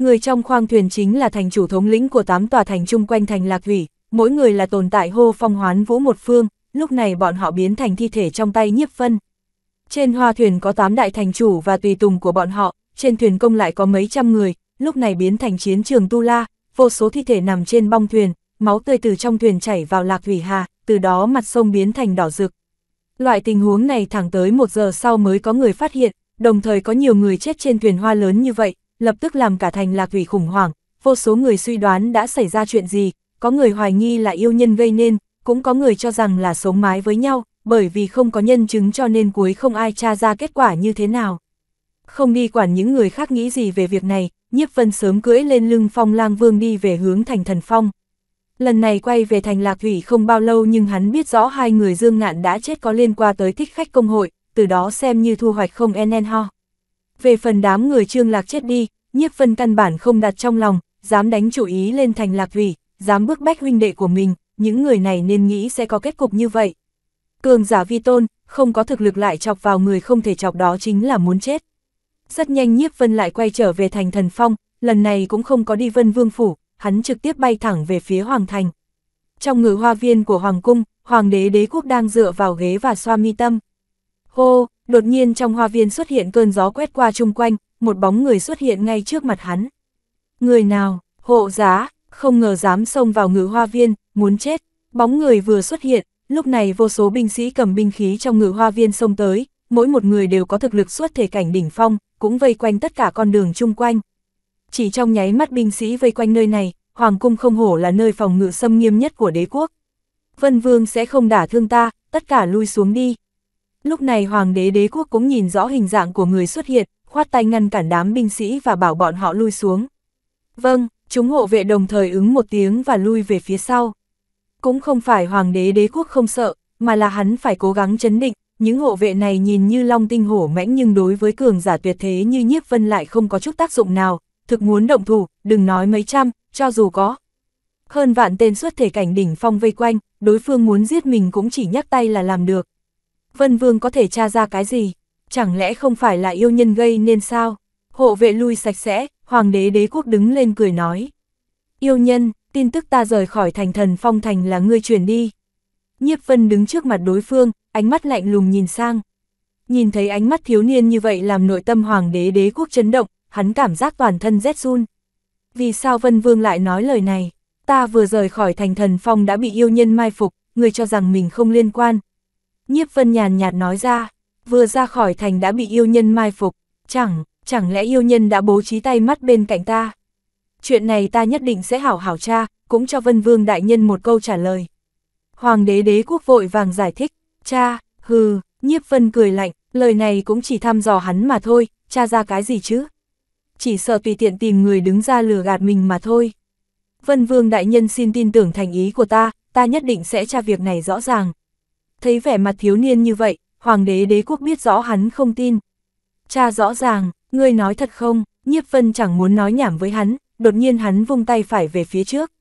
Người trong khoang thuyền chính là thành chủ thống lĩnh của tám tòa thành chung quanh thành Lạc Thủy, mỗi người là tồn tại hô phong hoán vũ một phương, lúc này bọn họ biến thành thi thể trong tay nhiếp phân. Trên hoa thuyền có tám đại thành chủ và tùy tùng của bọn họ, trên thuyền công lại có mấy trăm người, lúc này biến thành chiến trường Tu La, vô số thi thể nằm trên bong thuyền, máu tươi từ trong thuyền chảy vào lạc thủy hà, từ đó mặt sông biến thành đỏ rực. Loại tình huống này thẳng tới một giờ sau mới có người phát hiện, đồng thời có nhiều người chết trên thuyền hoa lớn như vậy, lập tức làm cả thành lạc thủy khủng hoảng, vô số người suy đoán đã xảy ra chuyện gì, có người hoài nghi là yêu nhân gây nên, cũng có người cho rằng là sống mái với nhau, bởi vì không có nhân chứng cho nên cuối không ai tra ra kết quả như thế nào. Không đi quản những người khác nghĩ gì về việc này, Nhiếp Vân sớm cưỡi lên lưng phong lang vương đi về hướng thành thần phong. Lần này quay về thành Lạc Thủy không bao lâu nhưng hắn biết rõ hai người dương ngạn đã chết có liên quan tới thích khách công hội, từ đó xem như thu hoạch không enen ho. Về phần đám người trương lạc chết đi, nhiếp vân căn bản không đặt trong lòng, dám đánh chủ ý lên thành lạc thủy, dám bước bách huynh đệ của mình, những người này nên nghĩ sẽ có kết cục như vậy. Cường giả vi tôn, không có thực lực lại chọc vào người không thể chọc đó chính là muốn chết. Rất nhanh nhiếp vân lại quay trở về thành thần phong, lần này cũng không có đi vân vương phủ, hắn trực tiếp bay thẳng về phía hoàng thành. Trong ngự hoa viên của hoàng cung, hoàng đế đế quốc đang dựa vào ghế và xoa mi tâm. Hô, Đột nhiên trong hoa viên xuất hiện cơn gió quét qua chung quanh, một bóng người xuất hiện ngay trước mặt hắn. Người nào, hộ giá, không ngờ dám xông vào ngự hoa viên, muốn chết. Bóng người vừa xuất hiện, lúc này vô số binh sĩ cầm binh khí trong ngự hoa viên xông tới, mỗi một người đều có thực lực xuất thể cảnh đỉnh phong, cũng vây quanh tất cả con đường chung quanh. Chỉ trong nháy mắt binh sĩ vây quanh nơi này, Hoàng cung không hổ là nơi phòng ngự xâm nghiêm nhất của đế quốc. Vân Vương sẽ không đả thương ta, tất cả lui xuống đi. Lúc này hoàng đế đế quốc cũng nhìn rõ hình dạng của người xuất hiện, khoát tay ngăn cản đám binh sĩ và bảo bọn họ lui xuống. Vâng, chúng hộ vệ đồng thời ứng một tiếng và lui về phía sau. Cũng không phải hoàng đế đế quốc không sợ, mà là hắn phải cố gắng chấn định, những hộ vệ này nhìn như long tinh hổ mãnh nhưng đối với cường giả tuyệt thế như nhiếp vân lại không có chút tác dụng nào, thực muốn động thủ, đừng nói mấy trăm, cho dù có. Hơn vạn tên xuất thể cảnh đỉnh phong vây quanh, đối phương muốn giết mình cũng chỉ nhắc tay là làm được. Vân Vương có thể tra ra cái gì? Chẳng lẽ không phải là yêu nhân gây nên sao? Hộ vệ lui sạch sẽ, hoàng đế đế quốc đứng lên cười nói. Yêu nhân, tin tức ta rời khỏi thành thần phong thành là ngươi truyền đi. Nhiếp Vân đứng trước mặt đối phương, ánh mắt lạnh lùng nhìn sang. Nhìn thấy ánh mắt thiếu niên như vậy làm nội tâm hoàng đế đế quốc chấn động, hắn cảm giác toàn thân rét run. Vì sao Vân Vương lại nói lời này? Ta vừa rời khỏi thành thần phong đã bị yêu nhân mai phục, người cho rằng mình không liên quan, Nhiếp Vân nhàn nhạt nói ra, vừa ra khỏi thành đã bị yêu nhân mai phục, chẳng, chẳng lẽ yêu nhân đã bố trí tay mắt bên cạnh ta? Chuyện này ta nhất định sẽ hảo hảo tra, cũng cho Vân Vương Đại Nhân một câu trả lời. Hoàng đế đế quốc vội vàng giải thích, cha, hừ, nhiếp vân cười lạnh, lời này cũng chỉ thăm dò hắn mà thôi, cha ra cái gì chứ? Chỉ sợ tùy tiện tìm người đứng ra lừa gạt mình mà thôi. Vân Vương Đại Nhân xin tin tưởng thành ý của ta, ta nhất định sẽ tra việc này rõ ràng thấy vẻ mặt thiếu niên như vậy, hoàng đế đế quốc biết rõ hắn không tin. Cha rõ ràng, ngươi nói thật không, nhiếp vân chẳng muốn nói nhảm với hắn, đột nhiên hắn vung tay phải về phía trước.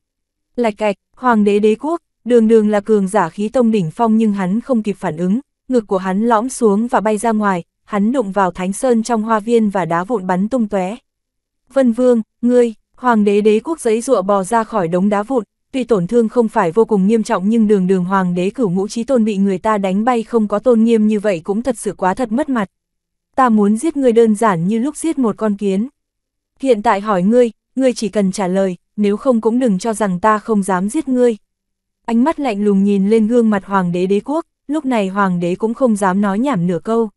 Lạch cạch, hoàng đế đế quốc, đường đường là cường giả khí tông đỉnh phong nhưng hắn không kịp phản ứng, ngực của hắn lõm xuống và bay ra ngoài, hắn đụng vào thánh sơn trong hoa viên và đá vụn bắn tung tóe. Vân vương, ngươi, hoàng đế đế quốc giấy rụa bò ra khỏi đống đá vụn, tuy tổn thương không phải vô cùng nghiêm trọng nhưng đường đường hoàng đế cửu ngũ trí tôn bị người ta đánh bay không có tôn nghiêm như vậy cũng thật sự quá thật mất mặt. Ta muốn giết ngươi đơn giản như lúc giết một con kiến. Hiện tại hỏi ngươi, ngươi chỉ cần trả lời, nếu không cũng đừng cho rằng ta không dám giết ngươi. Ánh mắt lạnh lùng nhìn lên gương mặt hoàng đế đế quốc, lúc này hoàng đế cũng không dám nói nhảm nửa câu.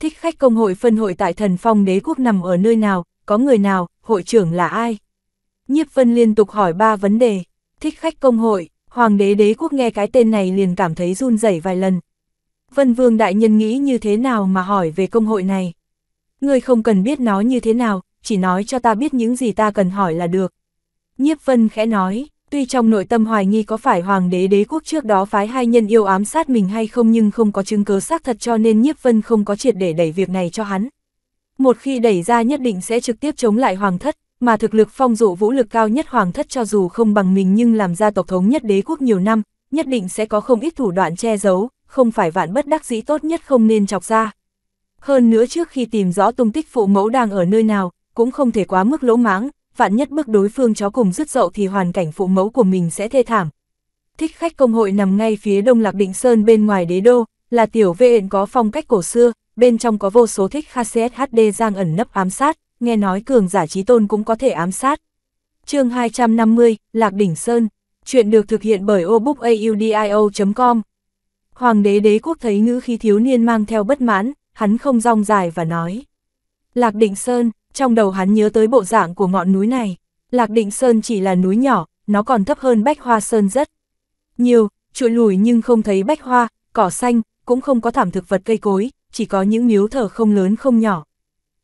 Thích khách công hội phân hội tại thần phong đế quốc nằm ở nơi nào, có người nào, hội trưởng là ai? Nhiếp Vân liên tục hỏi ba vấn đề thích khách công hội, hoàng đế đế quốc nghe cái tên này liền cảm thấy run rẩy vài lần. Vân Vương Đại Nhân nghĩ như thế nào mà hỏi về công hội này? Ngươi không cần biết nó như thế nào, chỉ nói cho ta biết những gì ta cần hỏi là được. Nhiếp Vân khẽ nói, tuy trong nội tâm hoài nghi có phải hoàng đế đế quốc trước đó phái hai nhân yêu ám sát mình hay không nhưng không có chứng cứ xác thật cho nên Nhiếp Vân không có triệt để đẩy việc này cho hắn. Một khi đẩy ra nhất định sẽ trực tiếp chống lại hoàng thất, mà thực lực phong dụ vũ lực cao nhất hoàng thất cho dù không bằng mình nhưng làm ra tộc thống nhất đế quốc nhiều năm, nhất định sẽ có không ít thủ đoạn che giấu, không phải vạn bất đắc dĩ tốt nhất không nên chọc ra. Hơn nữa trước khi tìm rõ tung tích phụ mẫu đang ở nơi nào, cũng không thể quá mức lỗ mãng, vạn nhất bước đối phương chó cùng rứt dậu thì hoàn cảnh phụ mẫu của mình sẽ thê thảm. Thích khách công hội nằm ngay phía đông lạc định sơn bên ngoài đế đô, là tiểu vệ có phong cách cổ xưa, bên trong có vô số thích khá CSHD giang ẩn nấp ám sát, nghe nói cường giả trí tôn cũng có thể ám sát. chương 250, Lạc Đỉnh Sơn, chuyện được thực hiện bởi obookaudio.com. Hoàng đế đế quốc thấy ngữ khí thiếu niên mang theo bất mãn, hắn không rong dài và nói. Lạc đỉnh Sơn, trong đầu hắn nhớ tới bộ dạng của ngọn núi này. Lạc đỉnh Sơn chỉ là núi nhỏ, nó còn thấp hơn Bách Hoa Sơn rất nhiều, trụi lùi nhưng không thấy bách hoa, cỏ xanh, cũng không có thảm thực vật cây cối, chỉ có những miếu thờ không lớn không nhỏ.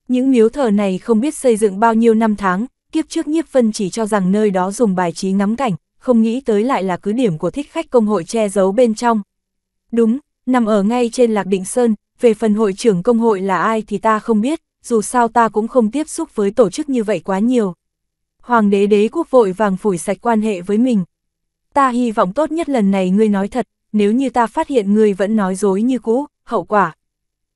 Những miếu thờ này không biết xây dựng bao nhiêu năm tháng, kiếp trước nhiếp vân chỉ cho rằng nơi đó dùng bài trí ngắm cảnh, không nghĩ tới lại là cứ điểm của thích khách công hội che giấu bên trong. Đúng, nằm ở ngay trên Lạc Định Sơn, về phần hội trưởng công hội là ai thì ta không biết, dù sao ta cũng không tiếp xúc với tổ chức như vậy quá nhiều. Hoàng đế đế quốc vội vàng phủi sạch quan hệ với mình. Ta hy vọng tốt nhất lần này ngươi nói thật, nếu như ta phát hiện ngươi vẫn nói dối như cũ, hậu quả.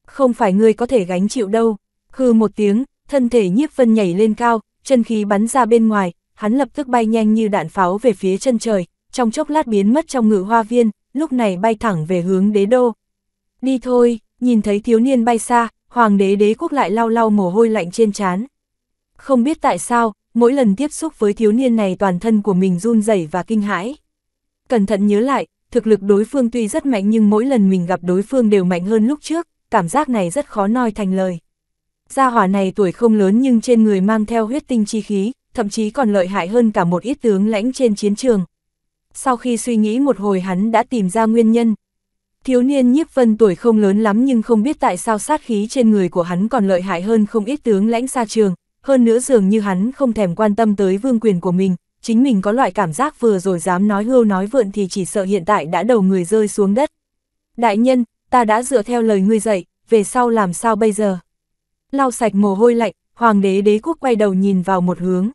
Không phải ngươi có thể gánh chịu đâu. Hừ một tiếng, thân thể nhiếp vân nhảy lên cao, chân khí bắn ra bên ngoài, hắn lập tức bay nhanh như đạn pháo về phía chân trời, trong chốc lát biến mất trong ngự hoa viên, lúc này bay thẳng về hướng đế đô. Đi thôi, nhìn thấy thiếu niên bay xa, hoàng đế đế quốc lại lau lau mồ hôi lạnh trên trán. Không biết tại sao, mỗi lần tiếp xúc với thiếu niên này toàn thân của mình run rẩy và kinh hãi. Cẩn thận nhớ lại, thực lực đối phương tuy rất mạnh nhưng mỗi lần mình gặp đối phương đều mạnh hơn lúc trước, cảm giác này rất khó nói thành lời gia hỏa này tuổi không lớn nhưng trên người mang theo huyết tinh chi khí, thậm chí còn lợi hại hơn cả một ít tướng lãnh trên chiến trường. Sau khi suy nghĩ một hồi hắn đã tìm ra nguyên nhân. Thiếu niên nhiếp vân tuổi không lớn lắm nhưng không biết tại sao sát khí trên người của hắn còn lợi hại hơn không ít tướng lãnh xa trường, hơn nữa dường như hắn không thèm quan tâm tới vương quyền của mình, chính mình có loại cảm giác vừa rồi dám nói hưu nói vượn thì chỉ sợ hiện tại đã đầu người rơi xuống đất. Đại nhân, ta đã dựa theo lời ngươi dạy, về sau làm sao bây giờ? lau sạch mồ hôi lạnh, hoàng đế đế quốc quay đầu nhìn vào một hướng.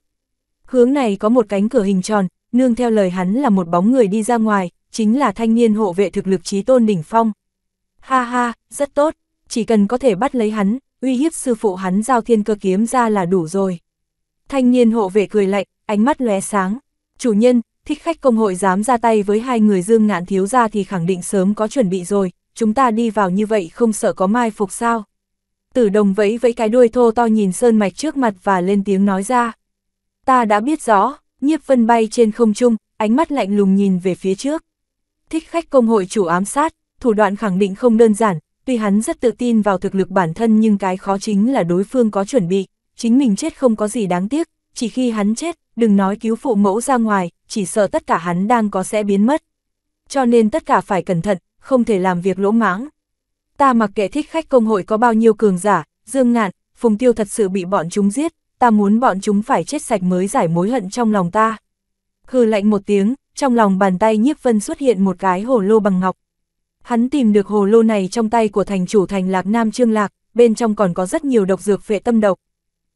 Hướng này có một cánh cửa hình tròn, nương theo lời hắn là một bóng người đi ra ngoài, chính là thanh niên hộ vệ thực lực trí tôn đỉnh phong. Ha ha, rất tốt, chỉ cần có thể bắt lấy hắn, uy hiếp sư phụ hắn giao thiên cơ kiếm ra là đủ rồi. Thanh niên hộ vệ cười lạnh, ánh mắt lóe sáng. Chủ nhân, thích khách công hội dám ra tay với hai người dương ngạn thiếu ra thì khẳng định sớm có chuẩn bị rồi, chúng ta đi vào như vậy không sợ có mai phục sao. Tử đồng vẫy vẫy cái đuôi thô to nhìn sơn mạch trước mặt và lên tiếng nói ra. Ta đã biết rõ, nhiếp vân bay trên không trung, ánh mắt lạnh lùng nhìn về phía trước. Thích khách công hội chủ ám sát, thủ đoạn khẳng định không đơn giản, tuy hắn rất tự tin vào thực lực bản thân nhưng cái khó chính là đối phương có chuẩn bị, chính mình chết không có gì đáng tiếc, chỉ khi hắn chết, đừng nói cứu phụ mẫu ra ngoài, chỉ sợ tất cả hắn đang có sẽ biến mất. Cho nên tất cả phải cẩn thận, không thể làm việc lỗ mãng ta mặc kệ thích khách công hội có bao nhiêu cường giả, dương ngạn, phùng tiêu thật sự bị bọn chúng giết, ta muốn bọn chúng phải chết sạch mới giải mối hận trong lòng ta. Hừ lạnh một tiếng, trong lòng bàn tay nhiếp vân xuất hiện một cái hồ lô bằng ngọc. Hắn tìm được hồ lô này trong tay của thành chủ thành lạc nam trương lạc, bên trong còn có rất nhiều độc dược vệ tâm độc.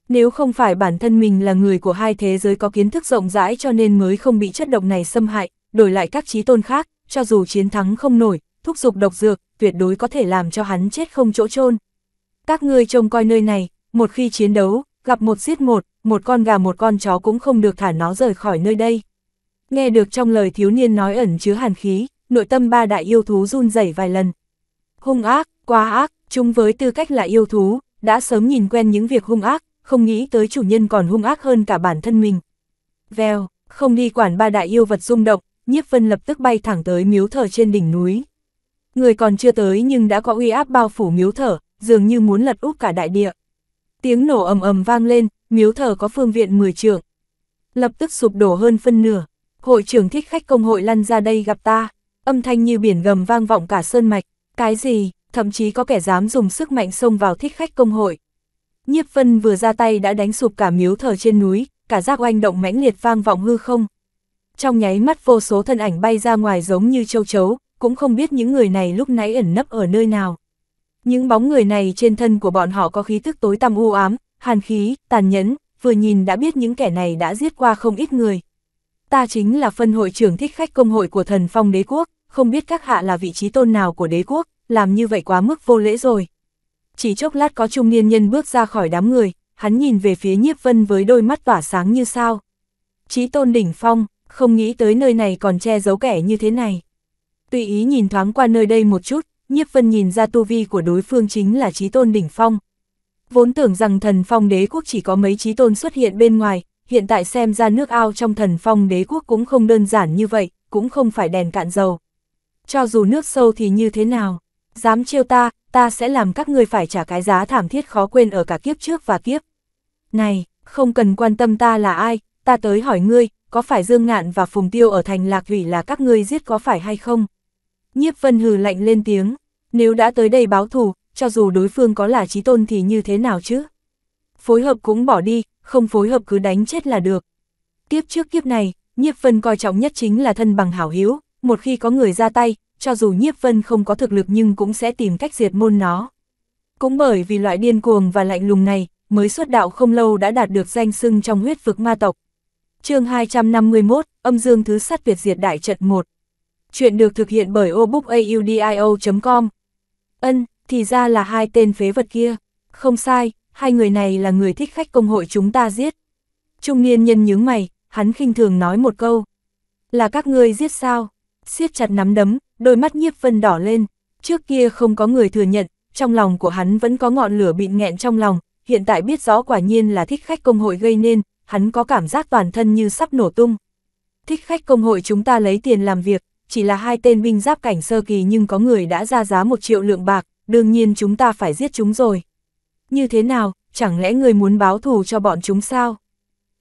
Nếu không phải bản thân mình là người của hai thế giới có kiến thức rộng rãi cho nên mới không bị chất độc này xâm hại, đổi lại các trí tôn khác, cho dù chiến thắng không nổi, thúc giục độc dược, tuyệt đối có thể làm cho hắn chết không chỗ chôn Các ngươi trông coi nơi này, một khi chiến đấu, gặp một giết một, một con gà một con chó cũng không được thả nó rời khỏi nơi đây. Nghe được trong lời thiếu niên nói ẩn chứa hàn khí, nội tâm ba đại yêu thú run rẩy vài lần. Hung ác, quá ác, chúng với tư cách là yêu thú, đã sớm nhìn quen những việc hung ác, không nghĩ tới chủ nhân còn hung ác hơn cả bản thân mình. Vèo, không đi quản ba đại yêu vật rung động, nhiếp vân lập tức bay thẳng tới miếu thờ trên đỉnh núi. Người còn chưa tới nhưng đã có uy áp bao phủ miếu thở, dường như muốn lật úp cả đại địa. Tiếng nổ ầm ầm vang lên, miếu thờ có phương viện 10 trượng, Lập tức sụp đổ hơn phân nửa. Hội trưởng thích khách công hội lăn ra đây gặp ta. Âm thanh như biển gầm vang vọng cả sơn mạch. Cái gì, thậm chí có kẻ dám dùng sức mạnh xông vào thích khách công hội. Nhiếp Vân vừa ra tay đã đánh sụp cả miếu thờ trên núi, cả giác oanh động mãnh liệt vang vọng hư không. Trong nháy mắt vô số thân ảnh bay ra ngoài giống như châu chấu, cũng không biết những người này lúc nãy ẩn nấp ở nơi nào. Những bóng người này trên thân của bọn họ có khí thức tối tăm u ám, hàn khí, tàn nhẫn, vừa nhìn đã biết những kẻ này đã giết qua không ít người. Ta chính là phân hội trưởng thích khách công hội của thần phong đế quốc, không biết các hạ là vị trí tôn nào của đế quốc, làm như vậy quá mức vô lễ rồi. Chỉ chốc lát có trung niên nhân bước ra khỏi đám người, hắn nhìn về phía nhiếp vân với đôi mắt tỏa sáng như sao. Chí tôn đỉnh phong, không nghĩ tới nơi này còn che giấu kẻ như thế này tùy ý nhìn thoáng qua nơi đây một chút, nhiếp vân nhìn ra tu vi của đối phương chính là trí tôn đỉnh phong. Vốn tưởng rằng thần phong đế quốc chỉ có mấy trí tôn xuất hiện bên ngoài, hiện tại xem ra nước ao trong thần phong đế quốc cũng không đơn giản như vậy, cũng không phải đèn cạn dầu. Cho dù nước sâu thì như thế nào, dám trêu ta, ta sẽ làm các ngươi phải trả cái giá thảm thiết khó quên ở cả kiếp trước và kiếp. Này, không cần quan tâm ta là ai, ta tới hỏi ngươi, có phải Dương Ngạn và Phùng Tiêu ở thành Lạc Thủy là các ngươi giết có phải hay không? Nhiếp Vân hừ lạnh lên tiếng, nếu đã tới đây báo thù, cho dù đối phương có là trí tôn thì như thế nào chứ? Phối hợp cũng bỏ đi, không phối hợp cứ đánh chết là được. Kiếp trước kiếp này, Nhiếp Vân coi trọng nhất chính là thân bằng hảo hiếu, một khi có người ra tay, cho dù Nhiếp Vân không có thực lực nhưng cũng sẽ tìm cách diệt môn nó. Cũng bởi vì loại điên cuồng và lạnh lùng này, mới xuất đạo không lâu đã đạt được danh sưng trong huyết vực ma tộc. chương 251, âm dương thứ sát Việt diệt đại trận 1 Chuyện được thực hiện bởi obookaudio.com. Ân, thì ra là hai tên phế vật kia. Không sai, hai người này là người thích khách công hội chúng ta giết. Trung niên nhân nhướng mày, hắn khinh thường nói một câu. Là các ngươi giết sao? siết chặt nắm đấm, đôi mắt nhiếp vân đỏ lên. Trước kia không có người thừa nhận, trong lòng của hắn vẫn có ngọn lửa bị nghẹn trong lòng. Hiện tại biết rõ quả nhiên là thích khách công hội gây nên, hắn có cảm giác toàn thân như sắp nổ tung. Thích khách công hội chúng ta lấy tiền làm việc, chỉ là hai tên binh giáp cảnh sơ kỳ nhưng có người đã ra giá một triệu lượng bạc, đương nhiên chúng ta phải giết chúng rồi. Như thế nào, chẳng lẽ người muốn báo thù cho bọn chúng sao?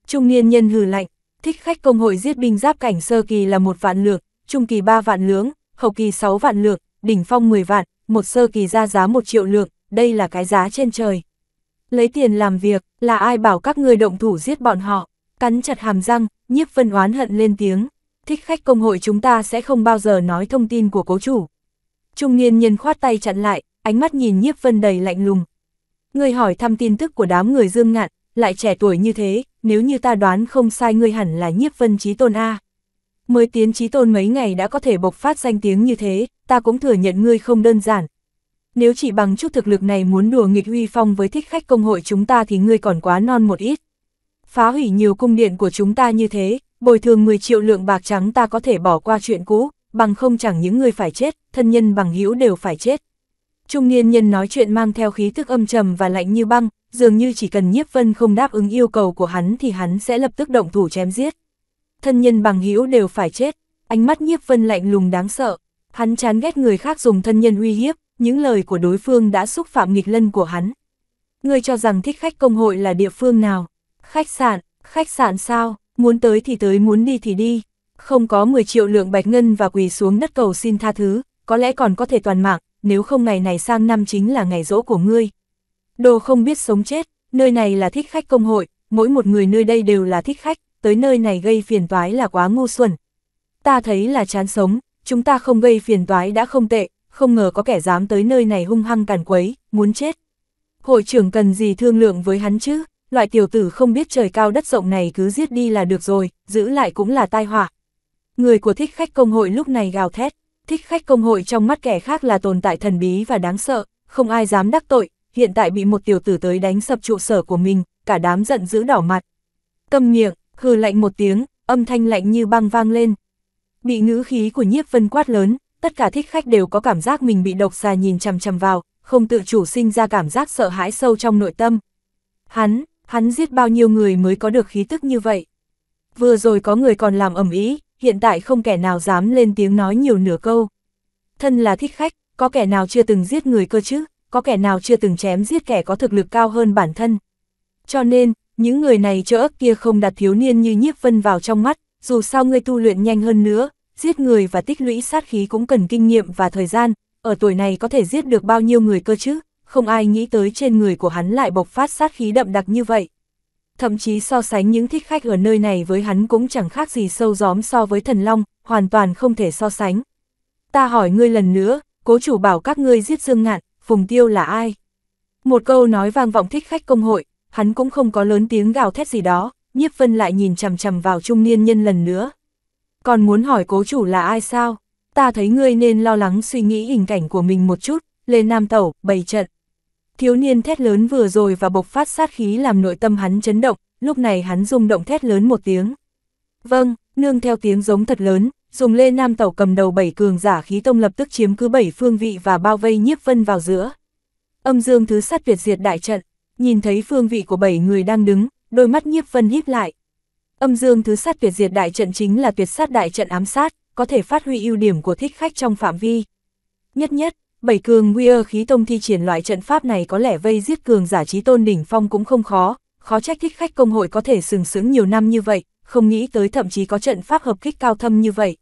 Trung niên nhân hừ lạnh, thích khách công hội giết binh giáp cảnh sơ kỳ là một vạn lượng, trung kỳ ba vạn lưỡng, hậu kỳ sáu vạn lượng, đỉnh phong 10 vạn, một sơ kỳ ra giá một triệu lượng, đây là cái giá trên trời. Lấy tiền làm việc, là ai bảo các người động thủ giết bọn họ, cắn chặt hàm răng, nhiếp vân oán hận lên tiếng thích khách công hội chúng ta sẽ không bao giờ nói thông tin của cố chủ. Trung niên nhân khoát tay chặn lại, ánh mắt nhìn nhiếp vân đầy lạnh lùng. Người hỏi thăm tin tức của đám người dương ngạn, lại trẻ tuổi như thế, nếu như ta đoán không sai ngươi hẳn là nhiếp vân trí tôn A. Mới tiến trí tôn mấy ngày đã có thể bộc phát danh tiếng như thế, ta cũng thừa nhận ngươi không đơn giản. Nếu chỉ bằng chút thực lực này muốn đùa nghịch huy phong với thích khách công hội chúng ta thì ngươi còn quá non một ít. Phá hủy nhiều cung điện của chúng ta như thế, bồi thường 10 triệu lượng bạc trắng ta có thể bỏ qua chuyện cũ, bằng không chẳng những người phải chết, thân nhân bằng hữu đều phải chết. Trung niên nhân nói chuyện mang theo khí thức âm trầm và lạnh như băng, dường như chỉ cần Nhiếp Vân không đáp ứng yêu cầu của hắn thì hắn sẽ lập tức động thủ chém giết. Thân nhân bằng hữu đều phải chết, ánh mắt Nhiếp Vân lạnh lùng đáng sợ. Hắn chán ghét người khác dùng thân nhân uy hiếp, những lời của đối phương đã xúc phạm nghịch lân của hắn. Ngươi cho rằng thích khách công hội là địa phương nào? Khách sạn, khách sạn sao? muốn tới thì tới muốn đi thì đi, không có 10 triệu lượng bạch ngân và quỳ xuống đất cầu xin tha thứ, có lẽ còn có thể toàn mạng, nếu không ngày này sang năm chính là ngày rỗ của ngươi. Đồ không biết sống chết, nơi này là thích khách công hội, mỗi một người nơi đây đều là thích khách, tới nơi này gây phiền toái là quá ngu xuẩn. Ta thấy là chán sống, chúng ta không gây phiền toái đã không tệ, không ngờ có kẻ dám tới nơi này hung hăng càn quấy, muốn chết. Hội trưởng cần gì thương lượng với hắn chứ? loại tiểu tử không biết trời cao đất rộng này cứ giết đi là được rồi, giữ lại cũng là tai họa. Người của thích khách công hội lúc này gào thét, thích khách công hội trong mắt kẻ khác là tồn tại thần bí và đáng sợ, không ai dám đắc tội, hiện tại bị một tiểu tử tới đánh sập trụ sở của mình, cả đám giận dữ đỏ mặt. Câm miệng, hừ lạnh một tiếng, âm thanh lạnh như băng vang lên. Bị ngữ khí của nhiếp vân quát lớn, tất cả thích khách đều có cảm giác mình bị độc xà nhìn chằm chằm vào, không tự chủ sinh ra cảm giác sợ hãi sâu trong nội tâm. Hắn, hắn giết bao nhiêu người mới có được khí tức như vậy. Vừa rồi có người còn làm ẩm ý, hiện tại không kẻ nào dám lên tiếng nói nhiều nửa câu. Thân là thích khách, có kẻ nào chưa từng giết người cơ chứ, có kẻ nào chưa từng chém giết kẻ có thực lực cao hơn bản thân. Cho nên, những người này chớ ấp kia không đặt thiếu niên như nhiếp vân vào trong mắt, dù sao ngươi tu luyện nhanh hơn nữa, giết người và tích lũy sát khí cũng cần kinh nghiệm và thời gian, ở tuổi này có thể giết được bao nhiêu người cơ chứ không ai nghĩ tới trên người của hắn lại bộc phát sát khí đậm đặc như vậy. Thậm chí so sánh những thích khách ở nơi này với hắn cũng chẳng khác gì sâu gióm so với thần long, hoàn toàn không thể so sánh. Ta hỏi ngươi lần nữa, cố chủ bảo các ngươi giết dương ngạn, phùng tiêu là ai? Một câu nói vang vọng thích khách công hội, hắn cũng không có lớn tiếng gào thét gì đó, nhiếp vân lại nhìn chằm chằm vào trung niên nhân lần nữa. Còn muốn hỏi cố chủ là ai sao? Ta thấy ngươi nên lo lắng suy nghĩ hình cảnh của mình một chút, lên nam tẩu, bày trận. Thiếu niên thét lớn vừa rồi và bộc phát sát khí làm nội tâm hắn chấn động, lúc này hắn rung động thét lớn một tiếng. Vâng, nương theo tiếng giống thật lớn, dùng lê nam tẩu cầm đầu bảy cường giả khí tông lập tức chiếm cứ bảy phương vị và bao vây nhiếp vân vào giữa. Âm dương thứ sát việt diệt đại trận, nhìn thấy phương vị của bảy người đang đứng, đôi mắt nhiếp vân híp lại. Âm dương thứ sát việt diệt đại trận chính là tuyệt sát đại trận ám sát, có thể phát huy ưu điểm của thích khách trong phạm vi. Nhất nhất, bảy cường nguy khí tông thi triển loại trận pháp này có lẽ vây giết cường giả trí tôn đỉnh phong cũng không khó, khó trách thích khách công hội có thể sừng sững nhiều năm như vậy, không nghĩ tới thậm chí có trận pháp hợp kích cao thâm như vậy.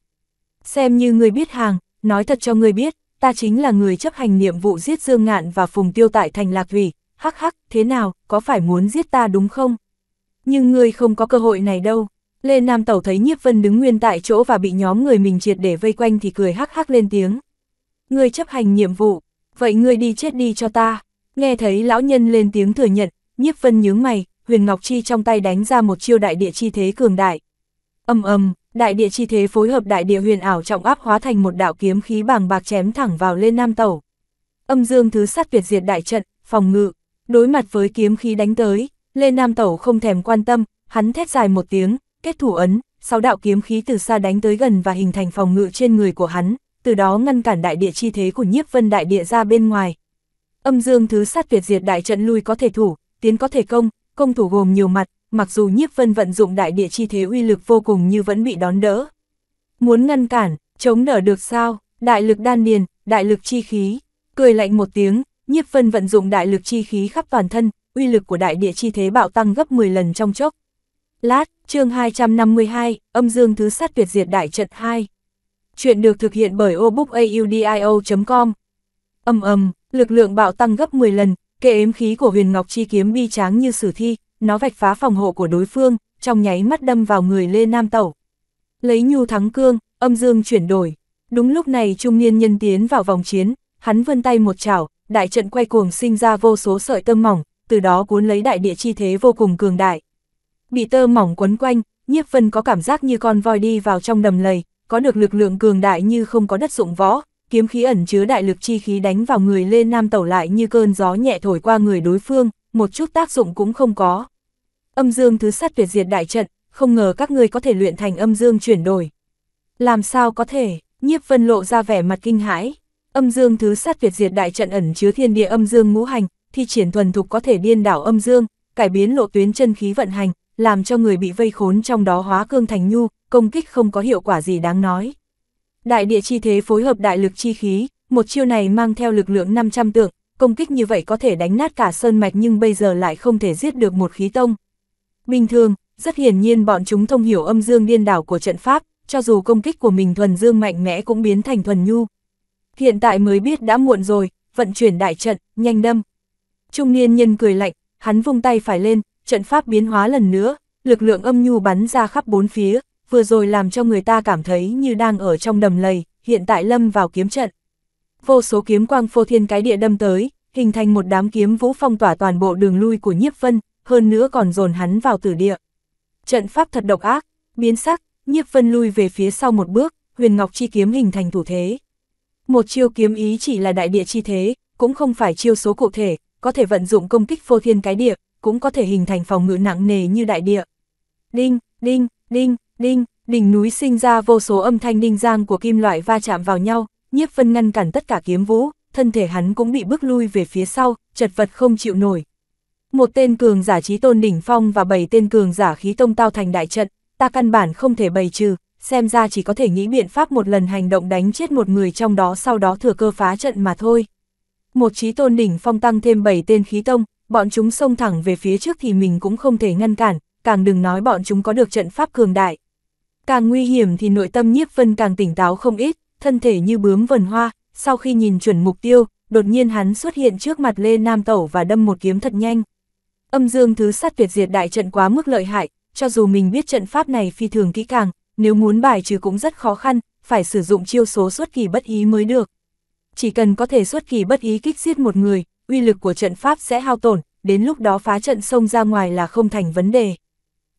Xem như người biết hàng, nói thật cho người biết, ta chính là người chấp hành nhiệm vụ giết Dương Ngạn và Phùng Tiêu tại thành Lạc Thủy, hắc hắc, thế nào, có phải muốn giết ta đúng không? Nhưng người không có cơ hội này đâu. Lê Nam Tẩu thấy Nhiếp Vân đứng nguyên tại chỗ và bị nhóm người mình triệt để vây quanh thì cười hắc hắc lên tiếng ngươi chấp hành nhiệm vụ, vậy ngươi đi chết đi cho ta. Nghe thấy lão nhân lên tiếng thừa nhận, nhiếp vân nhướng mày, huyền ngọc chi trong tay đánh ra một chiêu đại địa chi thế cường đại. Âm âm, đại địa chi thế phối hợp đại địa huyền ảo trọng áp hóa thành một đạo kiếm khí bàng bạc chém thẳng vào lên nam tẩu. Âm dương thứ sát tuyệt diệt đại trận, phòng ngự, đối mặt với kiếm khí đánh tới, lên nam tẩu không thèm quan tâm, hắn thét dài một tiếng, kết thủ ấn, sáu đạo kiếm khí từ xa đánh tới gần và hình thành phòng ngự trên người của hắn từ đó ngăn cản đại địa chi thế của nhiếp vân đại địa ra bên ngoài. Âm dương thứ sát tuyệt diệt đại trận lui có thể thủ, tiến có thể công, công thủ gồm nhiều mặt, mặc dù nhiếp vân vận dụng đại địa chi thế uy lực vô cùng như vẫn bị đón đỡ. Muốn ngăn cản, chống nở được sao, đại lực đan điền, đại lực chi khí, cười lạnh một tiếng, nhiếp vân vận dụng đại lực chi khí khắp toàn thân, uy lực của đại địa chi thế bạo tăng gấp 10 lần trong chốc. Lát, chương 252, âm dương thứ sát tuyệt diệt đại trận 2 chuyện được thực hiện bởi obookaudio.com. Âm ầm, lực lượng bạo tăng gấp 10 lần, kệ ếm khí của huyền ngọc chi kiếm bi tráng như sử thi, nó vạch phá phòng hộ của đối phương, trong nháy mắt đâm vào người Lê Nam Tẩu. Lấy nhu thắng cương, âm dương chuyển đổi. Đúng lúc này trung niên nhân tiến vào vòng chiến, hắn vươn tay một chảo, đại trận quay cuồng sinh ra vô số sợi tơ mỏng, từ đó cuốn lấy đại địa chi thế vô cùng cường đại. Bị tơ mỏng quấn quanh, nhiếp vân có cảm giác như con voi đi vào trong đầm lầy, có được lực lượng cường đại như không có đất dụng võ, kiếm khí ẩn chứa đại lực chi khí đánh vào người lên Nam Tẩu lại như cơn gió nhẹ thổi qua người đối phương, một chút tác dụng cũng không có. Âm dương thứ sát tuyệt diệt đại trận, không ngờ các ngươi có thể luyện thành âm dương chuyển đổi. Làm sao có thể, nhiếp vân lộ ra vẻ mặt kinh hãi. Âm dương thứ sát tuyệt diệt đại trận ẩn chứa thiên địa âm dương ngũ hành, thi triển thuần thục có thể điên đảo âm dương, cải biến lộ tuyến chân khí vận hành, làm cho người bị vây khốn trong đó hóa cương thành nhu, công kích không có hiệu quả gì đáng nói. Đại địa chi thế phối hợp đại lực chi khí, một chiêu này mang theo lực lượng 500 tượng, công kích như vậy có thể đánh nát cả sơn mạch nhưng bây giờ lại không thể giết được một khí tông. Bình thường, rất hiển nhiên bọn chúng thông hiểu âm dương điên đảo của trận pháp, cho dù công kích của mình thuần dương mạnh mẽ cũng biến thành thuần nhu. Hiện tại mới biết đã muộn rồi, vận chuyển đại trận, nhanh đâm. Trung niên nhân cười lạnh, hắn vung tay phải lên, trận pháp biến hóa lần nữa, lực lượng âm nhu bắn ra khắp bốn phía, vừa rồi làm cho người ta cảm thấy như đang ở trong đầm lầy, hiện tại lâm vào kiếm trận. Vô số kiếm quang phô thiên cái địa đâm tới, hình thành một đám kiếm vũ phong tỏa toàn bộ đường lui của nhiếp vân, hơn nữa còn dồn hắn vào tử địa. Trận pháp thật độc ác, biến sắc, nhiếp vân lui về phía sau một bước, huyền ngọc chi kiếm hình thành thủ thế. Một chiêu kiếm ý chỉ là đại địa chi thế, cũng không phải chiêu số cụ thể, có thể vận dụng công kích phô thiên cái địa, cũng có thể hình thành phòng ngự nặng nề như đại địa. Đinh, đinh, đinh, đinh, đỉnh núi sinh ra vô số âm thanh đinh giang của kim loại va chạm vào nhau, nhiếp vân ngăn cản tất cả kiếm vũ, thân thể hắn cũng bị bước lui về phía sau, chật vật không chịu nổi. Một tên cường giả trí tôn đỉnh phong và bảy tên cường giả khí tông tao thành đại trận, ta căn bản không thể bày trừ, xem ra chỉ có thể nghĩ biện pháp một lần hành động đánh chết một người trong đó sau đó thừa cơ phá trận mà thôi. Một trí tôn đỉnh phong tăng thêm bảy tên khí tông, bọn chúng xông thẳng về phía trước thì mình cũng không thể ngăn cản, càng đừng nói bọn chúng có được trận pháp cường đại. Càng nguy hiểm thì nội tâm nhiếp vân càng tỉnh táo không ít, thân thể như bướm vần hoa, sau khi nhìn chuẩn mục tiêu, đột nhiên hắn xuất hiện trước mặt Lê Nam Tẩu và đâm một kiếm thật nhanh. Âm dương thứ sát tuyệt diệt đại trận quá mức lợi hại, cho dù mình biết trận pháp này phi thường kỹ càng, nếu muốn bài trừ cũng rất khó khăn, phải sử dụng chiêu số xuất kỳ bất ý mới được. Chỉ cần có thể xuất kỳ bất ý kích giết một người, uy lực của trận pháp sẽ hao tổn, đến lúc đó phá trận sông ra ngoài là không thành vấn đề.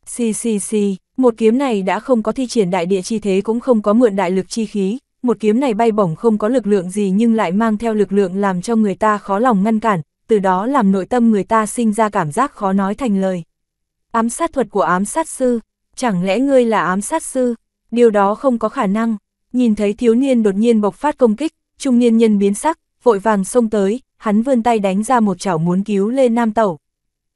Xì xì xì, một kiếm này đã không có thi triển đại địa chi thế cũng không có mượn đại lực chi khí, một kiếm này bay bổng không có lực lượng gì nhưng lại mang theo lực lượng làm cho người ta khó lòng ngăn cản, từ đó làm nội tâm người ta sinh ra cảm giác khó nói thành lời. Ám sát thuật của ám sát sư, chẳng lẽ ngươi là ám sát sư? Điều đó không có khả năng. Nhìn thấy thiếu niên đột nhiên bộc phát công kích, trung niên nhân biến sắc, vội vàng xông tới, hắn vươn tay đánh ra một chảo muốn cứu Lê Nam Tẩu.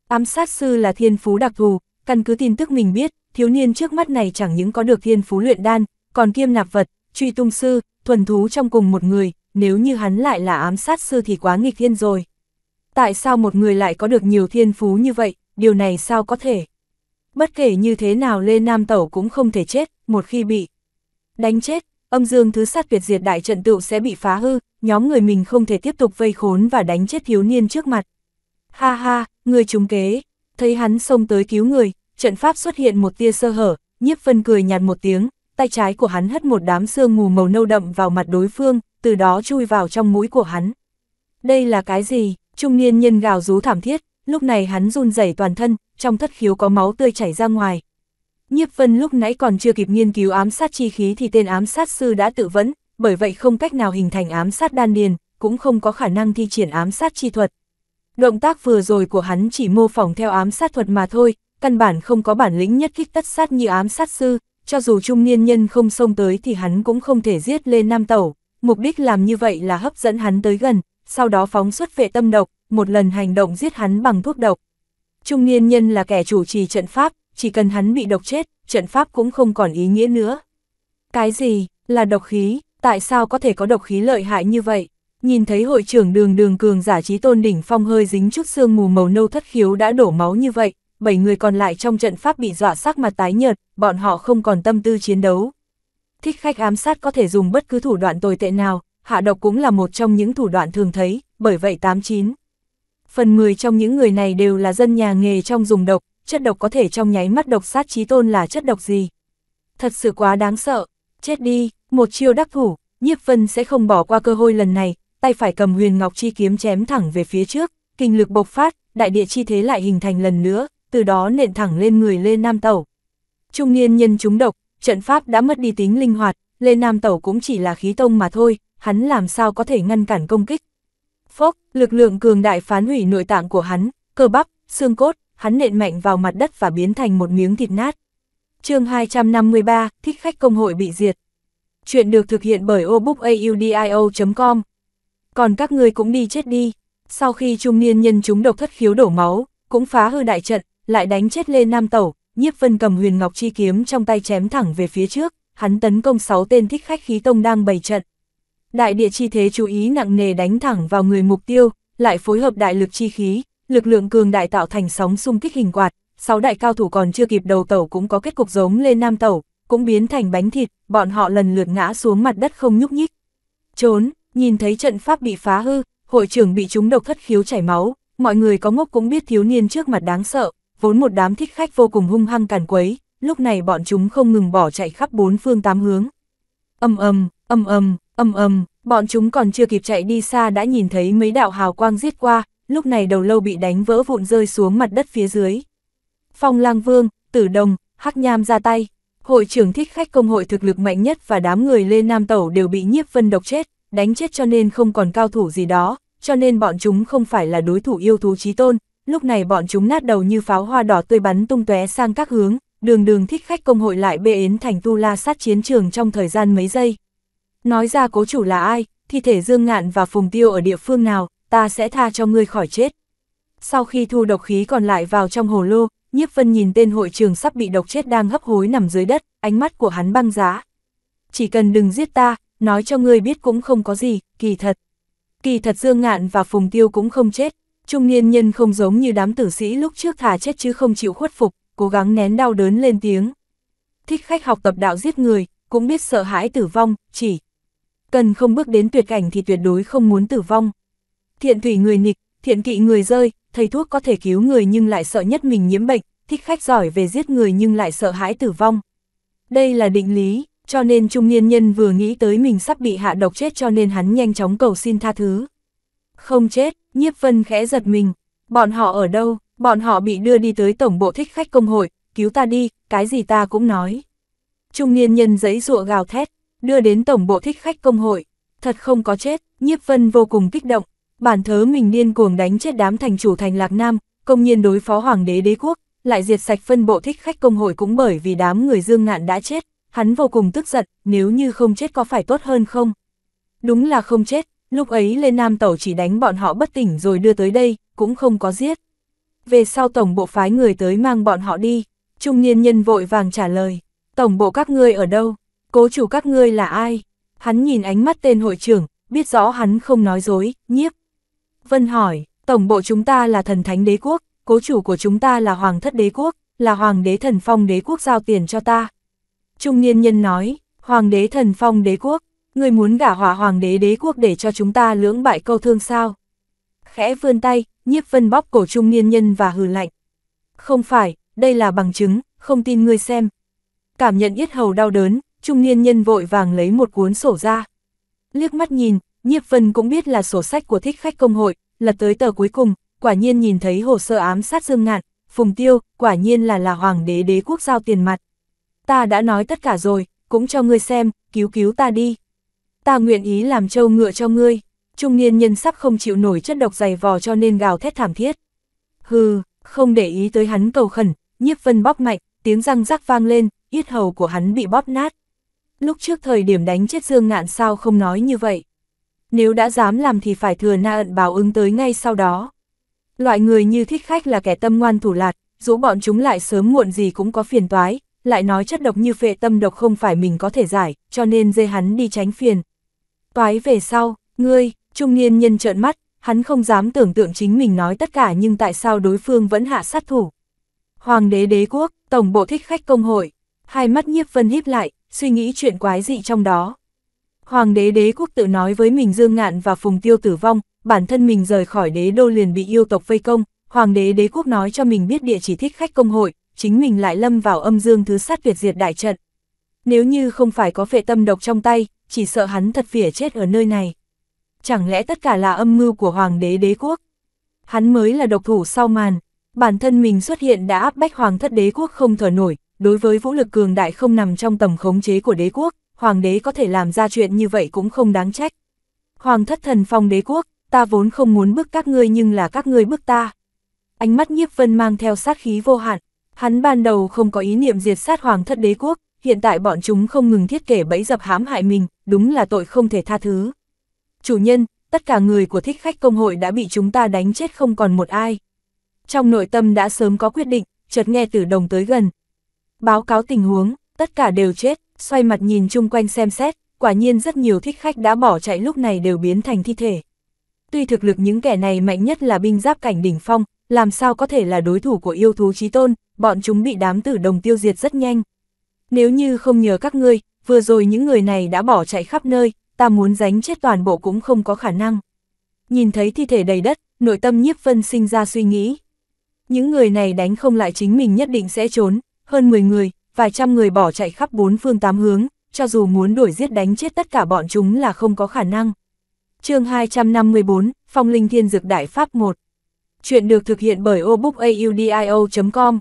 Ám sát sư là thiên phú đặc thù, căn cứ tin tức mình biết, thiếu niên trước mắt này chẳng những có được thiên phú luyện đan, còn kiêm nạp vật, truy tung sư, thuần thú trong cùng một người, nếu như hắn lại là ám sát sư thì quá nghịch thiên rồi. Tại sao một người lại có được nhiều thiên phú như vậy, điều này sao có thể? Bất kể như thế nào Lê Nam Tẩu cũng không thể chết, một khi bị đánh chết, âm dương thứ sát Việt diệt đại trận tựu sẽ bị phá hư, nhóm người mình không thể tiếp tục vây khốn và đánh chết thiếu niên trước mặt. Ha ha, người trúng kế, thấy hắn xông tới cứu người, trận pháp xuất hiện một tia sơ hở, nhiếp phân cười nhạt một tiếng, tay trái của hắn hất một đám sương mù màu nâu đậm vào mặt đối phương, từ đó chui vào trong mũi của hắn. Đây là cái gì? Trung niên nhân gào rú thảm thiết, lúc này hắn run rẩy toàn thân, trong thất khiếu có máu tươi chảy ra ngoài, Nhiếp Vân lúc nãy còn chưa kịp nghiên cứu ám sát chi khí thì tên ám sát sư đã tự vẫn, bởi vậy không cách nào hình thành ám sát đan điền, cũng không có khả năng thi triển ám sát chi thuật. Động tác vừa rồi của hắn chỉ mô phỏng theo ám sát thuật mà thôi, căn bản không có bản lĩnh nhất kích tất sát như ám sát sư, cho dù trung niên nhân không xông tới thì hắn cũng không thể giết lên nam tẩu, mục đích làm như vậy là hấp dẫn hắn tới gần, sau đó phóng xuất vệ tâm độc, một lần hành động giết hắn bằng thuốc độc. Trung niên nhân là kẻ chủ trì trận pháp, chỉ cần hắn bị độc chết, trận pháp cũng không còn ý nghĩa nữa. Cái gì, là độc khí, tại sao có thể có độc khí lợi hại như vậy? Nhìn thấy hội trưởng đường đường cường giả trí tôn đỉnh phong hơi dính chút sương mù màu nâu thất khiếu đã đổ máu như vậy, bảy người còn lại trong trận pháp bị dọa sắc mặt tái nhợt, bọn họ không còn tâm tư chiến đấu. Thích khách ám sát có thể dùng bất cứ thủ đoạn tồi tệ nào, hạ độc cũng là một trong những thủ đoạn thường thấy, bởi vậy 89. Phần 10 trong những người này đều là dân nhà nghề trong dùng độc, chất độc có thể trong nháy mắt độc sát trí tôn là chất độc gì. Thật sự quá đáng sợ, chết đi, một chiêu đắc thủ, nhiếp vân sẽ không bỏ qua cơ hội lần này, tay phải cầm huyền ngọc chi kiếm chém thẳng về phía trước, kinh lực bộc phát, đại địa chi thế lại hình thành lần nữa, từ đó nện thẳng lên người Lê Nam Tẩu. Trung niên nhân chúng độc, trận pháp đã mất đi tính linh hoạt, Lê Nam Tẩu cũng chỉ là khí tông mà thôi, hắn làm sao có thể ngăn cản công kích. Phốc, lực lượng cường đại phán hủy nội tạng của hắn, cơ bắp, xương cốt, hắn nện mạnh vào mặt đất và biến thành một miếng thịt nát. chương 253, thích khách công hội bị diệt. Chuyện được thực hiện bởi obookaudio.com. Còn các ngươi cũng đi chết đi. Sau khi trung niên nhân chúng độc thất khiếu đổ máu, cũng phá hư đại trận, lại đánh chết lên Nam Tẩu, nhiếp vân cầm huyền ngọc chi kiếm trong tay chém thẳng về phía trước, hắn tấn công 6 tên thích khách khí tông đang bày trận. Đại địa chi thế chú ý nặng nề đánh thẳng vào người mục tiêu, lại phối hợp đại lực chi khí, lực lượng cường đại tạo thành sóng xung kích hình quạt, sáu đại cao thủ còn chưa kịp đầu tẩu cũng có kết cục giống lên nam tẩu, cũng biến thành bánh thịt, bọn họ lần lượt ngã xuống mặt đất không nhúc nhích. Trốn, nhìn thấy trận pháp bị phá hư, hội trưởng bị chúng độc thất khiếu chảy máu, mọi người có ngốc cũng biết thiếu niên trước mặt đáng sợ, vốn một đám thích khách vô cùng hung hăng càn quấy, lúc này bọn chúng không ngừng bỏ chạy khắp bốn phương tám hướng. Âm âm, âm âm, âm âm, bọn chúng còn chưa kịp chạy đi xa đã nhìn thấy mấy đạo hào quang giết qua, lúc này đầu lâu bị đánh vỡ vụn rơi xuống mặt đất phía dưới. Phong lang vương, tử đồng, hắc nham ra tay, hội trưởng thích khách công hội thực lực mạnh nhất và đám người Lê Nam Tẩu đều bị nhiếp vân độc chết, đánh chết cho nên không còn cao thủ gì đó, cho nên bọn chúng không phải là đối thủ yêu thú trí tôn, lúc này bọn chúng nát đầu như pháo hoa đỏ tươi bắn tung tóe sang các hướng, đường đường thích khách công hội lại bê yến thành tu la sát chiến trường trong thời gian mấy giây. Nói ra cố chủ là ai, thi thể Dương Ngạn và Phùng Tiêu ở địa phương nào, ta sẽ tha cho ngươi khỏi chết. Sau khi thu độc khí còn lại vào trong hồ lô, nhiếp vân nhìn tên hội trường sắp bị độc chết đang hấp hối nằm dưới đất, ánh mắt của hắn băng giá. Chỉ cần đừng giết ta, nói cho ngươi biết cũng không có gì, kỳ thật. Kỳ thật Dương Ngạn và Phùng Tiêu cũng không chết, trung niên nhân không giống như đám tử sĩ lúc trước thả chết chứ không chịu khuất phục, cố gắng nén đau đớn lên tiếng. Thích khách học tập đạo giết người, cũng biết sợ hãi tử vong, chỉ cần không bước đến tuyệt cảnh thì tuyệt đối không muốn tử vong. Thiện thủy người nịch, thiện kỵ người rơi, thầy thuốc có thể cứu người nhưng lại sợ nhất mình nhiễm bệnh, thích khách giỏi về giết người nhưng lại sợ hãi tử vong. Đây là định lý, cho nên trung niên nhân vừa nghĩ tới mình sắp bị hạ độc chết cho nên hắn nhanh chóng cầu xin tha thứ. Không chết, nhiếp vân khẽ giật mình. Bọn họ ở đâu, bọn họ bị đưa đi tới tổng bộ thích khách công hội, cứu ta đi, cái gì ta cũng nói. Trung niên nhân giấy rụa gào thét, đưa đến tổng bộ thích khách công hội. Thật không có chết, nhiếp vân vô cùng kích động, bản thớ mình điên cuồng đánh chết đám thành chủ thành Lạc Nam, công nhiên đối phó hoàng đế đế quốc, lại diệt sạch phân bộ thích khách công hội cũng bởi vì đám người dương ngạn đã chết, hắn vô cùng tức giận, nếu như không chết có phải tốt hơn không? Đúng là không chết, lúc ấy lên Nam Tẩu chỉ đánh bọn họ bất tỉnh rồi đưa tới đây, cũng không có giết. Về sau tổng bộ phái người tới mang bọn họ đi, trung niên nhân vội vàng trả lời, tổng bộ các ngươi ở đâu, cố chủ các ngươi là ai? Hắn nhìn ánh mắt tên hội trưởng, biết rõ hắn không nói dối, nhiếp. Vân hỏi, Tổng bộ chúng ta là thần thánh đế quốc, cố chủ của chúng ta là hoàng thất đế quốc, là hoàng đế thần phong đế quốc giao tiền cho ta. Trung niên nhân nói, hoàng đế thần phong đế quốc, người muốn gả hỏa hoàng đế đế quốc để cho chúng ta lưỡng bại câu thương sao. Khẽ vươn tay, nhiếp vân bóp cổ trung niên nhân và hừ lạnh. Không phải, đây là bằng chứng, không tin ngươi xem. Cảm nhận yết hầu đau đớn, trung niên nhân vội vàng lấy một cuốn sổ ra. Liếc mắt nhìn, Nhiếp Vân cũng biết là sổ sách của thích khách công hội, lật tới tờ cuối cùng, quả nhiên nhìn thấy hồ sơ ám sát Dương Ngạn, Phùng Tiêu, quả nhiên là là hoàng đế đế quốc giao tiền mặt. Ta đã nói tất cả rồi, cũng cho ngươi xem, cứu cứu ta đi. Ta nguyện ý làm trâu ngựa cho ngươi. Trung niên nhân sắp không chịu nổi chất độc dày vò cho nên gào thét thảm thiết. Hừ, không để ý tới hắn cầu khẩn, nhiếp vân bóp mạnh, tiếng răng rắc vang lên, yết hầu của hắn bị bóp nát. Lúc trước thời điểm đánh chết Dương Ngạn sao không nói như vậy nếu đã dám làm thì phải thừa na ẩn báo ứng tới ngay sau đó. Loại người như thích khách là kẻ tâm ngoan thủ lạt, dũ bọn chúng lại sớm muộn gì cũng có phiền toái, lại nói chất độc như phệ tâm độc không phải mình có thể giải, cho nên dê hắn đi tránh phiền. Toái về sau, ngươi, trung niên nhân trợn mắt, hắn không dám tưởng tượng chính mình nói tất cả nhưng tại sao đối phương vẫn hạ sát thủ. Hoàng đế đế quốc, tổng bộ thích khách công hội, hai mắt nhiếp vân híp lại, suy nghĩ chuyện quái dị trong đó. Hoàng đế đế quốc tự nói với mình Dương Ngạn và Phùng Tiêu tử vong, bản thân mình rời khỏi đế đô liền bị yêu tộc vây công, Hoàng đế đế quốc nói cho mình biết địa chỉ thích khách công hội, chính mình lại lâm vào âm dương thứ sát tuyệt diệt đại trận. Nếu như không phải có phệ tâm độc trong tay, chỉ sợ hắn thật vỉa chết ở nơi này. Chẳng lẽ tất cả là âm mưu của Hoàng đế đế quốc? Hắn mới là độc thủ sau màn, bản thân mình xuất hiện đã áp bách Hoàng thất đế quốc không thở nổi, đối với vũ lực cường đại không nằm trong tầm khống chế của đế quốc, hoàng đế có thể làm ra chuyện như vậy cũng không đáng trách. Hoàng thất thần phong đế quốc, ta vốn không muốn bức các ngươi nhưng là các ngươi bức ta. Ánh mắt nhiếp vân mang theo sát khí vô hạn, hắn ban đầu không có ý niệm diệt sát hoàng thất đế quốc, hiện tại bọn chúng không ngừng thiết kế bẫy dập hãm hại mình, đúng là tội không thể tha thứ. Chủ nhân, tất cả người của thích khách công hội đã bị chúng ta đánh chết không còn một ai. Trong nội tâm đã sớm có quyết định, chợt nghe tử đồng tới gần. Báo cáo tình huống, tất cả đều chết, xoay mặt nhìn chung quanh xem xét, quả nhiên rất nhiều thích khách đã bỏ chạy lúc này đều biến thành thi thể. Tuy thực lực những kẻ này mạnh nhất là binh giáp cảnh đỉnh phong, làm sao có thể là đối thủ của yêu thú trí tôn, bọn chúng bị đám tử đồng tiêu diệt rất nhanh. Nếu như không nhờ các ngươi, vừa rồi những người này đã bỏ chạy khắp nơi, ta muốn giánh chết toàn bộ cũng không có khả năng. Nhìn thấy thi thể đầy đất, nội tâm nhiếp vân sinh ra suy nghĩ. Những người này đánh không lại chính mình nhất định sẽ trốn, hơn 10 người, vài trăm người bỏ chạy khắp bốn phương tám hướng, cho dù muốn đuổi giết đánh chết tất cả bọn chúng là không có khả năng. chương 254, Phong Linh Thiên Dược Đại Pháp 1 Chuyện được thực hiện bởi obookaudio.com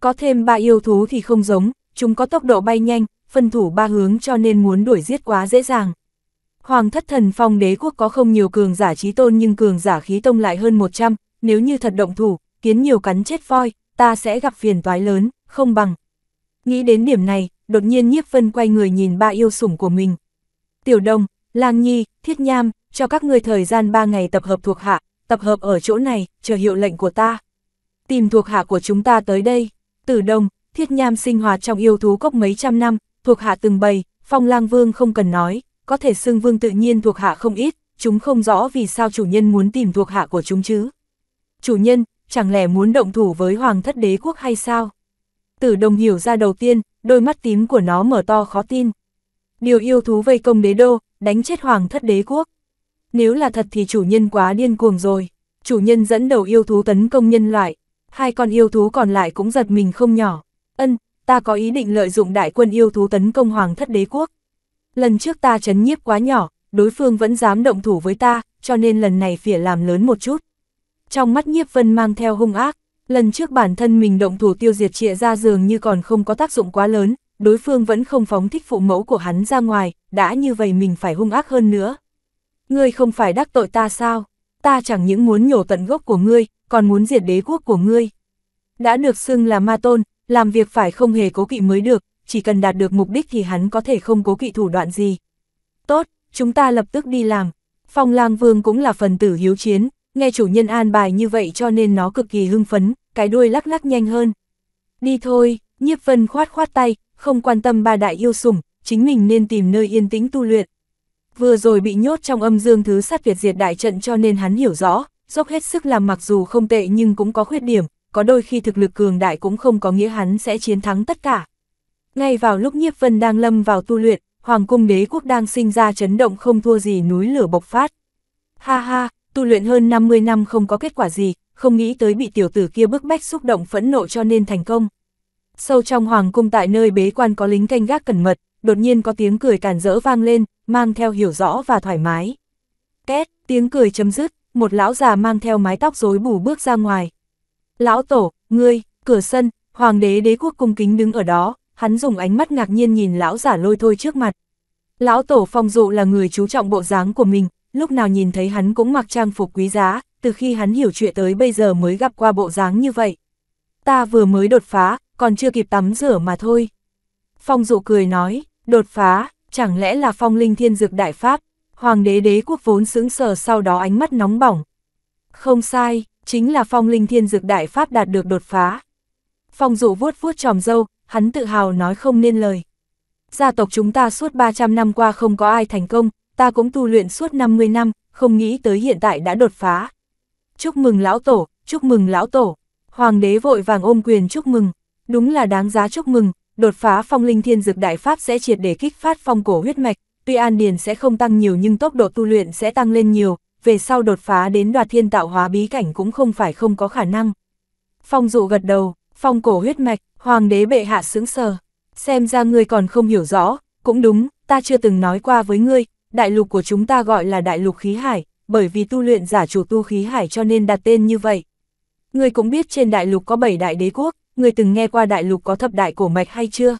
Có thêm ba yêu thú thì không giống, chúng có tốc độ bay nhanh, phân thủ ba hướng cho nên muốn đuổi giết quá dễ dàng. Hoàng thất thần phong đế quốc có không nhiều cường giả trí tôn nhưng cường giả khí tông lại hơn 100, nếu như thật động thủ, kiến nhiều cắn chết voi, ta sẽ gặp phiền toái lớn, không bằng, Nghĩ đến điểm này, đột nhiên nhiếp vân quay người nhìn ba yêu sủng của mình. Tiểu Đông, Lang Nhi, Thiết Nham, cho các ngươi thời gian ba ngày tập hợp thuộc hạ, tập hợp ở chỗ này, chờ hiệu lệnh của ta. Tìm thuộc hạ của chúng ta tới đây. Tử Đông, Thiết Nham sinh hoạt trong yêu thú cốc mấy trăm năm, thuộc hạ từng bầy, Phong Lang Vương không cần nói, có thể xưng vương tự nhiên thuộc hạ không ít, chúng không rõ vì sao chủ nhân muốn tìm thuộc hạ của chúng chứ. Chủ nhân, chẳng lẽ muốn động thủ với hoàng thất đế quốc hay sao? tử đồng hiểu ra đầu tiên, đôi mắt tím của nó mở to khó tin. Điều yêu thú vây công đế đô, đánh chết hoàng thất đế quốc. Nếu là thật thì chủ nhân quá điên cuồng rồi. Chủ nhân dẫn đầu yêu thú tấn công nhân loại, hai con yêu thú còn lại cũng giật mình không nhỏ. Ân, ta có ý định lợi dụng đại quân yêu thú tấn công hoàng thất đế quốc. Lần trước ta chấn nhiếp quá nhỏ, đối phương vẫn dám động thủ với ta, cho nên lần này phỉa làm lớn một chút. Trong mắt nhiếp vân mang theo hung ác, Lần trước bản thân mình động thủ tiêu diệt trịa ra dường như còn không có tác dụng quá lớn, đối phương vẫn không phóng thích phụ mẫu của hắn ra ngoài, đã như vậy mình phải hung ác hơn nữa. Ngươi không phải đắc tội ta sao? Ta chẳng những muốn nhổ tận gốc của ngươi, còn muốn diệt đế quốc của ngươi. Đã được xưng là ma tôn, làm việc phải không hề cố kỵ mới được, chỉ cần đạt được mục đích thì hắn có thể không cố kỵ thủ đoạn gì. Tốt, chúng ta lập tức đi làm. Phong lang vương cũng là phần tử hiếu chiến, nghe chủ nhân an bài như vậy cho nên nó cực kỳ hưng phấn, cái đuôi lắc lắc nhanh hơn. Đi thôi, nhiếp vân khoát khoát tay, không quan tâm ba đại yêu sủng, chính mình nên tìm nơi yên tĩnh tu luyện. Vừa rồi bị nhốt trong âm dương thứ sát việt diệt đại trận cho nên hắn hiểu rõ, dốc hết sức làm mặc dù không tệ nhưng cũng có khuyết điểm, có đôi khi thực lực cường đại cũng không có nghĩa hắn sẽ chiến thắng tất cả. Ngay vào lúc nhiếp vân đang lâm vào tu luyện, hoàng cung đế quốc đang sinh ra chấn động không thua gì núi lửa bộc phát. Ha ha, tu luyện hơn 50 năm không có kết quả gì, không nghĩ tới bị tiểu tử kia bức bách xúc động phẫn nộ cho nên thành công. Sâu trong hoàng cung tại nơi bế quan có lính canh gác cẩn mật, đột nhiên có tiếng cười càn rỡ vang lên, mang theo hiểu rõ và thoải mái. Két, tiếng cười chấm dứt, một lão già mang theo mái tóc rối bù bước ra ngoài. Lão tổ, ngươi, cửa sân, hoàng đế đế quốc cung kính đứng ở đó, hắn dùng ánh mắt ngạc nhiên nhìn lão giả lôi thôi trước mặt. Lão tổ phong dụ là người chú trọng bộ dáng của mình, lúc nào nhìn thấy hắn cũng mặc trang phục quý giá, từ khi hắn hiểu chuyện tới bây giờ mới gặp qua bộ dáng như vậy. Ta vừa mới đột phá, còn chưa kịp tắm rửa mà thôi. Phong dụ cười nói, đột phá, chẳng lẽ là phong linh thiên dược đại pháp, hoàng đế đế quốc vốn sững sờ sau đó ánh mắt nóng bỏng. Không sai, chính là phong linh thiên dược đại pháp đạt được đột phá. Phong dụ vuốt vuốt tròm dâu, hắn tự hào nói không nên lời. Gia tộc chúng ta suốt 300 năm qua không có ai thành công, ta cũng tu luyện suốt 50 năm, không nghĩ tới hiện tại đã đột phá. Chúc mừng lão tổ, chúc mừng lão tổ. Hoàng đế vội vàng ôm quyền chúc mừng, đúng là đáng giá chúc mừng, đột phá phong linh thiên dược đại pháp sẽ triệt để kích phát phong cổ huyết mạch, tuy an điền sẽ không tăng nhiều nhưng tốc độ tu luyện sẽ tăng lên nhiều, về sau đột phá đến đoạt thiên tạo hóa bí cảnh cũng không phải không có khả năng. Phong dụ gật đầu, phong cổ huyết mạch, hoàng đế bệ hạ sững sờ, xem ra ngươi còn không hiểu rõ, cũng đúng, ta chưa từng nói qua với ngươi, đại lục của chúng ta gọi là đại lục khí hải, bởi vì tu luyện giả chủ tu khí hải cho nên đặt tên như vậy. Người cũng biết trên đại lục có 7 đại đế quốc, người từng nghe qua đại lục có thập đại cổ mạch hay chưa?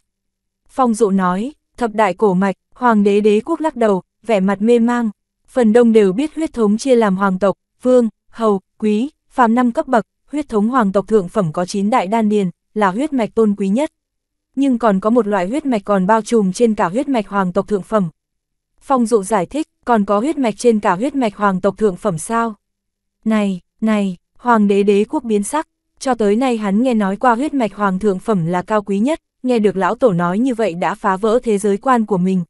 Phong dụ nói, thập đại cổ mạch, hoàng đế đế quốc lắc đầu, vẻ mặt mê mang. Phần đông đều biết huyết thống chia làm hoàng tộc, vương, hầu, quý, phàm năm cấp bậc, huyết thống hoàng tộc thượng phẩm có 9 đại đan điền, là huyết mạch tôn quý nhất. Nhưng còn có một loại huyết mạch còn bao trùm trên cả huyết mạch hoàng tộc thượng phẩm, Phong dụ giải thích, còn có huyết mạch trên cả huyết mạch hoàng tộc thượng phẩm sao. Này, này, hoàng đế đế quốc biến sắc, cho tới nay hắn nghe nói qua huyết mạch hoàng thượng phẩm là cao quý nhất, nghe được lão tổ nói như vậy đã phá vỡ thế giới quan của mình.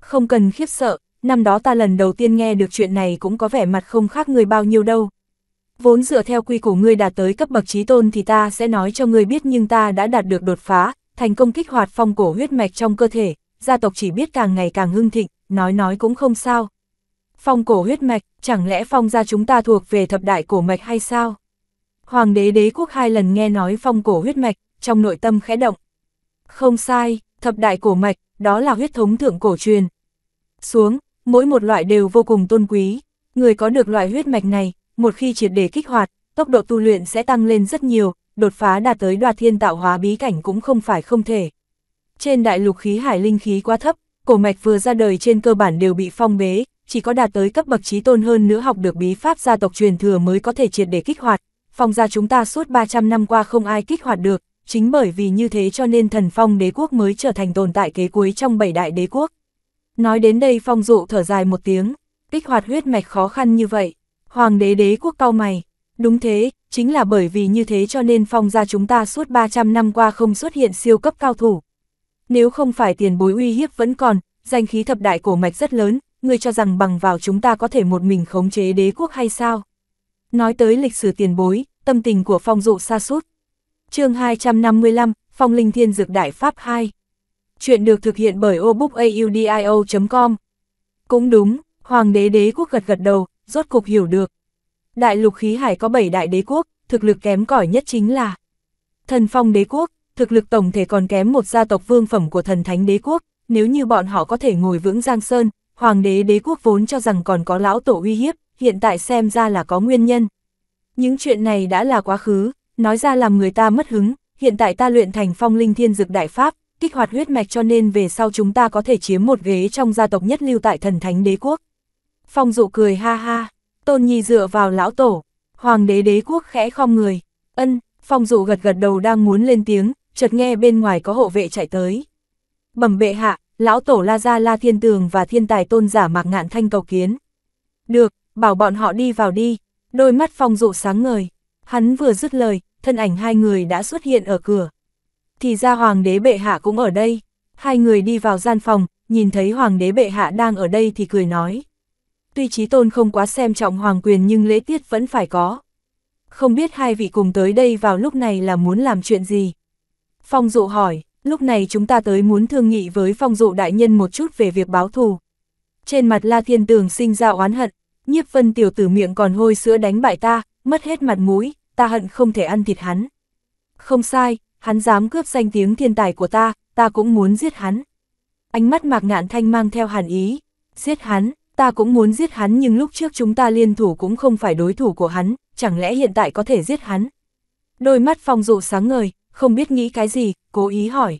Không cần khiếp sợ, năm đó ta lần đầu tiên nghe được chuyện này cũng có vẻ mặt không khác người bao nhiêu đâu. Vốn dựa theo quy củ ngươi đạt tới cấp bậc trí tôn thì ta sẽ nói cho ngươi biết nhưng ta đã đạt được đột phá, thành công kích hoạt phong cổ huyết mạch trong cơ thể, gia tộc chỉ biết càng ngày càng hưng thịnh, nói nói cũng không sao. Phong cổ huyết mạch, chẳng lẽ phong gia chúng ta thuộc về thập đại cổ mạch hay sao? Hoàng đế đế quốc hai lần nghe nói phong cổ huyết mạch, trong nội tâm khẽ động. Không sai, thập đại cổ mạch, đó là huyết thống thượng cổ truyền. Xuống, mỗi một loại đều vô cùng tôn quý, người có được loại huyết mạch này, một khi triệt để kích hoạt, tốc độ tu luyện sẽ tăng lên rất nhiều, đột phá đạt tới đoạt thiên tạo hóa bí cảnh cũng không phải không thể. Trên đại lục khí hải linh khí quá thấp, cổ mạch vừa ra đời trên cơ bản đều bị phong bế, chỉ có đạt tới cấp bậc trí tôn hơn nữa học được bí pháp gia tộc truyền thừa mới có thể triệt để kích hoạt. Phong gia chúng ta suốt 300 năm qua không ai kích hoạt được, chính bởi vì như thế cho nên thần phong đế quốc mới trở thành tồn tại kế cuối trong bảy đại đế quốc. Nói đến đây phong dụ thở dài một tiếng, kích hoạt huyết mạch khó khăn như vậy, hoàng đế đế quốc cao mày. Đúng thế, chính là bởi vì như thế cho nên phong gia chúng ta suốt 300 năm qua không xuất hiện siêu cấp cao thủ nếu không phải tiền bối uy hiếp vẫn còn, danh khí thập đại cổ mạch rất lớn, ngươi cho rằng bằng vào chúng ta có thể một mình khống chế đế quốc hay sao? Nói tới lịch sử tiền bối, tâm tình của phong dụ xa sút chương 255, Phong Linh Thiên Dược Đại Pháp 2 Chuyện được thực hiện bởi obookaudio.com Cũng đúng, Hoàng đế đế quốc gật gật đầu, rốt cục hiểu được. Đại lục khí hải có 7 đại đế quốc, thực lực kém cỏi nhất chính là Thần Phong đế quốc, thực lực tổng thể còn kém một gia tộc vương phẩm của thần thánh đế quốc, nếu như bọn họ có thể ngồi vững Giang Sơn, hoàng đế đế quốc vốn cho rằng còn có lão tổ uy hiếp, hiện tại xem ra là có nguyên nhân. Những chuyện này đã là quá khứ, nói ra làm người ta mất hứng, hiện tại ta luyện thành phong linh thiên dực đại pháp, kích hoạt huyết mạch cho nên về sau chúng ta có thể chiếm một ghế trong gia tộc nhất lưu tại thần thánh đế quốc. Phong dụ cười ha ha, tôn nhi dựa vào lão tổ, hoàng đế đế quốc khẽ khom người, ân, phong dụ gật gật đầu đang muốn lên tiếng, chợt nghe bên ngoài có hộ vệ chạy tới. Bẩm bệ hạ, lão tổ La Gia La Thiên Tường và thiên tài tôn giả Mạc Ngạn Thanh cầu kiến. Được, bảo bọn họ đi vào đi, đôi mắt phong dụ sáng ngời. Hắn vừa dứt lời, thân ảnh hai người đã xuất hiện ở cửa. Thì ra hoàng đế bệ hạ cũng ở đây. Hai người đi vào gian phòng, nhìn thấy hoàng đế bệ hạ đang ở đây thì cười nói. Tuy trí tôn không quá xem trọng hoàng quyền nhưng lễ tiết vẫn phải có. Không biết hai vị cùng tới đây vào lúc này là muốn làm chuyện gì. Phong dụ hỏi, lúc này chúng ta tới muốn thương nghị với phong dụ đại nhân một chút về việc báo thù. Trên mặt La Thiên Tường sinh ra oán hận, nhiếp vân tiểu tử miệng còn hôi sữa đánh bại ta, mất hết mặt mũi, ta hận không thể ăn thịt hắn. Không sai, hắn dám cướp danh tiếng thiên tài của ta, ta cũng muốn giết hắn. Ánh mắt mạc ngạn thanh mang theo hàn ý, giết hắn, ta cũng muốn giết hắn nhưng lúc trước chúng ta liên thủ cũng không phải đối thủ của hắn, chẳng lẽ hiện tại có thể giết hắn. Đôi mắt phong dụ sáng ngời, không biết nghĩ cái gì, cố ý hỏi.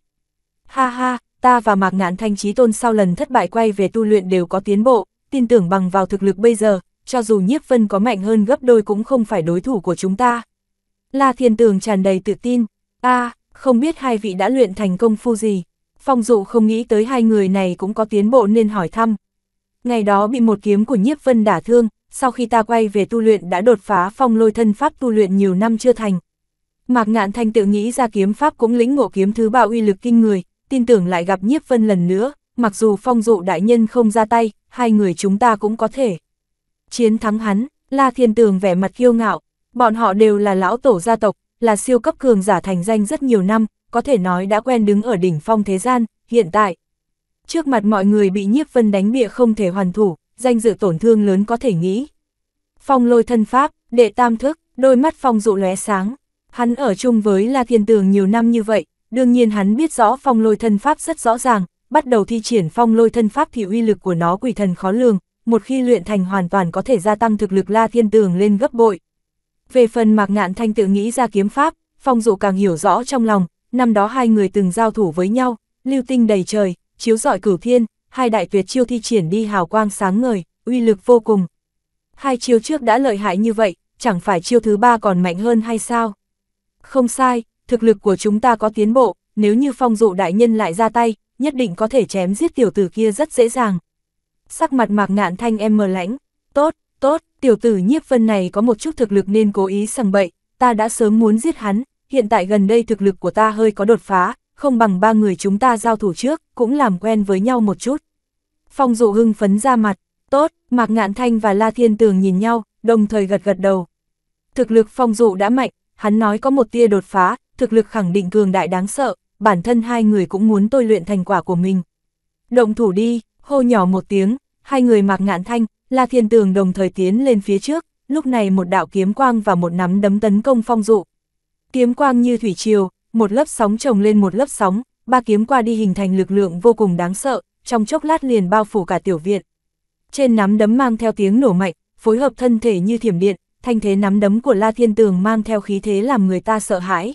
Ha ha, ta và Mạc Ngạn Thanh Trí Tôn sau lần thất bại quay về tu luyện đều có tiến bộ, tin tưởng bằng vào thực lực bây giờ, cho dù nhiếp vân có mạnh hơn gấp đôi cũng không phải đối thủ của chúng ta. La Thiên Tường tràn đầy tự tin, a không biết hai vị đã luyện thành công phu gì. Phong dụ không nghĩ tới hai người này cũng có tiến bộ nên hỏi thăm. Ngày đó bị một kiếm của nhiếp vân đả thương, sau khi ta quay về tu luyện đã đột phá phong lôi thân pháp tu luyện nhiều năm chưa thành, Mạc Ngạn Thanh tự nghĩ ra kiếm pháp cũng lĩnh ngộ kiếm thứ ba uy lực kinh người, tin tưởng lại gặp Nhiếp Vân lần nữa, mặc dù phong dụ đại nhân không ra tay, hai người chúng ta cũng có thể. Chiến thắng hắn, La Thiên Tường vẻ mặt kiêu ngạo, bọn họ đều là lão tổ gia tộc, là siêu cấp cường giả thành danh rất nhiều năm, có thể nói đã quen đứng ở đỉnh phong thế gian, hiện tại. Trước mặt mọi người bị nhiếp vân đánh bịa không thể hoàn thủ, danh dự tổn thương lớn có thể nghĩ. Phong lôi thân pháp, đệ tam thức, đôi mắt phong dụ lóe sáng. Hắn ở chung với La Thiên Tường nhiều năm như vậy, đương nhiên hắn biết rõ phong lôi thân pháp rất rõ ràng, bắt đầu thi triển phong lôi thân pháp thì uy lực của nó quỷ thần khó lường, một khi luyện thành hoàn toàn có thể gia tăng thực lực La Thiên Tường lên gấp bội. Về phần Mạc Ngạn Thanh tự nghĩ ra kiếm pháp, Phong Dụ càng hiểu rõ trong lòng, năm đó hai người từng giao thủ với nhau, lưu tinh đầy trời, chiếu rọi cửu thiên, hai đại tuyệt chiêu thi triển đi hào quang sáng ngời, uy lực vô cùng. Hai chiêu trước đã lợi hại như vậy, chẳng phải chiêu thứ ba còn mạnh hơn hay sao? Không sai, thực lực của chúng ta có tiến bộ, nếu như phong dụ đại nhân lại ra tay, nhất định có thể chém giết tiểu tử kia rất dễ dàng. Sắc mặt mạc ngạn thanh em mờ lãnh, tốt, tốt, tiểu tử nhiếp vân này có một chút thực lực nên cố ý sằng bậy, ta đã sớm muốn giết hắn, hiện tại gần đây thực lực của ta hơi có đột phá, không bằng ba người chúng ta giao thủ trước, cũng làm quen với nhau một chút. Phong dụ hưng phấn ra mặt, tốt, Mạc Ngạn Thanh và La Thiên Tường nhìn nhau, đồng thời gật gật đầu. Thực lực phong dụ đã mạnh, hắn nói có một tia đột phá, thực lực khẳng định cường đại đáng sợ, bản thân hai người cũng muốn tôi luyện thành quả của mình. Động thủ đi, hô nhỏ một tiếng, hai người mặc ngạn thanh, La Thiên Tường đồng thời tiến lên phía trước, lúc này một đạo kiếm quang và một nắm đấm tấn công phong dụ. Kiếm quang như thủy triều, một lớp sóng chồng lên một lớp sóng, ba kiếm qua đi hình thành lực lượng vô cùng đáng sợ, trong chốc lát liền bao phủ cả tiểu viện. Trên nắm đấm mang theo tiếng nổ mạnh, phối hợp thân thể như thiểm điện, thanh thế nắm đấm của La Thiên Tường mang theo khí thế làm người ta sợ hãi.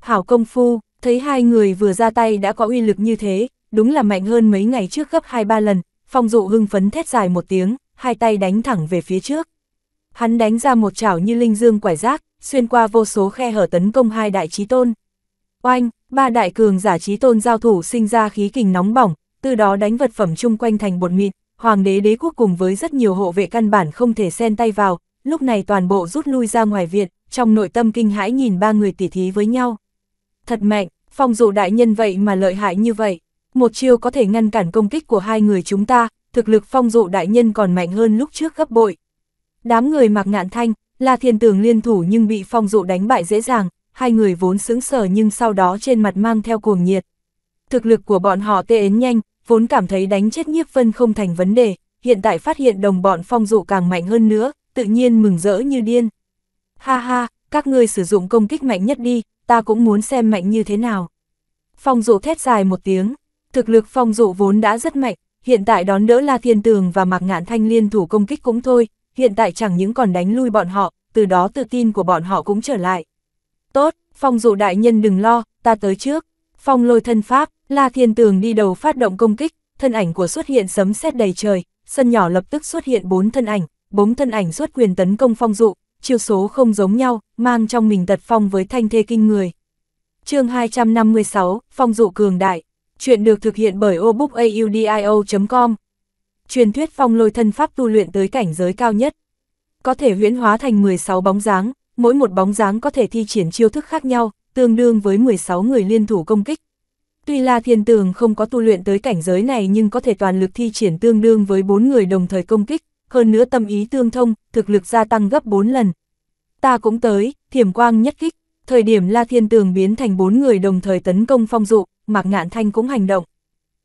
Hảo công phu, thấy hai người vừa ra tay đã có uy lực như thế, đúng là mạnh hơn mấy ngày trước gấp 2-3 lần, phong dụ hưng phấn thét dài một tiếng, hai tay đánh thẳng về phía trước. Hắn đánh ra một chảo như linh dương quải rác, xuyên qua vô số khe hở tấn công hai đại trí tôn. Oanh, ba đại cường giả trí tôn giao thủ sinh ra khí kình nóng bỏng, từ đó đánh vật phẩm chung quanh thành bột mịn, hoàng đế đế quốc cùng với rất nhiều hộ vệ căn bản không thể xen tay vào, lúc này toàn bộ rút lui ra ngoài viện, trong nội tâm kinh hãi nhìn ba người tỉ thí với nhau. Thật mạnh, phong dụ đại nhân vậy mà lợi hại như vậy, một chiêu có thể ngăn cản công kích của hai người chúng ta, thực lực phong dụ đại nhân còn mạnh hơn lúc trước gấp bội. Đám người mặc ngạn thanh, là thiên tường liên thủ nhưng bị phong dụ đánh bại dễ dàng, hai người vốn sững sờ nhưng sau đó trên mặt mang theo cuồng nhiệt. Thực lực của bọn họ tê ến nhanh, vốn cảm thấy đánh chết nhiếp vân không thành vấn đề, hiện tại phát hiện đồng bọn phong dụ càng mạnh hơn nữa, tự nhiên mừng rỡ như điên. Ha ha, các ngươi sử dụng công kích mạnh nhất đi, ta cũng muốn xem mạnh như thế nào. Phong dụ thét dài một tiếng, thực lực phong dụ vốn đã rất mạnh, hiện tại đón đỡ La Thiên Tường và Mạc Ngạn Thanh liên thủ công kích cũng thôi, hiện tại chẳng những còn đánh lui bọn họ, từ đó tự tin của bọn họ cũng trở lại. Tốt, phong dụ đại nhân đừng lo, ta tới trước. Phong lôi thân pháp, La Thiên Tường đi đầu phát động công kích, thân ảnh của xuất hiện sấm sét đầy trời, sân nhỏ lập tức xuất hiện bốn thân ảnh, bốm thân ảnh xuất quyền tấn công phong dụ, chiêu số không giống nhau, mang trong mình tật phong với thanh thê kinh người. chương 256, phong dụ cường đại, chuyện được thực hiện bởi obookaudio.com. Truyền thuyết phong lôi thân pháp tu luyện tới cảnh giới cao nhất. Có thể huyễn hóa thành 16 bóng dáng, mỗi một bóng dáng có thể thi triển chiêu thức khác nhau, tương đương với 16 người liên thủ công kích. Tuy La Thiên Tường không có tu luyện tới cảnh giới này nhưng có thể toàn lực thi triển tương đương với 4 người đồng thời công kích hơn nữa tâm ý tương thông, thực lực gia tăng gấp 4 lần. Ta cũng tới, thiểm quang nhất kích, thời điểm La Thiên Tường biến thành bốn người đồng thời tấn công phong dụ, Mạc Ngạn Thanh cũng hành động.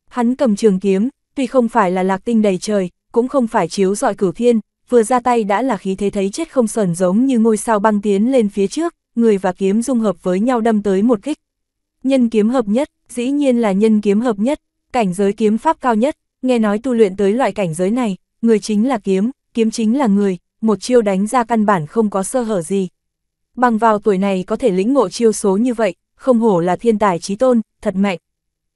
Hắn cầm trường kiếm, tuy không phải là lạc tinh đầy trời, cũng không phải chiếu dọi cửu thiên, vừa ra tay đã là khí thế thấy chết không sờn giống như ngôi sao băng tiến lên phía trước, người và kiếm dung hợp với nhau đâm tới một kích. Nhân kiếm hợp nhất, dĩ nhiên là nhân kiếm hợp nhất, cảnh giới kiếm pháp cao nhất, nghe nói tu luyện tới loại cảnh giới này, người chính là kiếm, kiếm chính là người, một chiêu đánh ra căn bản không có sơ hở gì. Bằng vào tuổi này có thể lĩnh ngộ chiêu số như vậy, không hổ là thiên tài trí tôn, thật mạnh.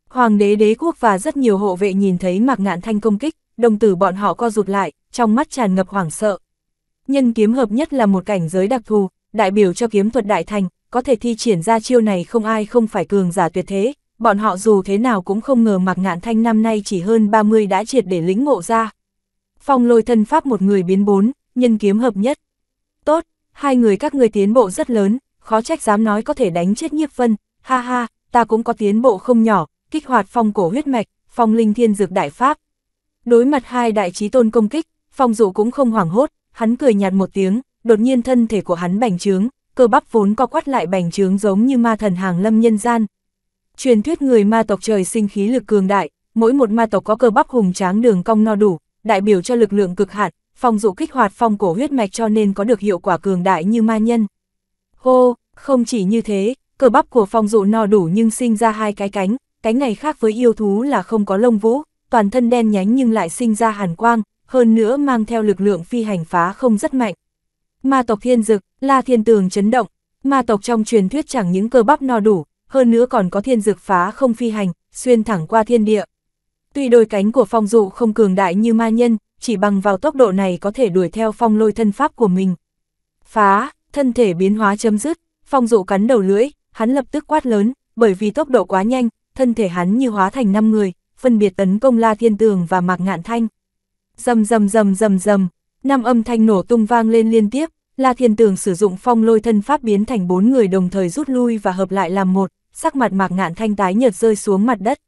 Hoàng đế đế quốc và rất nhiều hộ vệ nhìn thấy mạc ngạn thanh công kích, đồng tử bọn họ co rụt lại, trong mắt tràn ngập hoảng sợ. Nhân kiếm hợp nhất là một cảnh giới đặc thù, đại biểu cho kiếm thuật đại thành, có thể thi triển ra chiêu này không ai không phải cường giả tuyệt thế, bọn họ dù thế nào cũng không ngờ Mạc Ngạn Thanh năm nay chỉ hơn 30 đã triệt để lĩnh ngộ ra phong lôi thân pháp một người biến bốn, nhân kiếm hợp nhất. Tốt, hai người các người tiến bộ rất lớn, khó trách dám nói có thể đánh chết nhiếp vân, ha ha, ta cũng có tiến bộ không nhỏ, kích hoạt phong cổ huyết mạch, phong linh thiên dược đại pháp. Đối mặt hai đại trí tôn công kích, phong dụ cũng không hoảng hốt, hắn cười nhạt một tiếng, đột nhiên thân thể của hắn bành trướng, cơ bắp vốn co quắt lại bành trướng giống như ma thần hàng lâm nhân gian. Truyền thuyết người ma tộc trời sinh khí lực cường đại, mỗi một ma tộc có cơ bắp hùng tráng đường cong no đủ, đại biểu cho lực lượng cực hạn, phòng dụ kích hoạt phong cổ huyết mạch cho nên có được hiệu quả cường đại như ma nhân. Hô, không chỉ như thế, cơ bắp của phong dụ no đủ nhưng sinh ra hai cái cánh, cánh này khác với yêu thú là không có lông vũ, toàn thân đen nhánh nhưng lại sinh ra hàn quang, hơn nữa mang theo lực lượng phi hành phá không rất mạnh. Ma tộc thiên dực, la thiên tường chấn động, ma tộc trong truyền thuyết chẳng những cơ bắp no đủ, hơn nữa còn có thiên dực phá không phi hành, xuyên thẳng qua thiên địa. Tuy đôi cánh của phong dụ không cường đại như ma nhân, chỉ bằng vào tốc độ này có thể đuổi theo phong lôi thân pháp của mình. Phá, thân thể biến hóa chấm dứt, phong dụ cắn đầu lưỡi, hắn lập tức quát lớn, bởi vì tốc độ quá nhanh, thân thể hắn như hóa thành năm người, phân biệt tấn công La Thiên Tường và Mạc Ngạn Thanh. Rầm rầm rầm rầm rầm, năm âm thanh nổ tung vang lên liên tiếp, La Thiên Tường sử dụng phong lôi thân pháp biến thành bốn người đồng thời rút lui và hợp lại làm một, sắc mặt Mạc Ngạn Thanh tái nhợt rơi xuống mặt đất.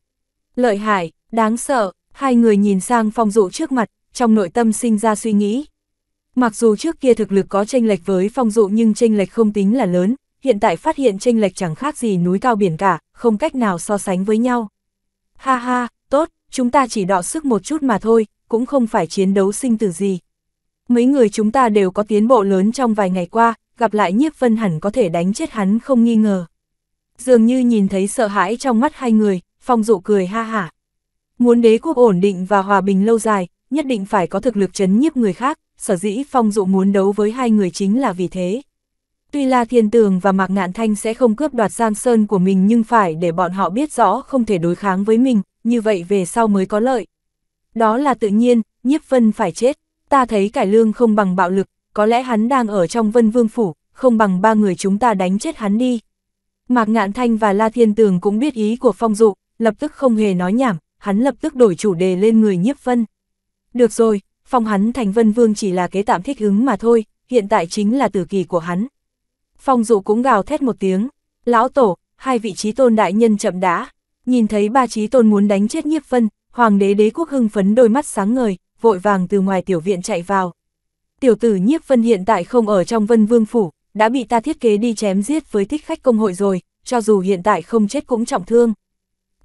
Lợi hại, Đáng sợ, hai người nhìn sang phong dụ trước mặt, trong nội tâm sinh ra suy nghĩ. Mặc dù trước kia thực lực có tranh lệch với phong dụ nhưng tranh lệch không tính là lớn, hiện tại phát hiện tranh lệch chẳng khác gì núi cao biển cả, không cách nào so sánh với nhau. Ha ha, tốt, chúng ta chỉ đọ sức một chút mà thôi, cũng không phải chiến đấu sinh tử gì. Mấy người chúng ta đều có tiến bộ lớn trong vài ngày qua, gặp lại nhiếp vân hẳn có thể đánh chết hắn không nghi ngờ. Dường như nhìn thấy sợ hãi trong mắt hai người, phong dụ cười ha hả. Muốn đế quốc ổn định và hòa bình lâu dài, nhất định phải có thực lực chấn nhiếp người khác, sở dĩ phong dụ muốn đấu với hai người chính là vì thế. Tuy La Thiên Tường và Mạc Ngạn Thanh sẽ không cướp đoạt Giang Sơn của mình nhưng phải để bọn họ biết rõ không thể đối kháng với mình, như vậy về sau mới có lợi. Đó là tự nhiên, nhiếp vân phải chết, ta thấy cải lương không bằng bạo lực, có lẽ hắn đang ở trong vân vương phủ, không bằng ba người chúng ta đánh chết hắn đi. Mạc Ngạn Thanh và La Thiên Tường cũng biết ý của phong dụ, lập tức không hề nói nhảm, hắn lập tức đổi chủ đề lên người nhiếp vân. Được rồi, phong hắn thành vân vương chỉ là kế tạm thích ứng mà thôi, hiện tại chính là tử kỳ của hắn. Phong dụ cũng gào thét một tiếng, lão tổ, hai vị trí tôn đại nhân chậm đã, nhìn thấy ba trí tôn muốn đánh chết nhiếp vân, hoàng đế đế quốc hưng phấn đôi mắt sáng ngời, vội vàng từ ngoài tiểu viện chạy vào. Tiểu tử nhiếp vân hiện tại không ở trong vân vương phủ, đã bị ta thiết kế đi chém giết với thích khách công hội rồi, cho dù hiện tại không chết cũng trọng thương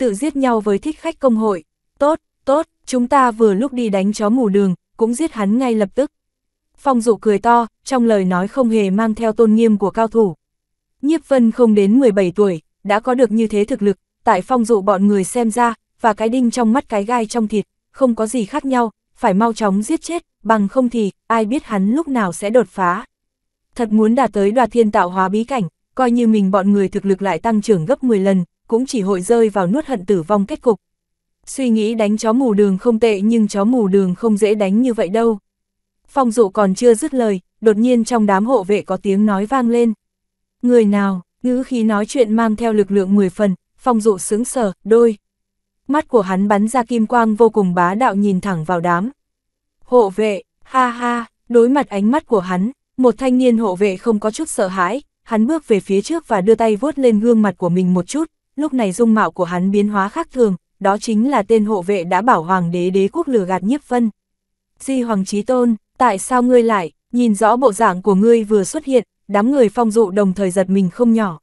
tự giết nhau với thích khách công hội. Tốt, tốt, chúng ta vừa lúc đi đánh chó mù đường, cũng giết hắn ngay lập tức. Phong dụ cười to, trong lời nói không hề mang theo tôn nghiêm của cao thủ. Nhiếp vân không đến 17 tuổi, đã có được như thế thực lực, tại phong dụ bọn người xem ra, và cái đinh trong mắt cái gai trong thịt, không có gì khác nhau, phải mau chóng giết chết, bằng không thì, ai biết hắn lúc nào sẽ đột phá. Thật muốn đạt tới đoạt thiên tạo hóa bí cảnh, coi như mình bọn người thực lực lại tăng trưởng gấp 10 lần, cũng chỉ hội rơi vào nuốt hận tử vong kết cục. Suy nghĩ đánh chó mù đường không tệ nhưng chó mù đường không dễ đánh như vậy đâu. Phong dụ còn chưa dứt lời, đột nhiên trong đám hộ vệ có tiếng nói vang lên. Người nào, ngữ khí nói chuyện mang theo lực lượng 10 phần, phong dụ sướng sở, đôi. Mắt của hắn bắn ra kim quang vô cùng bá đạo nhìn thẳng vào đám. Hộ vệ, ha ha, đối mặt ánh mắt của hắn, một thanh niên hộ vệ không có chút sợ hãi, hắn bước về phía trước và đưa tay vuốt lên gương mặt của mình một chút, lúc này dung mạo của hắn biến hóa khác thường, đó chính là tên hộ vệ đã bảo hoàng đế đế quốc lừa gạt nhiếp vân. Di Hoàng Trí Tôn, tại sao ngươi lại, nhìn rõ bộ dạng của ngươi vừa xuất hiện, đám người phong dụ đồng thời giật mình không nhỏ.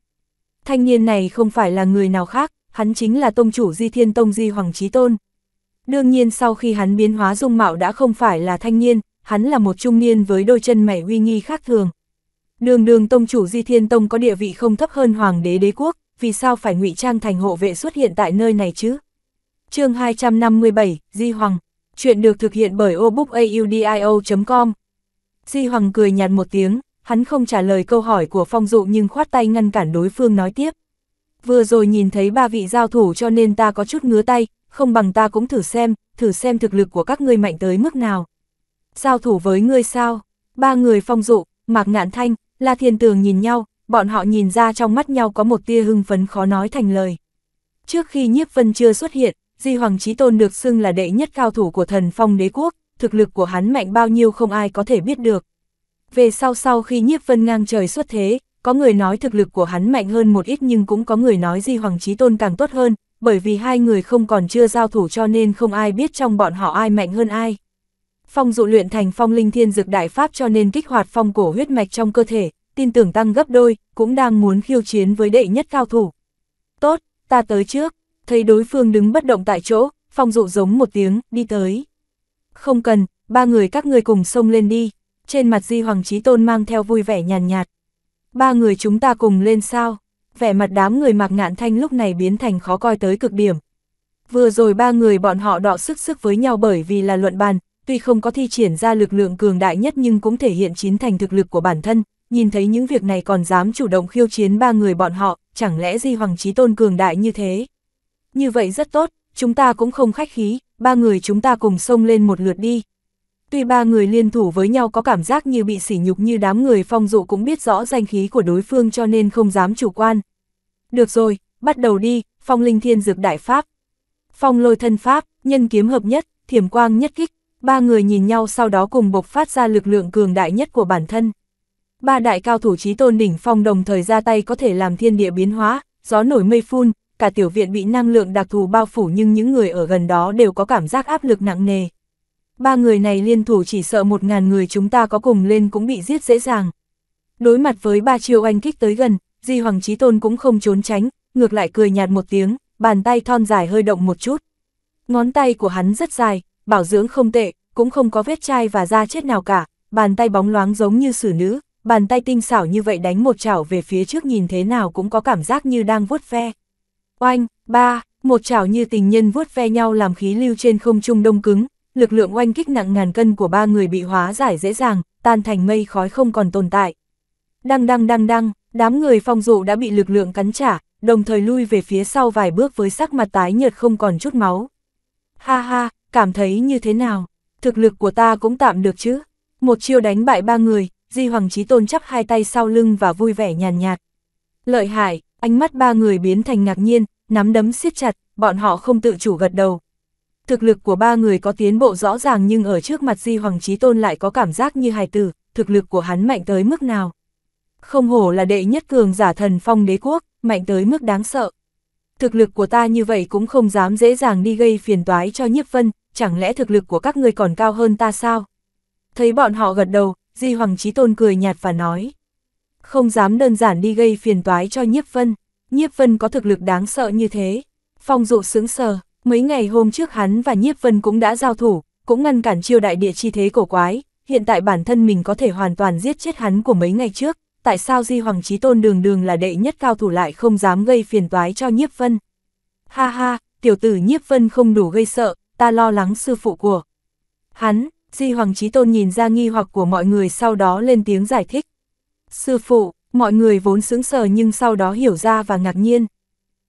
Thanh niên này không phải là người nào khác, hắn chính là tông chủ Di Thiên Tông Di Hoàng Trí Tôn. Đương nhiên sau khi hắn biến hóa dung mạo đã không phải là thanh niên, hắn là một trung niên với đôi chân mẻ uy nghi khác thường. Đường đường tông chủ Di Thiên Tông có địa vị không thấp hơn hoàng đế đế quốc, vì sao phải ngụy trang thành hộ vệ xuất hiện tại nơi này chứ? chương 257, Di Hoàng, chuyện được thực hiện bởi obookaudio.com. Di Hoàng cười nhạt một tiếng, hắn không trả lời câu hỏi của Phong Dụ nhưng khoát tay ngăn cản đối phương nói tiếp. Vừa rồi nhìn thấy ba vị giao thủ cho nên ta có chút ngứa tay, không bằng ta cũng thử xem, thử xem thực lực của các ngươi mạnh tới mức nào. Giao thủ với ngươi sao? Ba người Phong Dụ, Mạc Ngạn Thanh, La Thiên Tường nhìn nhau, bọn họ nhìn ra trong mắt nhau có một tia hưng phấn khó nói thành lời. Trước khi nhiếp vân chưa xuất hiện, Di Hoàng Chí Tôn được xưng là đệ nhất cao thủ của thần phong đế quốc, thực lực của hắn mạnh bao nhiêu không ai có thể biết được. Về sau sau khi nhiếp vân ngang trời xuất thế, có người nói thực lực của hắn mạnh hơn một ít nhưng cũng có người nói Di Hoàng Chí Tôn càng tốt hơn, bởi vì hai người không còn chưa giao thủ cho nên không ai biết trong bọn họ ai mạnh hơn ai. Phong dụ luyện thành phong linh thiên dược đại pháp cho nên kích hoạt phong cổ huyết mạch trong cơ thể, tin tưởng tăng gấp đôi, cũng đang muốn khiêu chiến với đệ nhất cao thủ. Tốt, ta tới trước, thấy đối phương đứng bất động tại chỗ, phong dụ giống một tiếng, đi tới. Không cần, ba người các người cùng xông lên đi, trên mặt di hoàng trí tôn mang theo vui vẻ nhàn nhạt, Ba người chúng ta cùng lên sao? Vẻ mặt đám người mặc ngạn thanh lúc này biến thành khó coi tới cực điểm. Vừa rồi ba người bọn họ đọ sức sức với nhau bởi vì là luận bàn, tuy không có thi triển ra lực lượng cường đại nhất nhưng cũng thể hiện chín thành thực lực của bản thân, nhìn thấy những việc này còn dám chủ động khiêu chiến ba người bọn họ, chẳng lẽ Di Hoàng Chí Tôn cường đại như thế? Như vậy rất tốt, chúng ta cũng không khách khí, ba người chúng ta cùng xông lên một lượt đi. Tuy ba người liên thủ với nhau có cảm giác như bị sỉ nhục như đám người phong dụ cũng biết rõ danh khí của đối phương cho nên không dám chủ quan. Được rồi, bắt đầu đi, phong linh thiên dược đại pháp. Phong lôi thân pháp, nhân kiếm hợp nhất, thiểm quang nhất kích, ba người nhìn nhau sau đó cùng bộc phát ra lực lượng cường đại nhất của bản thân ba đại cao thủ trí tôn đỉnh phong đồng thời ra tay có thể làm thiên địa biến hóa, gió nổi mây phun, cả tiểu viện bị năng lượng đặc thù bao phủ nhưng những người ở gần đó đều có cảm giác áp lực nặng nề. Ba người này liên thủ chỉ sợ một ngàn người chúng ta có cùng lên cũng bị giết dễ dàng. Đối mặt với ba chiêu anh kích tới gần, Di Hoàng Trí Tôn cũng không trốn tránh, ngược lại cười nhạt một tiếng, bàn tay thon dài hơi động một chút. Ngón tay của hắn rất dài, bảo dưỡng không tệ, cũng không có vết chai và da chết nào cả, bàn tay bóng loáng giống như xử nữ, bàn tay tinh xảo như vậy đánh một chảo về phía trước nhìn thế nào cũng có cảm giác như đang vuốt ve. Oanh, ba, một chảo như tình nhân vuốt ve nhau làm khí lưu trên không trung đông cứng, lực lượng oanh kích nặng ngàn cân của ba người bị hóa giải dễ dàng, tan thành mây khói không còn tồn tại. Đăng đăng đăng đăng, đám người phong dụ đã bị lực lượng cắn trả, đồng thời lui về phía sau vài bước với sắc mặt tái nhợt không còn chút máu. Ha ha, cảm thấy như thế nào? Thực lực của ta cũng tạm được chứ? Một chiêu đánh bại ba người, Di Hoàng Chí Tôn chắp hai tay sau lưng và vui vẻ nhàn nhạt, Lợi hại, ánh mắt ba người biến thành ngạc nhiên, nắm đấm siết chặt, bọn họ không tự chủ gật đầu. Thực lực của ba người có tiến bộ rõ ràng nhưng ở trước mặt Di Hoàng Chí Tôn lại có cảm giác như hài tử, thực lực của hắn mạnh tới mức nào. Không hổ là đệ nhất cường giả thần phong đế quốc, mạnh tới mức đáng sợ. Thực lực của ta như vậy cũng không dám dễ dàng đi gây phiền toái cho nhiếp vân, chẳng lẽ thực lực của các ngươi còn cao hơn ta sao? Thấy bọn họ gật đầu, Di Hoàng Chí Tôn cười nhạt và nói. Không dám đơn giản đi gây phiền toái cho Nhiếp Vân, Nhiếp Vân có thực lực đáng sợ như thế. Phong dụ sướng sờ, mấy ngày hôm trước hắn và Nhiếp Vân cũng đã giao thủ, cũng ngăn cản chiêu đại địa chi thế cổ quái, hiện tại bản thân mình có thể hoàn toàn giết chết hắn của mấy ngày trước, tại sao Di Hoàng Chí Tôn đường đường là đệ nhất cao thủ lại không dám gây phiền toái cho Nhiếp Vân. Ha ha, tiểu tử Nhiếp Vân không đủ gây sợ, ta lo lắng sư phụ của. Hắn, Di Hoàng Chí Tôn nhìn ra nghi hoặc của mọi người sau đó lên tiếng giải thích. Sư phụ, mọi người vốn sững sờ nhưng sau đó hiểu ra và ngạc nhiên.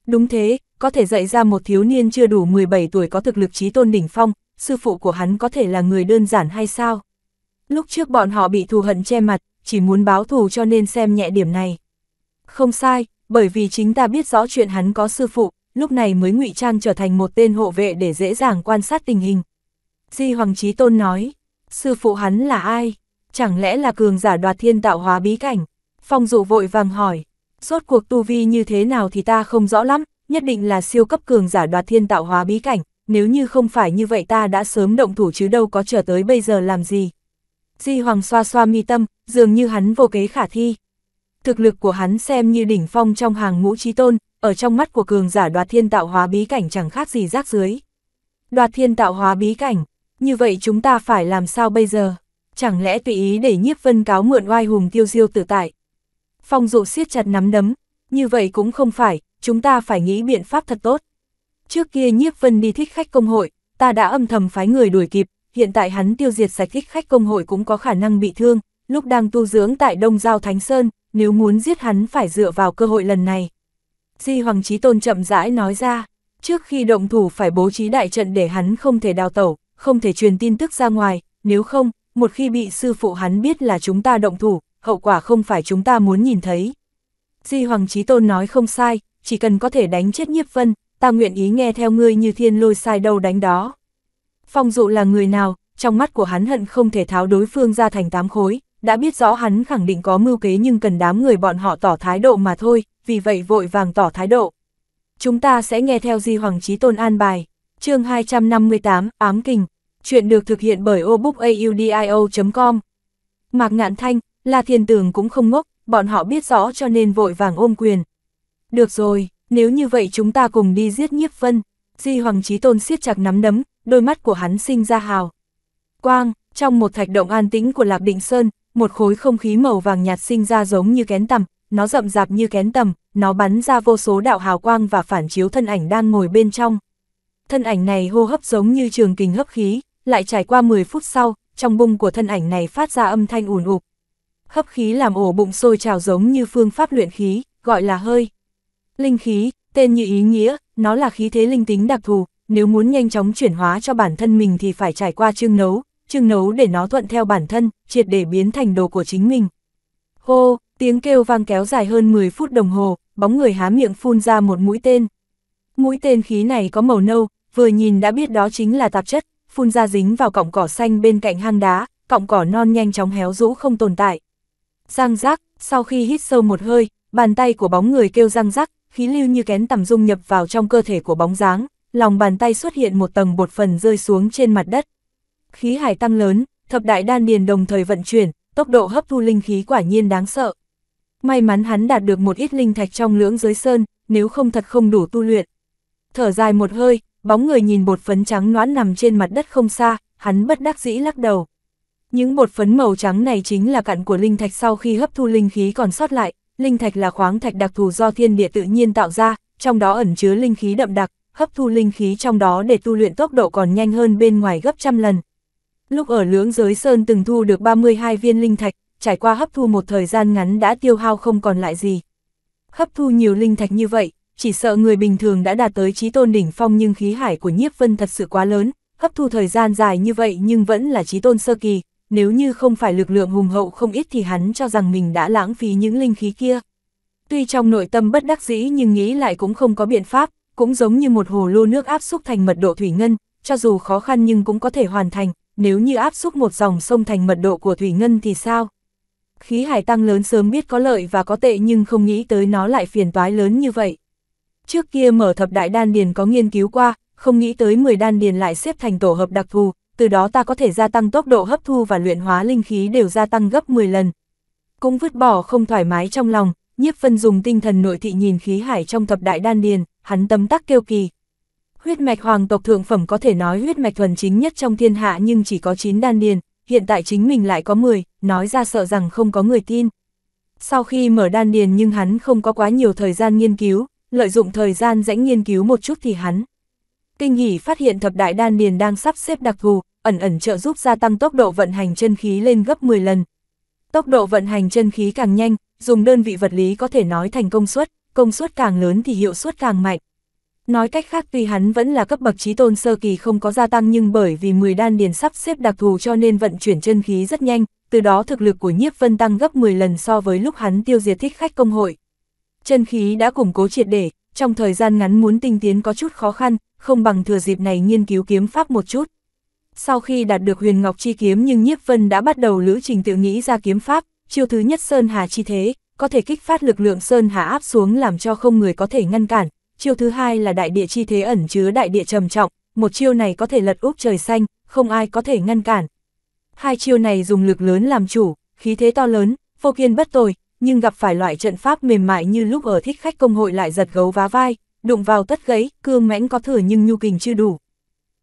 Đúng thế, có thể dạy ra một thiếu niên chưa đủ 17 tuổi có thực lực chí tôn đỉnh phong, sư phụ của hắn có thể là người đơn giản hay sao? Lúc trước bọn họ bị thù hận che mặt, chỉ muốn báo thù cho nên xem nhẹ điểm này. Không sai, bởi vì chính ta biết rõ chuyện hắn có sư phụ, lúc này mới ngụy trang trở thành một tên hộ vệ để dễ dàng quan sát tình hình, Di Hoàng Chí Tôn nói, sư phụ hắn là ai? Chẳng lẽ là cường giả đoạt thiên tạo hóa bí cảnh? Phong dụ vội vàng hỏi, rốt cuộc tu vi như thế nào thì ta không rõ lắm, nhất định là siêu cấp cường giả đoạt thiên tạo hóa bí cảnh, nếu như không phải như vậy ta đã sớm động thủ chứ đâu có chờ tới bây giờ làm gì. Di Hoàng xoa xoa mi tâm, dường như hắn vô kế khả thi. Thực lực của hắn xem như đỉnh phong trong hàng ngũ trí tôn, ở trong mắt của cường giả đoạt thiên tạo hóa bí cảnh chẳng khác gì rác dưới. Đoạt thiên tạo hóa bí cảnh, như vậy chúng ta phải làm sao bây giờ? Chẳng lẽ tùy ý để nhiếp vân cáo mượn oai hùng tiêu diêu tự tại? Phong dụ siết chặt nắm đấm, như vậy cũng không phải, chúng ta phải nghĩ biện pháp thật tốt. Trước kia nhiếp vân đi thích khách công hội, ta đã âm thầm phái người đuổi kịp, hiện tại hắn tiêu diệt sạch thích khách công hội cũng có khả năng bị thương, lúc đang tu dưỡng tại Đông Giao Thánh Sơn, nếu muốn giết hắn phải dựa vào cơ hội lần này. Di Hoàng Chí Tôn chậm rãi nói ra, trước khi động thủ phải bố trí đại trận để hắn không thể đào tẩu, không thể truyền tin tức ra ngoài, nếu không, một khi bị sư phụ hắn biết là chúng ta động thủ, hậu quả không phải chúng ta muốn nhìn thấy. Di Hoàng Chí Tôn nói không sai, chỉ cần có thể đánh chết nhiếp vân, ta nguyện ý nghe theo ngươi như thiên lôi sai đâu đánh đó. Phong dụ là người nào, trong mắt của hắn hận không thể tháo đối phương ra thành tám khối, đã biết rõ hắn khẳng định có mưu kế nhưng cần đám người bọn họ tỏ thái độ mà thôi, vì vậy vội vàng tỏ thái độ. Chúng ta sẽ nghe theo Di Hoàng Chí Tôn an bài chương 258, Ám Kình, chuyện được thực hiện bởi obookaudio.com. Mạc Ngạn Thanh, La Thiên Tường cũng không ngốc, bọn họ biết rõ cho nên vội vàng ôm quyền. Được rồi, nếu như vậy chúng ta cùng đi giết nhiếp vân. Di Hoàng Chí Tôn siết chặt nắm đấm, đôi mắt của hắn sinh ra hào. Quang, trong một thạch động an tĩnh của Lạc Định Sơn, một khối không khí màu vàng nhạt sinh ra giống như kén tầm, nó rậm rạp như kén tầm, nó bắn ra vô số đạo hào quang và phản chiếu thân ảnh đang ngồi bên trong thân ảnh này hô hấp giống như trường kinh hấp khí, lại trải qua 10 phút sau, trong bung của thân ảnh này phát ra âm thanh ùn ục. Hấp khí làm ổ bụng sôi trào giống như phương pháp luyện khí, gọi là hơi. Linh khí, tên như ý nghĩa, nó là khí thế linh tính đặc thù, nếu muốn nhanh chóng chuyển hóa cho bản thân mình thì phải trải qua chương nấu, chương nấu để nó thuận theo bản thân, triệt để biến thành đồ của chính mình. Hô, tiếng kêu vang kéo dài hơn 10 phút đồng hồ, bóng người há miệng phun ra một mũi tên. Mũi tên khí này có màu nâu, vừa nhìn đã biết đó chính là tạp chất, phun ra dính vào cọng cỏ xanh bên cạnh hang đá, cọng cỏ non nhanh chóng héo rũ không tồn tại. Giang giác, sau khi hít sâu một hơi, bàn tay của bóng người kêu răng rắc, khí lưu như kén tầm dung nhập vào trong cơ thể của bóng dáng, lòng bàn tay xuất hiện một tầng bột phần rơi xuống trên mặt đất. Khí hải tăng lớn, thập đại đan điền đồng thời vận chuyển, tốc độ hấp thu linh khí quả nhiên đáng sợ. May mắn hắn đạt được một ít linh thạch trong lưỡng giới sơn, nếu không thật không đủ tu luyện. Thở dài một hơi, bóng người nhìn bột phấn trắng noãn nằm trên mặt đất không xa, hắn bất đắc dĩ lắc đầu. Những bột phấn màu trắng này chính là cặn của linh thạch sau khi hấp thu linh khí còn sót lại, linh thạch là khoáng thạch đặc thù do thiên địa tự nhiên tạo ra, trong đó ẩn chứa linh khí đậm đặc, hấp thu linh khí trong đó để tu luyện tốc độ còn nhanh hơn bên ngoài gấp trăm lần. Lúc ở lưỡng giới sơn từng thu được 32 viên linh thạch, trải qua hấp thu một thời gian ngắn đã tiêu hao không còn lại gì. Hấp thu nhiều linh thạch như vậy, chỉ sợ người bình thường đã đạt tới trí tôn đỉnh phong nhưng khí hải của nhiếp vân thật sự quá lớn, hấp thu thời gian dài như vậy nhưng vẫn là trí tôn sơ kỳ, nếu như không phải lực lượng hùng hậu không ít thì hắn cho rằng mình đã lãng phí những linh khí kia. Tuy trong nội tâm bất đắc dĩ nhưng nghĩ lại cũng không có biện pháp, cũng giống như một hồ lô nước áp xúc thành mật độ thủy ngân, cho dù khó khăn nhưng cũng có thể hoàn thành, nếu như áp xúc một dòng sông thành mật độ của thủy ngân thì sao? Khí hải tăng lớn sớm biết có lợi và có tệ nhưng không nghĩ tới nó lại phiền toái lớn như vậy. Trước kia mở thập đại đan điền có nghiên cứu qua, không nghĩ tới 10 đan điền lại xếp thành tổ hợp đặc thù, từ đó ta có thể gia tăng tốc độ hấp thu và luyện hóa linh khí đều gia tăng gấp 10 lần. Cũng vứt bỏ không thoải mái trong lòng, nhiếp phân dùng tinh thần nội thị nhìn khí hải trong thập đại đan điền, hắn tấm tắc kêu kỳ. Huyết mạch hoàng tộc thượng phẩm có thể nói huyết mạch thuần chính nhất trong thiên hạ nhưng chỉ có 9 đan điền, hiện tại chính mình lại có 10, nói ra sợ rằng không có người tin. Sau khi mở đan điền nhưng hắn không có quá nhiều thời gian nghiên cứu, lợi dụng thời gian rãnh nghiên cứu một chút thì hắn. Kinh hỉ phát hiện thập đại đan điền đang sắp xếp đặc thù, ẩn ẩn trợ giúp gia tăng tốc độ vận hành chân khí lên gấp 10 lần. Tốc độ vận hành chân khí càng nhanh, dùng đơn vị vật lý có thể nói thành công suất, công suất càng lớn thì hiệu suất càng mạnh. Nói cách khác tuy hắn vẫn là cấp bậc trí tôn sơ kỳ không có gia tăng nhưng bởi vì 10 đan điền sắp xếp đặc thù cho nên vận chuyển chân khí rất nhanh, từ đó thực lực của nhiếp vân tăng gấp 10 lần so với lúc hắn tiêu diệt thích khách công hội chân khí đã củng cố triệt để, trong thời gian ngắn muốn tinh tiến có chút khó khăn, không bằng thừa dịp này nghiên cứu kiếm pháp một chút. Sau khi đạt được huyền ngọc chi kiếm nhưng Nhiếp Vân đã bắt đầu lữ trình tự nghĩ ra kiếm pháp, chiêu thứ nhất Sơn Hà chi thế, có thể kích phát lực lượng Sơn Hà áp xuống làm cho không người có thể ngăn cản. Chiêu thứ hai là đại địa chi thế ẩn chứa đại địa trầm trọng, một chiêu này có thể lật úp trời xanh, không ai có thể ngăn cản. Hai chiêu này dùng lực lớn làm chủ, khí thế to lớn, vô kiên bất tồi, nhưng gặp phải loại trận pháp mềm mại như lúc ở thích khách công hội lại giật gấu vá vai, đụng vào tất gãy, cương mãnh có thừa nhưng nhu kình chưa đủ.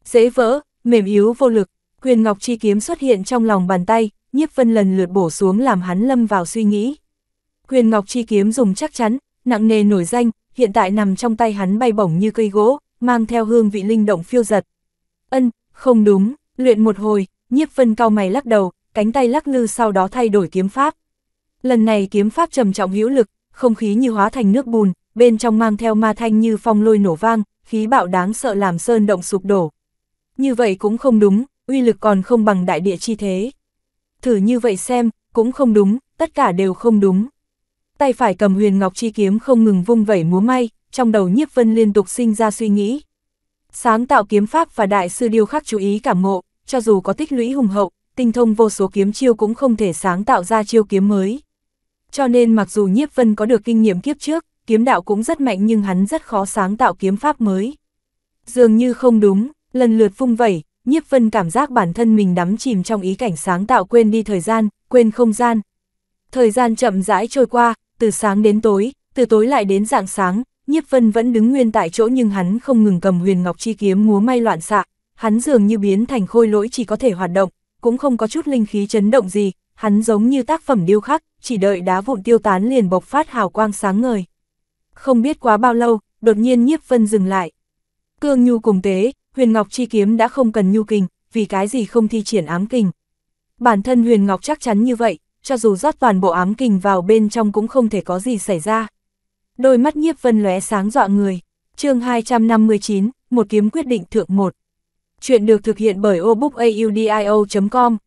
Dễ vỡ, mềm yếu vô lực, Quyền ngọc chi kiếm xuất hiện trong lòng bàn tay, nhiếp phân lần lượt bổ xuống làm hắn lâm vào suy nghĩ. Quyền ngọc chi kiếm dùng chắc chắn, nặng nề nổi danh, hiện tại nằm trong tay hắn bay bổng như cây gỗ, mang theo hương vị linh động phiêu giật. Ân, không đúng, luyện một hồi, nhiếp phân cao mày lắc đầu, cánh tay lắc lư sau đó thay đổi kiếm pháp. Lần này kiếm pháp trầm trọng hữu lực, không khí như hóa thành nước bùn, bên trong mang theo ma thanh như phong lôi nổ vang, khí bạo đáng sợ làm sơn động sụp đổ. Như vậy cũng không đúng, uy lực còn không bằng đại địa chi thế. Thử như vậy xem, cũng không đúng, tất cả đều không đúng. Tay phải cầm huyền ngọc chi kiếm không ngừng vung vẩy múa may, trong đầu nhiếp vân liên tục sinh ra suy nghĩ. Sáng tạo kiếm pháp và đại sư điêu khắc chú ý cảm ngộ, cho dù có tích lũy hùng hậu, tinh thông vô số kiếm chiêu cũng không thể sáng tạo ra chiêu kiếm mới. Cho nên mặc dù Nhiếp Vân có được kinh nghiệm kiếp trước, kiếm đạo cũng rất mạnh nhưng hắn rất khó sáng tạo kiếm pháp mới. Dường như không đúng, lần lượt phung vẩy, Nhiếp Vân cảm giác bản thân mình đắm chìm trong ý cảnh sáng tạo quên đi thời gian, quên không gian. Thời gian chậm rãi trôi qua, từ sáng đến tối, từ tối lại đến dạng sáng, Nhiếp Vân vẫn đứng nguyên tại chỗ nhưng hắn không ngừng cầm huyền ngọc chi kiếm múa may loạn xạ, hắn dường như biến thành khôi lỗi chỉ có thể hoạt động, cũng không có chút linh khí chấn động gì, hắn giống như tác phẩm điêu khắc, chỉ đợi đá vụn tiêu tán liền bộc phát hào quang sáng ngời. Không biết quá bao lâu, đột nhiên nhiếp vân dừng lại. Cương Nhu cùng tế, Huyền Ngọc chi kiếm đã không cần nhu kình, vì cái gì không thi triển ám kình. Bản thân Huyền Ngọc chắc chắn như vậy, cho dù rót toàn bộ ám kình vào bên trong cũng không thể có gì xảy ra. Đôi mắt nhiếp vân lóe sáng dọa người. chương 259, một kiếm quyết định thượng một. Chuyện được thực hiện bởi obookaudio.com.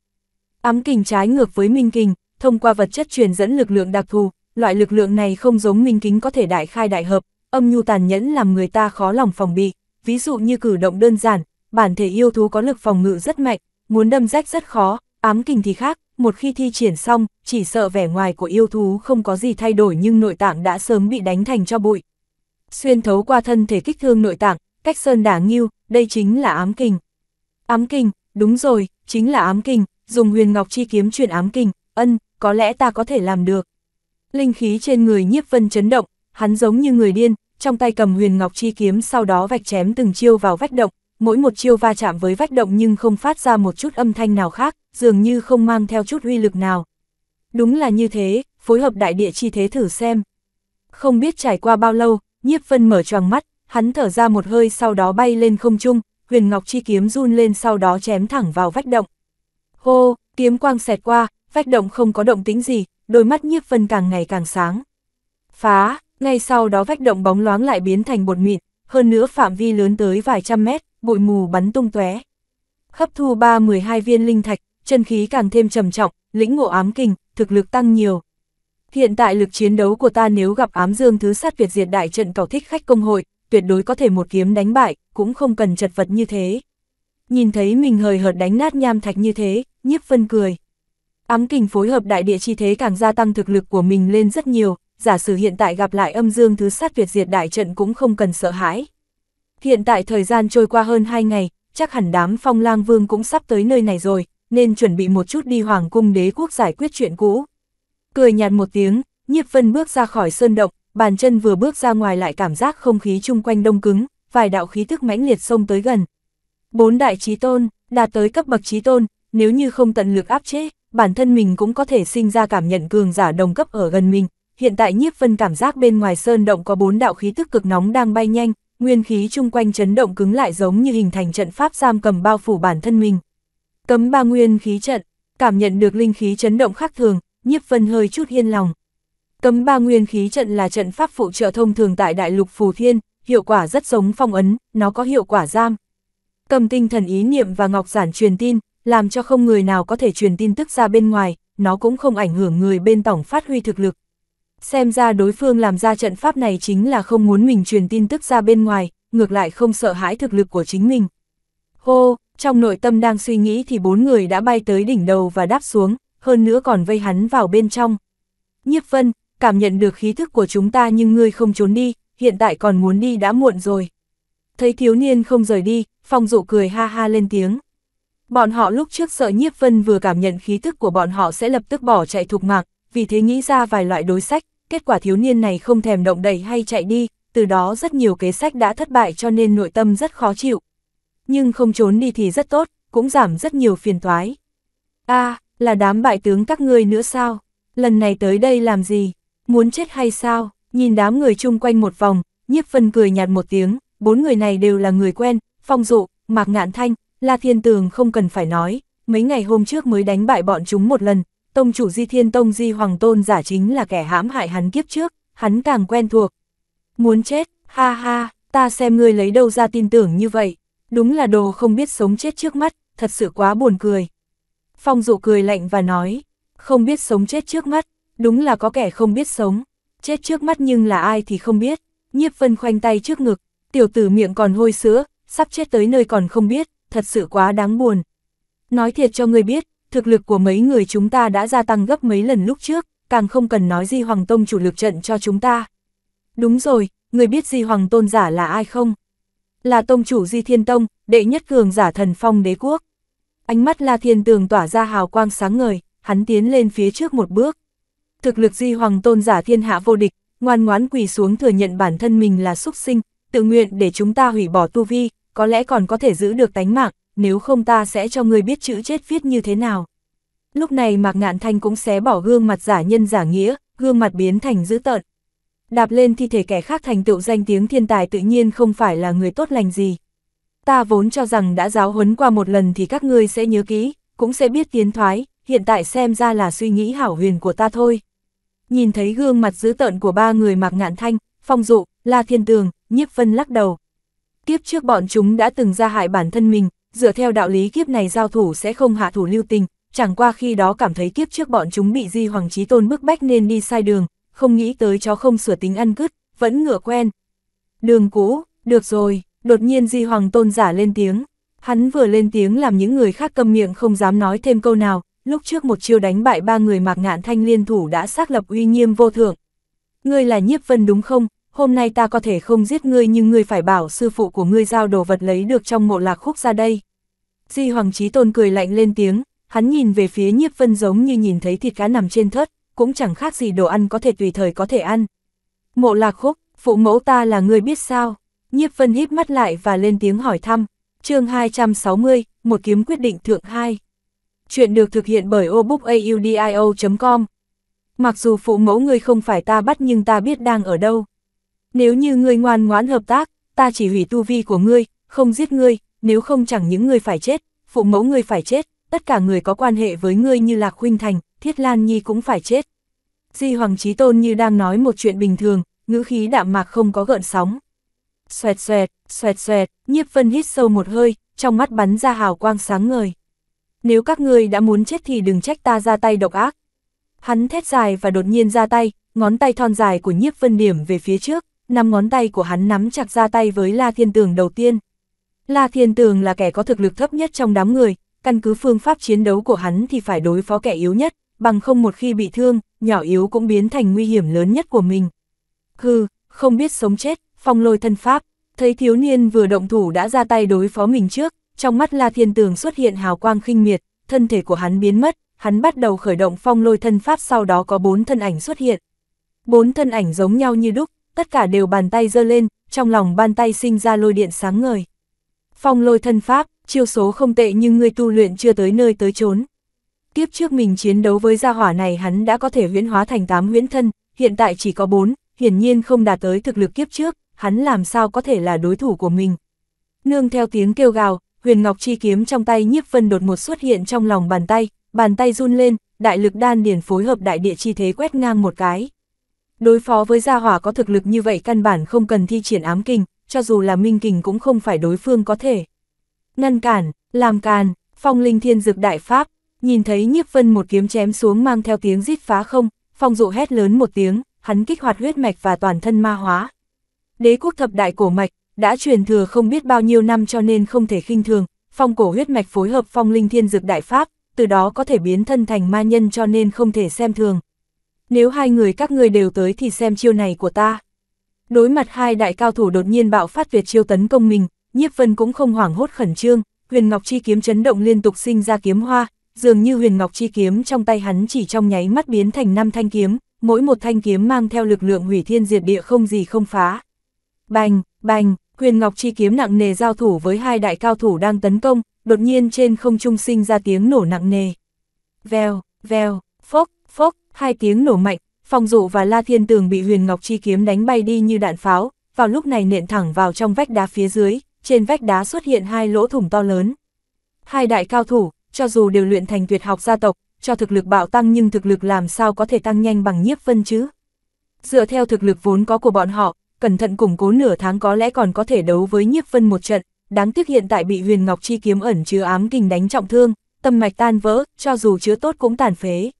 Ám kình trái ngược với minh kình, thông qua vật chất truyền dẫn lực lượng đặc thù, loại lực lượng này không giống minh kính có thể đại khai đại hợp, âm nhu tàn nhẫn làm người ta khó lòng phòng bị, ví dụ như cử động đơn giản, bản thể yêu thú có lực phòng ngự rất mạnh, muốn đâm rách rất khó, ám kình thì khác, một khi thi triển xong, chỉ sợ vẻ ngoài của yêu thú không có gì thay đổi nhưng nội tạng đã sớm bị đánh thành cho bụi. Xuyên thấu qua thân thể kích thương nội tạng, cách sơn đả nghiêu, đây chính là ám kình. Ám kình, đúng rồi, chính là ám kình, dùng huyền ngọc chi kiếm chuyển ám kình, ân, có lẽ ta có thể làm được. Linh khí trên người nhiếp vân chấn động, hắn giống như người điên, trong tay cầm huyền ngọc chi kiếm sau đó vạch chém từng chiêu vào vách động, mỗi một chiêu va chạm với vách động nhưng không phát ra một chút âm thanh nào khác, dường như không mang theo chút uy lực nào. Đúng là như thế, phối hợp đại địa chi thế thử xem. Không biết trải qua bao lâu, nhiếp vân mở choàng mắt, hắn thở ra một hơi sau đó bay lên không trung, huyền ngọc chi kiếm run lên sau đó chém thẳng vào vách động. Hô, kiếm quang xẹt qua, vách động không có động tính gì, đôi mắt nhiếp vân càng ngày càng sáng. Phá, ngay sau đó vách động bóng loáng lại biến thành bột mịn, hơn nữa phạm vi lớn tới vài trăm mét, bụi mù bắn tung tóe. Hấp thu 312 viên linh thạch, chân khí càng thêm trầm trọng, lĩnh ngộ ám kình, thực lực tăng nhiều. Hiện tại lực chiến đấu của ta nếu gặp ám dương thứ sát Việt diệt đại trận cầu thích khách công hội, tuyệt đối có thể một kiếm đánh bại, cũng không cần chật vật như thế. Nhìn thấy mình hời hợt đánh nát nham thạch như thế, nhiếp phân cười. Ám kình phối hợp đại địa chi thế càng gia tăng thực lực của mình lên rất nhiều, giả sử hiện tại gặp lại âm dương thứ sát Việt diệt đại trận cũng không cần sợ hãi. Hiện tại thời gian trôi qua hơn 2 ngày, chắc hẳn đám phong lang vương cũng sắp tới nơi này rồi, nên chuẩn bị một chút đi hoàng cung đế quốc giải quyết chuyện cũ. Cười nhạt một tiếng, nhiếp vân bước ra khỏi sơn động, bàn chân vừa bước ra ngoài lại cảm giác không khí chung quanh đông cứng, vài đạo khí thức mãnh liệt xông tới gần. Bốn đại trí tôn, đạt tới cấp bậc trí tôn, nếu như không tận lực áp chế, bản thân mình cũng có thể sinh ra cảm nhận cường giả đồng cấp ở gần mình. Hiện tại nhiếp vân cảm giác bên ngoài sơn động có bốn đạo khí tức cực nóng đang bay nhanh, nguyên khí chung quanh chấn động cứng lại giống như hình thành trận pháp giam cầm bao phủ bản thân mình. Cấm ba nguyên khí trận, cảm nhận được linh khí chấn động khác thường, nhiếp vân hơi chút yên lòng. Cấm ba nguyên khí trận là trận pháp phụ trợ thông thường tại đại lục phù thiên, hiệu quả rất giống phong ấn, nó có hiệu quả giam. Cầm tinh thần ý niệm và ngọc giản truyền tin, làm cho không người nào có thể truyền tin tức ra bên ngoài, nó cũng không ảnh hưởng người bên tổng phát huy thực lực. Xem ra đối phương làm ra trận pháp này chính là không muốn mình truyền tin tức ra bên ngoài, ngược lại không sợ hãi thực lực của chính mình. Hô, trong nội tâm đang suy nghĩ thì bốn người đã bay tới đỉnh đầu và đáp xuống, hơn nữa còn vây hắn vào bên trong. Nhiếp vân, cảm nhận được khí thức của chúng ta nhưng ngươi không trốn đi, hiện tại còn muốn đi đã muộn rồi. Thấy thiếu niên không rời đi, phong dụ cười ha ha lên tiếng. Bọn họ lúc trước sợ nhiếp vân vừa cảm nhận khí thức của bọn họ sẽ lập tức bỏ chạy thục mạc, vì thế nghĩ ra vài loại đối sách, kết quả thiếu niên này không thèm động đẩy hay chạy đi, từ đó rất nhiều kế sách đã thất bại cho nên nội tâm rất khó chịu. Nhưng không trốn đi thì rất tốt, cũng giảm rất nhiều phiền toái. a là đám bại tướng các ngươi nữa sao? Lần này tới đây làm gì? Muốn chết hay sao? Nhìn đám người chung quanh một vòng, nhiếp vân cười nhạt một tiếng, bốn người này đều là người quen, phong dụ, mạc ngạn thanh, La Thiên Tường không cần phải nói, mấy ngày hôm trước mới đánh bại bọn chúng một lần, tông chủ Di Thiên Tông Di Hoàng Tôn giả chính là kẻ hãm hại hắn kiếp trước, hắn càng quen thuộc. Muốn chết, ha ha, ta xem ngươi lấy đâu ra tin tưởng như vậy, đúng là đồ không biết sống chết trước mắt, thật sự quá buồn cười. Phong dụ cười lạnh và nói, không biết sống chết trước mắt, đúng là có kẻ không biết sống, chết trước mắt nhưng là ai thì không biết, nhiếp vân khoanh tay trước ngực, tiểu tử miệng còn hôi sữa, sắp chết tới nơi còn không biết, thật sự quá đáng buồn. Nói thiệt cho người biết, thực lực của mấy người chúng ta đã gia tăng gấp mấy lần lúc trước, càng không cần nói Di Hoàng Tông chủ lực trận cho chúng ta. Đúng rồi, người biết Di Hoàng Tôn giả là ai không? Là Tông chủ Di Thiên Tông, đệ nhất cường giả thần phong đế quốc. Ánh mắt La Thiên Tường tỏa ra hào quang sáng ngời, hắn tiến lên phía trước một bước. Thực lực Di Hoàng Tôn giả thiên hạ vô địch, ngoan ngoãn quỳ xuống thừa nhận bản thân mình là súc sinh, tự nguyện để chúng ta hủy bỏ tu vi, có lẽ còn có thể giữ được tánh mạng, nếu không ta sẽ cho người biết chữ chết viết như thế nào. Lúc này Mạc Ngạn Thanh cũng xé bỏ gương mặt giả nhân giả nghĩa, gương mặt biến thành dữ tợn. Đạp lên thi thể kẻ khác thành tựu danh tiếng thiên tài tự nhiên không phải là người tốt lành gì. Ta vốn cho rằng đã giáo huấn qua một lần thì các ngươi sẽ nhớ kỹ, cũng sẽ biết tiến thoái, hiện tại xem ra là suy nghĩ hảo huyền của ta thôi. Nhìn thấy gương mặt dữ tợn của ba người Mạc Ngạn Thanh, Phong Dụ, La Thiên Tường, Nhiếp Vân lắc đầu, Kiếp trước bọn chúng đã từng ra hại bản thân mình, dựa theo đạo lý kiếp này giao thủ sẽ không hạ thủ lưu tình, chẳng qua khi đó cảm thấy kiếp trước bọn chúng bị Di Hoàng Chí Tôn bức bách nên đi sai đường, không nghĩ tới chó không sửa tính ăn cứt, vẫn ngựa quen. Đường cũ, được rồi, đột nhiên Di Hoàng Tôn giả lên tiếng. Hắn vừa lên tiếng làm những người khác câm miệng không dám nói thêm câu nào, lúc trước một chiêu đánh bại ba người mạc ngạn thanh liên thủ đã xác lập uy nghiêm vô thượng. Ngươi là nhiếp vân đúng không, hôm nay ta có thể không giết ngươi nhưng ngươi phải bảo sư phụ của ngươi giao đồ vật lấy được trong mộ lạc khúc ra đây. Di Hoàng Chí Tôn cười lạnh lên tiếng, hắn nhìn về phía nhiếp vân giống như nhìn thấy thịt cá nằm trên thớt, cũng chẳng khác gì đồ ăn có thể tùy thời có thể ăn. Mộ lạc khúc, phụ mẫu ta là ngươi biết sao? Nhiếp vân híp mắt lại và lên tiếng hỏi thăm, chương 260, một kiếm quyết định thượng hai. Chuyện được thực hiện bởi obookaudio.com Mặc dù phụ mẫu ngươi không phải ta bắt nhưng ta biết đang ở đâu. Nếu như ngươi ngoan ngoãn hợp tác, ta chỉ hủy tu vi của ngươi, không giết ngươi, nếu không chẳng những ngươi phải chết, phụ mẫu ngươi phải chết, tất cả người có quan hệ với ngươi như Lạc Huynh Thành, Thiết Lan Nhi cũng phải chết. Di Hoàng Chí Tôn như đang nói một chuyện bình thường, ngữ khí đạm mạc không có gợn sóng. Xoẹt xoẹt, xoẹt xoẹt, nhiếp vân hít sâu một hơi, trong mắt bắn ra hào quang sáng ngời. Nếu các ngươi đã muốn chết thì đừng trách ta ra tay độc ác. Hắn thét dài và đột nhiên ra tay, ngón tay thon dài của nhiếp vân điểm về phía trước, năm ngón tay của hắn nắm chặt ra tay với La Thiên Tường đầu tiên. La Thiên Tường là kẻ có thực lực thấp nhất trong đám người, căn cứ phương pháp chiến đấu của hắn thì phải đối phó kẻ yếu nhất, bằng không một khi bị thương, nhỏ yếu cũng biến thành nguy hiểm lớn nhất của mình. Hừ, không biết sống chết, phong lôi thân pháp, thấy thiếu niên vừa động thủ đã ra tay đối phó mình trước, trong mắt La Thiên Tường xuất hiện hào quang khinh miệt, thân thể của hắn biến mất, hắn bắt đầu khởi động phong lôi thân pháp sau đó có bốn thân ảnh xuất hiện. Bốn thân ảnh giống nhau như đúc, tất cả đều bàn tay giơ lên, trong lòng bàn tay sinh ra lôi điện sáng ngời. Phong lôi thân pháp, chiêu số không tệ nhưng người tu luyện chưa tới nơi tới chốn. Kiếp trước mình chiến đấu với gia hỏa này hắn đã có thể huyễn hóa thành 8 huyễn thân, hiện tại chỉ có 4, hiển nhiên không đạt tới thực lực kiếp trước, hắn làm sao có thể là đối thủ của mình. Nương theo tiếng kêu gào, huyền ngọc chi kiếm trong tay nhiếp vân đột một xuất hiện trong lòng bàn tay, bàn tay run lên, đại lực đan điển phối hợp đại địa chi thế quét ngang một cái. Đối phó với gia hỏa có thực lực như vậy căn bản không cần thi triển ám kình, cho dù là minh kình cũng không phải đối phương có thể. Ngăn cản, làm càn, phong linh thiên dược đại pháp, nhìn thấy nhiếp vân một kiếm chém xuống mang theo tiếng rít phá không, phong dụ hét lớn một tiếng, hắn kích hoạt huyết mạch và toàn thân ma hóa. Đế quốc thập đại cổ mạch, đã truyền thừa không biết bao nhiêu năm cho nên không thể khinh thường, phong cổ huyết mạch phối hợp phong linh thiên dược đại pháp, từ đó có thể biến thân thành ma nhân cho nên không thể xem thường nếu hai người các ngươi đều tới thì xem chiêu này của ta. Đối mặt hai đại cao thủ đột nhiên bạo phát tuyệt chiêu tấn công mình, nhiếp vân cũng không hoảng hốt khẩn trương, huyền ngọc chi kiếm chấn động liên tục sinh ra kiếm hoa, dường như huyền ngọc chi kiếm trong tay hắn chỉ trong nháy mắt biến thành năm thanh kiếm, mỗi một thanh kiếm mang theo lực lượng hủy thiên diệt địa không gì không phá. Bành, bành, huyền ngọc chi kiếm nặng nề giao thủ với hai đại cao thủ đang tấn công, đột nhiên trên không trung sinh ra tiếng nổ nặng nề. Vèo, vèo, hai tiếng nổ mạnh, phòng dụ và La Thiên Tường bị Huyền Ngọc Chi Kiếm đánh bay đi như đạn pháo, vào lúc này nện thẳng vào trong vách đá phía dưới, trên vách đá xuất hiện hai lỗ thủng to lớn. Hai đại cao thủ, cho dù đều luyện thành tuyệt học gia tộc, cho thực lực bạo tăng nhưng thực lực làm sao có thể tăng nhanh bằng nhiếp vân chứ? Dựa theo thực lực vốn có của bọn họ, cẩn thận củng cố nửa tháng có lẽ còn có thể đấu với nhiếp vân một trận, đáng tiếc hiện tại bị huyền ngọc chi kiếm ẩn chứa ám kình đánh trọng thương, tâm mạch tan vỡ, cho dù chứa tốt cũng tàn phế.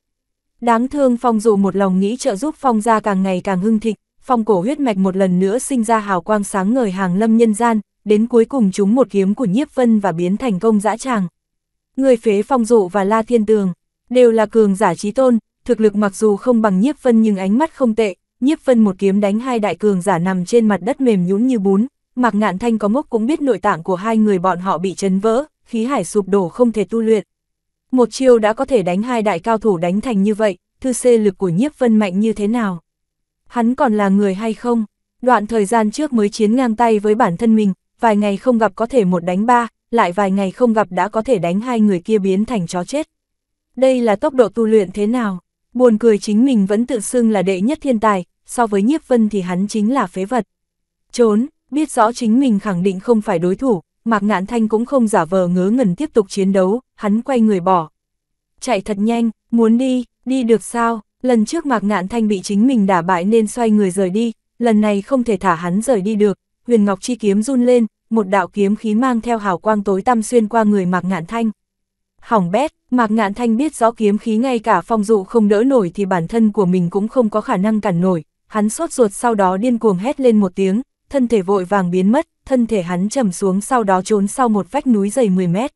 Đáng thương Phong dù một lòng nghĩ trợ giúp Phong gia càng ngày càng hưng thịnh, Phong cổ huyết mạch một lần nữa sinh ra hào quang sáng ngời hàng lâm nhân gian, đến cuối cùng chúng một kiếm của nhiếp vân và biến thành công dã tràng. Người phế Phong dụ và La Thiên Tường, đều là cường giả trí tôn, thực lực mặc dù không bằng nhiếp vân nhưng ánh mắt không tệ, nhiếp vân một kiếm đánh hai đại cường giả nằm trên mặt đất mềm nhũn như bún, Mạc Ngạn Thanh có mốc cũng biết nội tạng của hai người bọn họ bị chấn vỡ, khí hải sụp đổ không thể tu luyện, một chiêu đã có thể đánh hai đại cao thủ đánh thành như vậy, thư xê lực của nhiếp vân mạnh như thế nào? Hắn còn là người hay không? Đoạn thời gian trước mới chiến ngang tay với bản thân mình, vài ngày không gặp có thể một đánh ba, lại vài ngày không gặp đã có thể đánh hai người kia biến thành chó chết. Đây là tốc độ tu luyện thế nào? Buồn cười chính mình vẫn tự xưng là đệ nhất thiên tài, so với nhiếp vân thì hắn chính là phế vật. Trốn, biết rõ chính mình khẳng định không phải đối thủ, Mạc Ngạn Thanh cũng không giả vờ ngớ ngẩn tiếp tục chiến đấu, hắn quay người bỏ. Chạy thật nhanh, muốn đi, đi được sao? Lần trước Mạc Ngạn Thanh bị chính mình đả bại nên xoay người rời đi, lần này không thể thả hắn rời đi được. Huyền Ngọc Chi kiếm run lên, một đạo kiếm khí mang theo hào quang tối tăm xuyên qua người Mạc Ngạn Thanh. Hỏng bét, Mạc Ngạn Thanh biết rõ kiếm khí ngay cả phong dụ không đỡ nổi thì bản thân của mình cũng không có khả năng cản nổi. Hắn sốt ruột sau đó điên cuồng hét lên một tiếng, thân thể vội vàng biến mất, thân thể hắn trầm xuống sau đó trốn sau một vách núi dày 10 mét.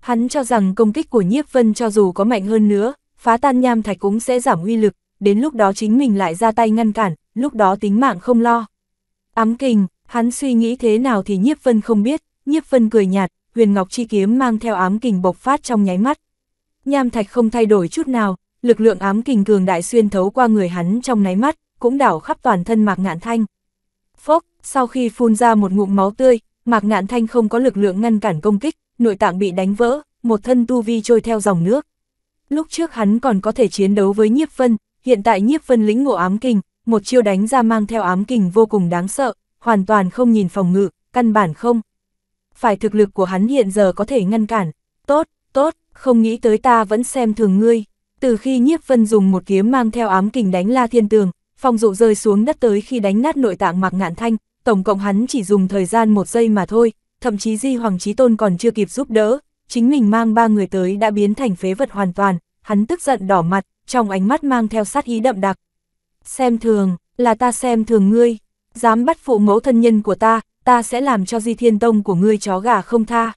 Hắn cho rằng công kích của nhiếp vân cho dù có mạnh hơn nữa, phá tan nham thạch cũng sẽ giảm uy lực, đến lúc đó chính mình lại ra tay ngăn cản, lúc đó tính mạng không lo. Ám kình, hắn suy nghĩ thế nào thì nhiếp vân không biết, nhiếp vân cười nhạt, huyền ngọc chi kiếm mang theo ám kình bộc phát trong nháy mắt. Nham thạch không thay đổi chút nào, lực lượng ám kình cường đại xuyên thấu qua người hắn trong nháy mắt, cũng đảo khắp toàn thân mạc ngạn thanh. Phốc, sau khi phun ra một ngụm máu tươi, Mạc Ngạn Thanh không có lực lượng ngăn cản công kích, nội tạng bị đánh vỡ, một thân tu vi trôi theo dòng nước. Lúc trước hắn còn có thể chiến đấu với Nhiếp Vân, hiện tại Nhiếp Vân lĩnh ngộ ám kình, một chiêu đánh ra mang theo ám kình vô cùng đáng sợ, hoàn toàn không nhìn phòng ngự, căn bản không. Phải thực lực của hắn hiện giờ có thể ngăn cản. Tốt, tốt, không nghĩ tới ta vẫn xem thường ngươi. Từ khi Nhiếp Vân dùng một kiếm mang theo ám kình đánh La Thiên Tường, phong dụ rơi xuống đất tới khi đánh nát nội tạng Mạc Ngạn Thanh, tổng cộng hắn chỉ dùng thời gian một giây mà thôi, thậm chí Di Hoàng Chí Tôn còn chưa kịp giúp đỡ, chính mình mang ba người tới đã biến thành phế vật hoàn toàn, hắn tức giận đỏ mặt, trong ánh mắt mang theo sát ý đậm đặc. Xem thường, là ta xem thường ngươi, dám bắt phụ mẫu thân nhân của ta, ta sẽ làm cho Di Thiên Tông của ngươi chó gà không tha.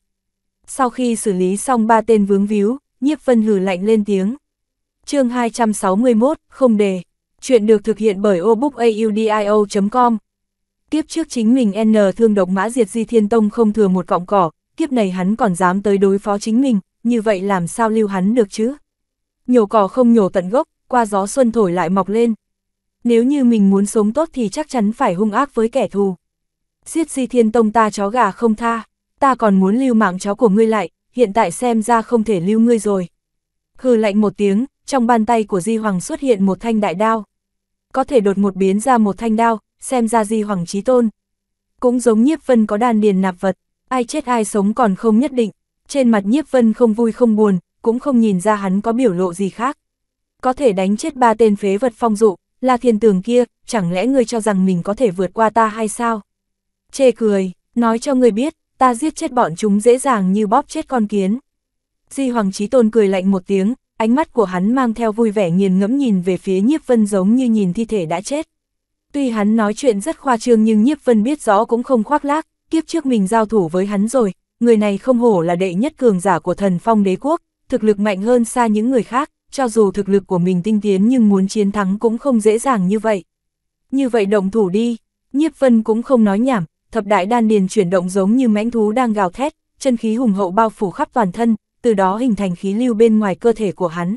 Sau khi xử lý xong ba tên vướng víu, nhiếp vân hử lạnh lên tiếng. chương 261, không đề. Chuyện được thực hiện bởi obookaudio.com, Kiếp trước chính mình N thương độc mã diệt di thiên tông không thừa một cọng cỏ, kiếp này hắn còn dám tới đối phó chính mình, như vậy làm sao lưu hắn được chứ? Nhổ cỏ không nhổ tận gốc, qua gió xuân thổi lại mọc lên. Nếu như mình muốn sống tốt thì chắc chắn phải hung ác với kẻ thù. Giết di thiên tông ta chó gà không tha, ta còn muốn lưu mạng chó của ngươi lại, hiện tại xem ra không thể lưu ngươi rồi. Hừ lạnh một tiếng, trong bàn tay của Di Hoàng xuất hiện một thanh đại đao. Có thể đột một biến ra một thanh đao, xem ra di hoàng chí tôn. Cũng giống nhiếp vân có đàn điền nạp vật, ai chết ai sống còn không nhất định, trên mặt nhiếp vân không vui không buồn, cũng không nhìn ra hắn có biểu lộ gì khác. Có thể đánh chết ba tên phế vật phong dụ, là thiên tường kia, chẳng lẽ ngươi cho rằng mình có thể vượt qua ta hay sao? Chê cười, nói cho ngươi biết, ta giết chết bọn chúng dễ dàng như bóp chết con kiến. Di Hoàng Chí Tôn cười lạnh một tiếng, ánh mắt của hắn mang theo vui vẻ nghiền ngẫm nhìn về phía nhiếp vân giống như nhìn thi thể đã chết. Tuy hắn nói chuyện rất khoa trương nhưng Nhiếp Vân biết rõ cũng không khoác lác, kiếp trước mình giao thủ với hắn rồi, người này không hổ là đệ nhất cường giả của thần phong đế quốc, thực lực mạnh hơn xa những người khác, cho dù thực lực của mình tinh tiến nhưng muốn chiến thắng cũng không dễ dàng như vậy. Như vậy động thủ đi, Nhiếp Vân cũng không nói nhảm, thập đại đan điền chuyển động giống như mãnh thú đang gào thét, chân khí hùng hậu bao phủ khắp toàn thân, từ đó hình thành khí lưu bên ngoài cơ thể của hắn.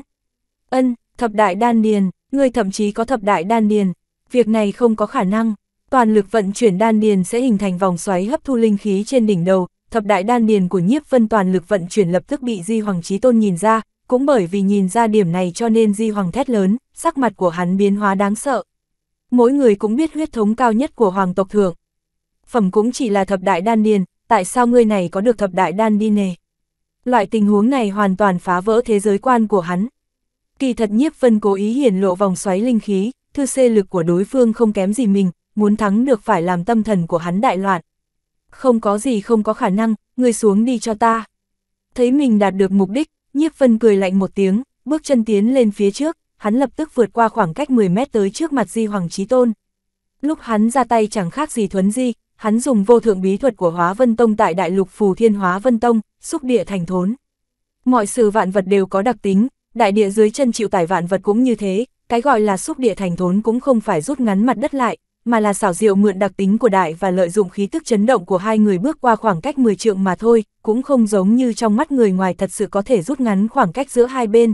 Ân, thập đại đan điền, người thậm chí có thập đại đan điền, việc này không có khả năng. Toàn lực vận chuyển đan điền sẽ hình thành vòng xoáy hấp thu linh khí trên đỉnh đầu, thập đại đan điền của nhiếp vân toàn lực vận chuyển lập tức bị Di Hoàng Chí Tôn nhìn ra, cũng bởi vì nhìn ra điểm này cho nên Di Hoàng thét lớn, sắc mặt của hắn biến hóa đáng sợ. Mỗi người cũng biết huyết thống cao nhất của Hoàng tộc thượng. Phẩm cũng chỉ là thập đại đan điền, tại sao người này có được thập đại đan đi nề? Loại tình huống này hoàn toàn phá vỡ thế giới quan của hắn. Kỳ thật nhiếp vân cố ý hiển lộ vòng xoáy linh khí, thư xê lực của đối phương không kém gì mình, muốn thắng được phải làm tâm thần của hắn đại loạn. Không có gì không có khả năng, ngươi xuống đi cho ta. Thấy mình đạt được mục đích, nhiếp vân cười lạnh một tiếng, bước chân tiến lên phía trước, hắn lập tức vượt qua khoảng cách 10 mét tới trước mặt Di Hoàng Chí Tôn. Lúc hắn ra tay chẳng khác gì thuấn di, hắn dùng vô thượng bí thuật của Hóa Vân Tông tại Đại Lục Phù Thiên Hóa Vân Tông, xúc địa thành thốn. Mọi sự vạn vật đều có đặc tính, đại địa dưới chân chịu tải vạn vật cũng như thế, cái gọi là xúc địa thành thốn cũng không phải rút ngắn mặt đất lại, mà là xảo diệu mượn đặc tính của đại và lợi dụng khí tức chấn động của hai người bước qua khoảng cách 10 trượng mà thôi, cũng không giống như trong mắt người ngoài thật sự có thể rút ngắn khoảng cách giữa hai bên.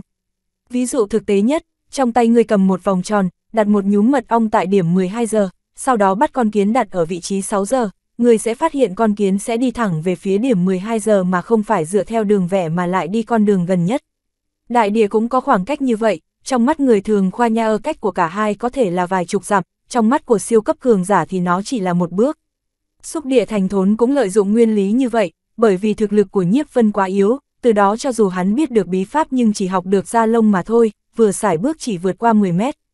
Ví dụ thực tế nhất, trong tay người cầm một vòng tròn, đặt một nhúm mật ong tại điểm 12 giờ, sau đó bắt con kiến đặt ở vị trí 6 giờ, người sẽ phát hiện con kiến sẽ đi thẳng về phía điểm 12 giờ mà không phải dựa theo đường vẽ mà lại đi con đường gần nhất. Đại địa cũng có khoảng cách như vậy, trong mắt người thường khoa nha ở cách của cả hai có thể là vài chục dặm, trong mắt của siêu cấp cường giả thì nó chỉ là một bước. Xúc địa thành thốn cũng lợi dụng nguyên lý như vậy, bởi vì thực lực của nhiếp vân quá yếu, từ đó cho dù hắn biết được bí pháp nhưng chỉ học được ra lông mà thôi, vừa xài bước chỉ vượt qua 10 mét.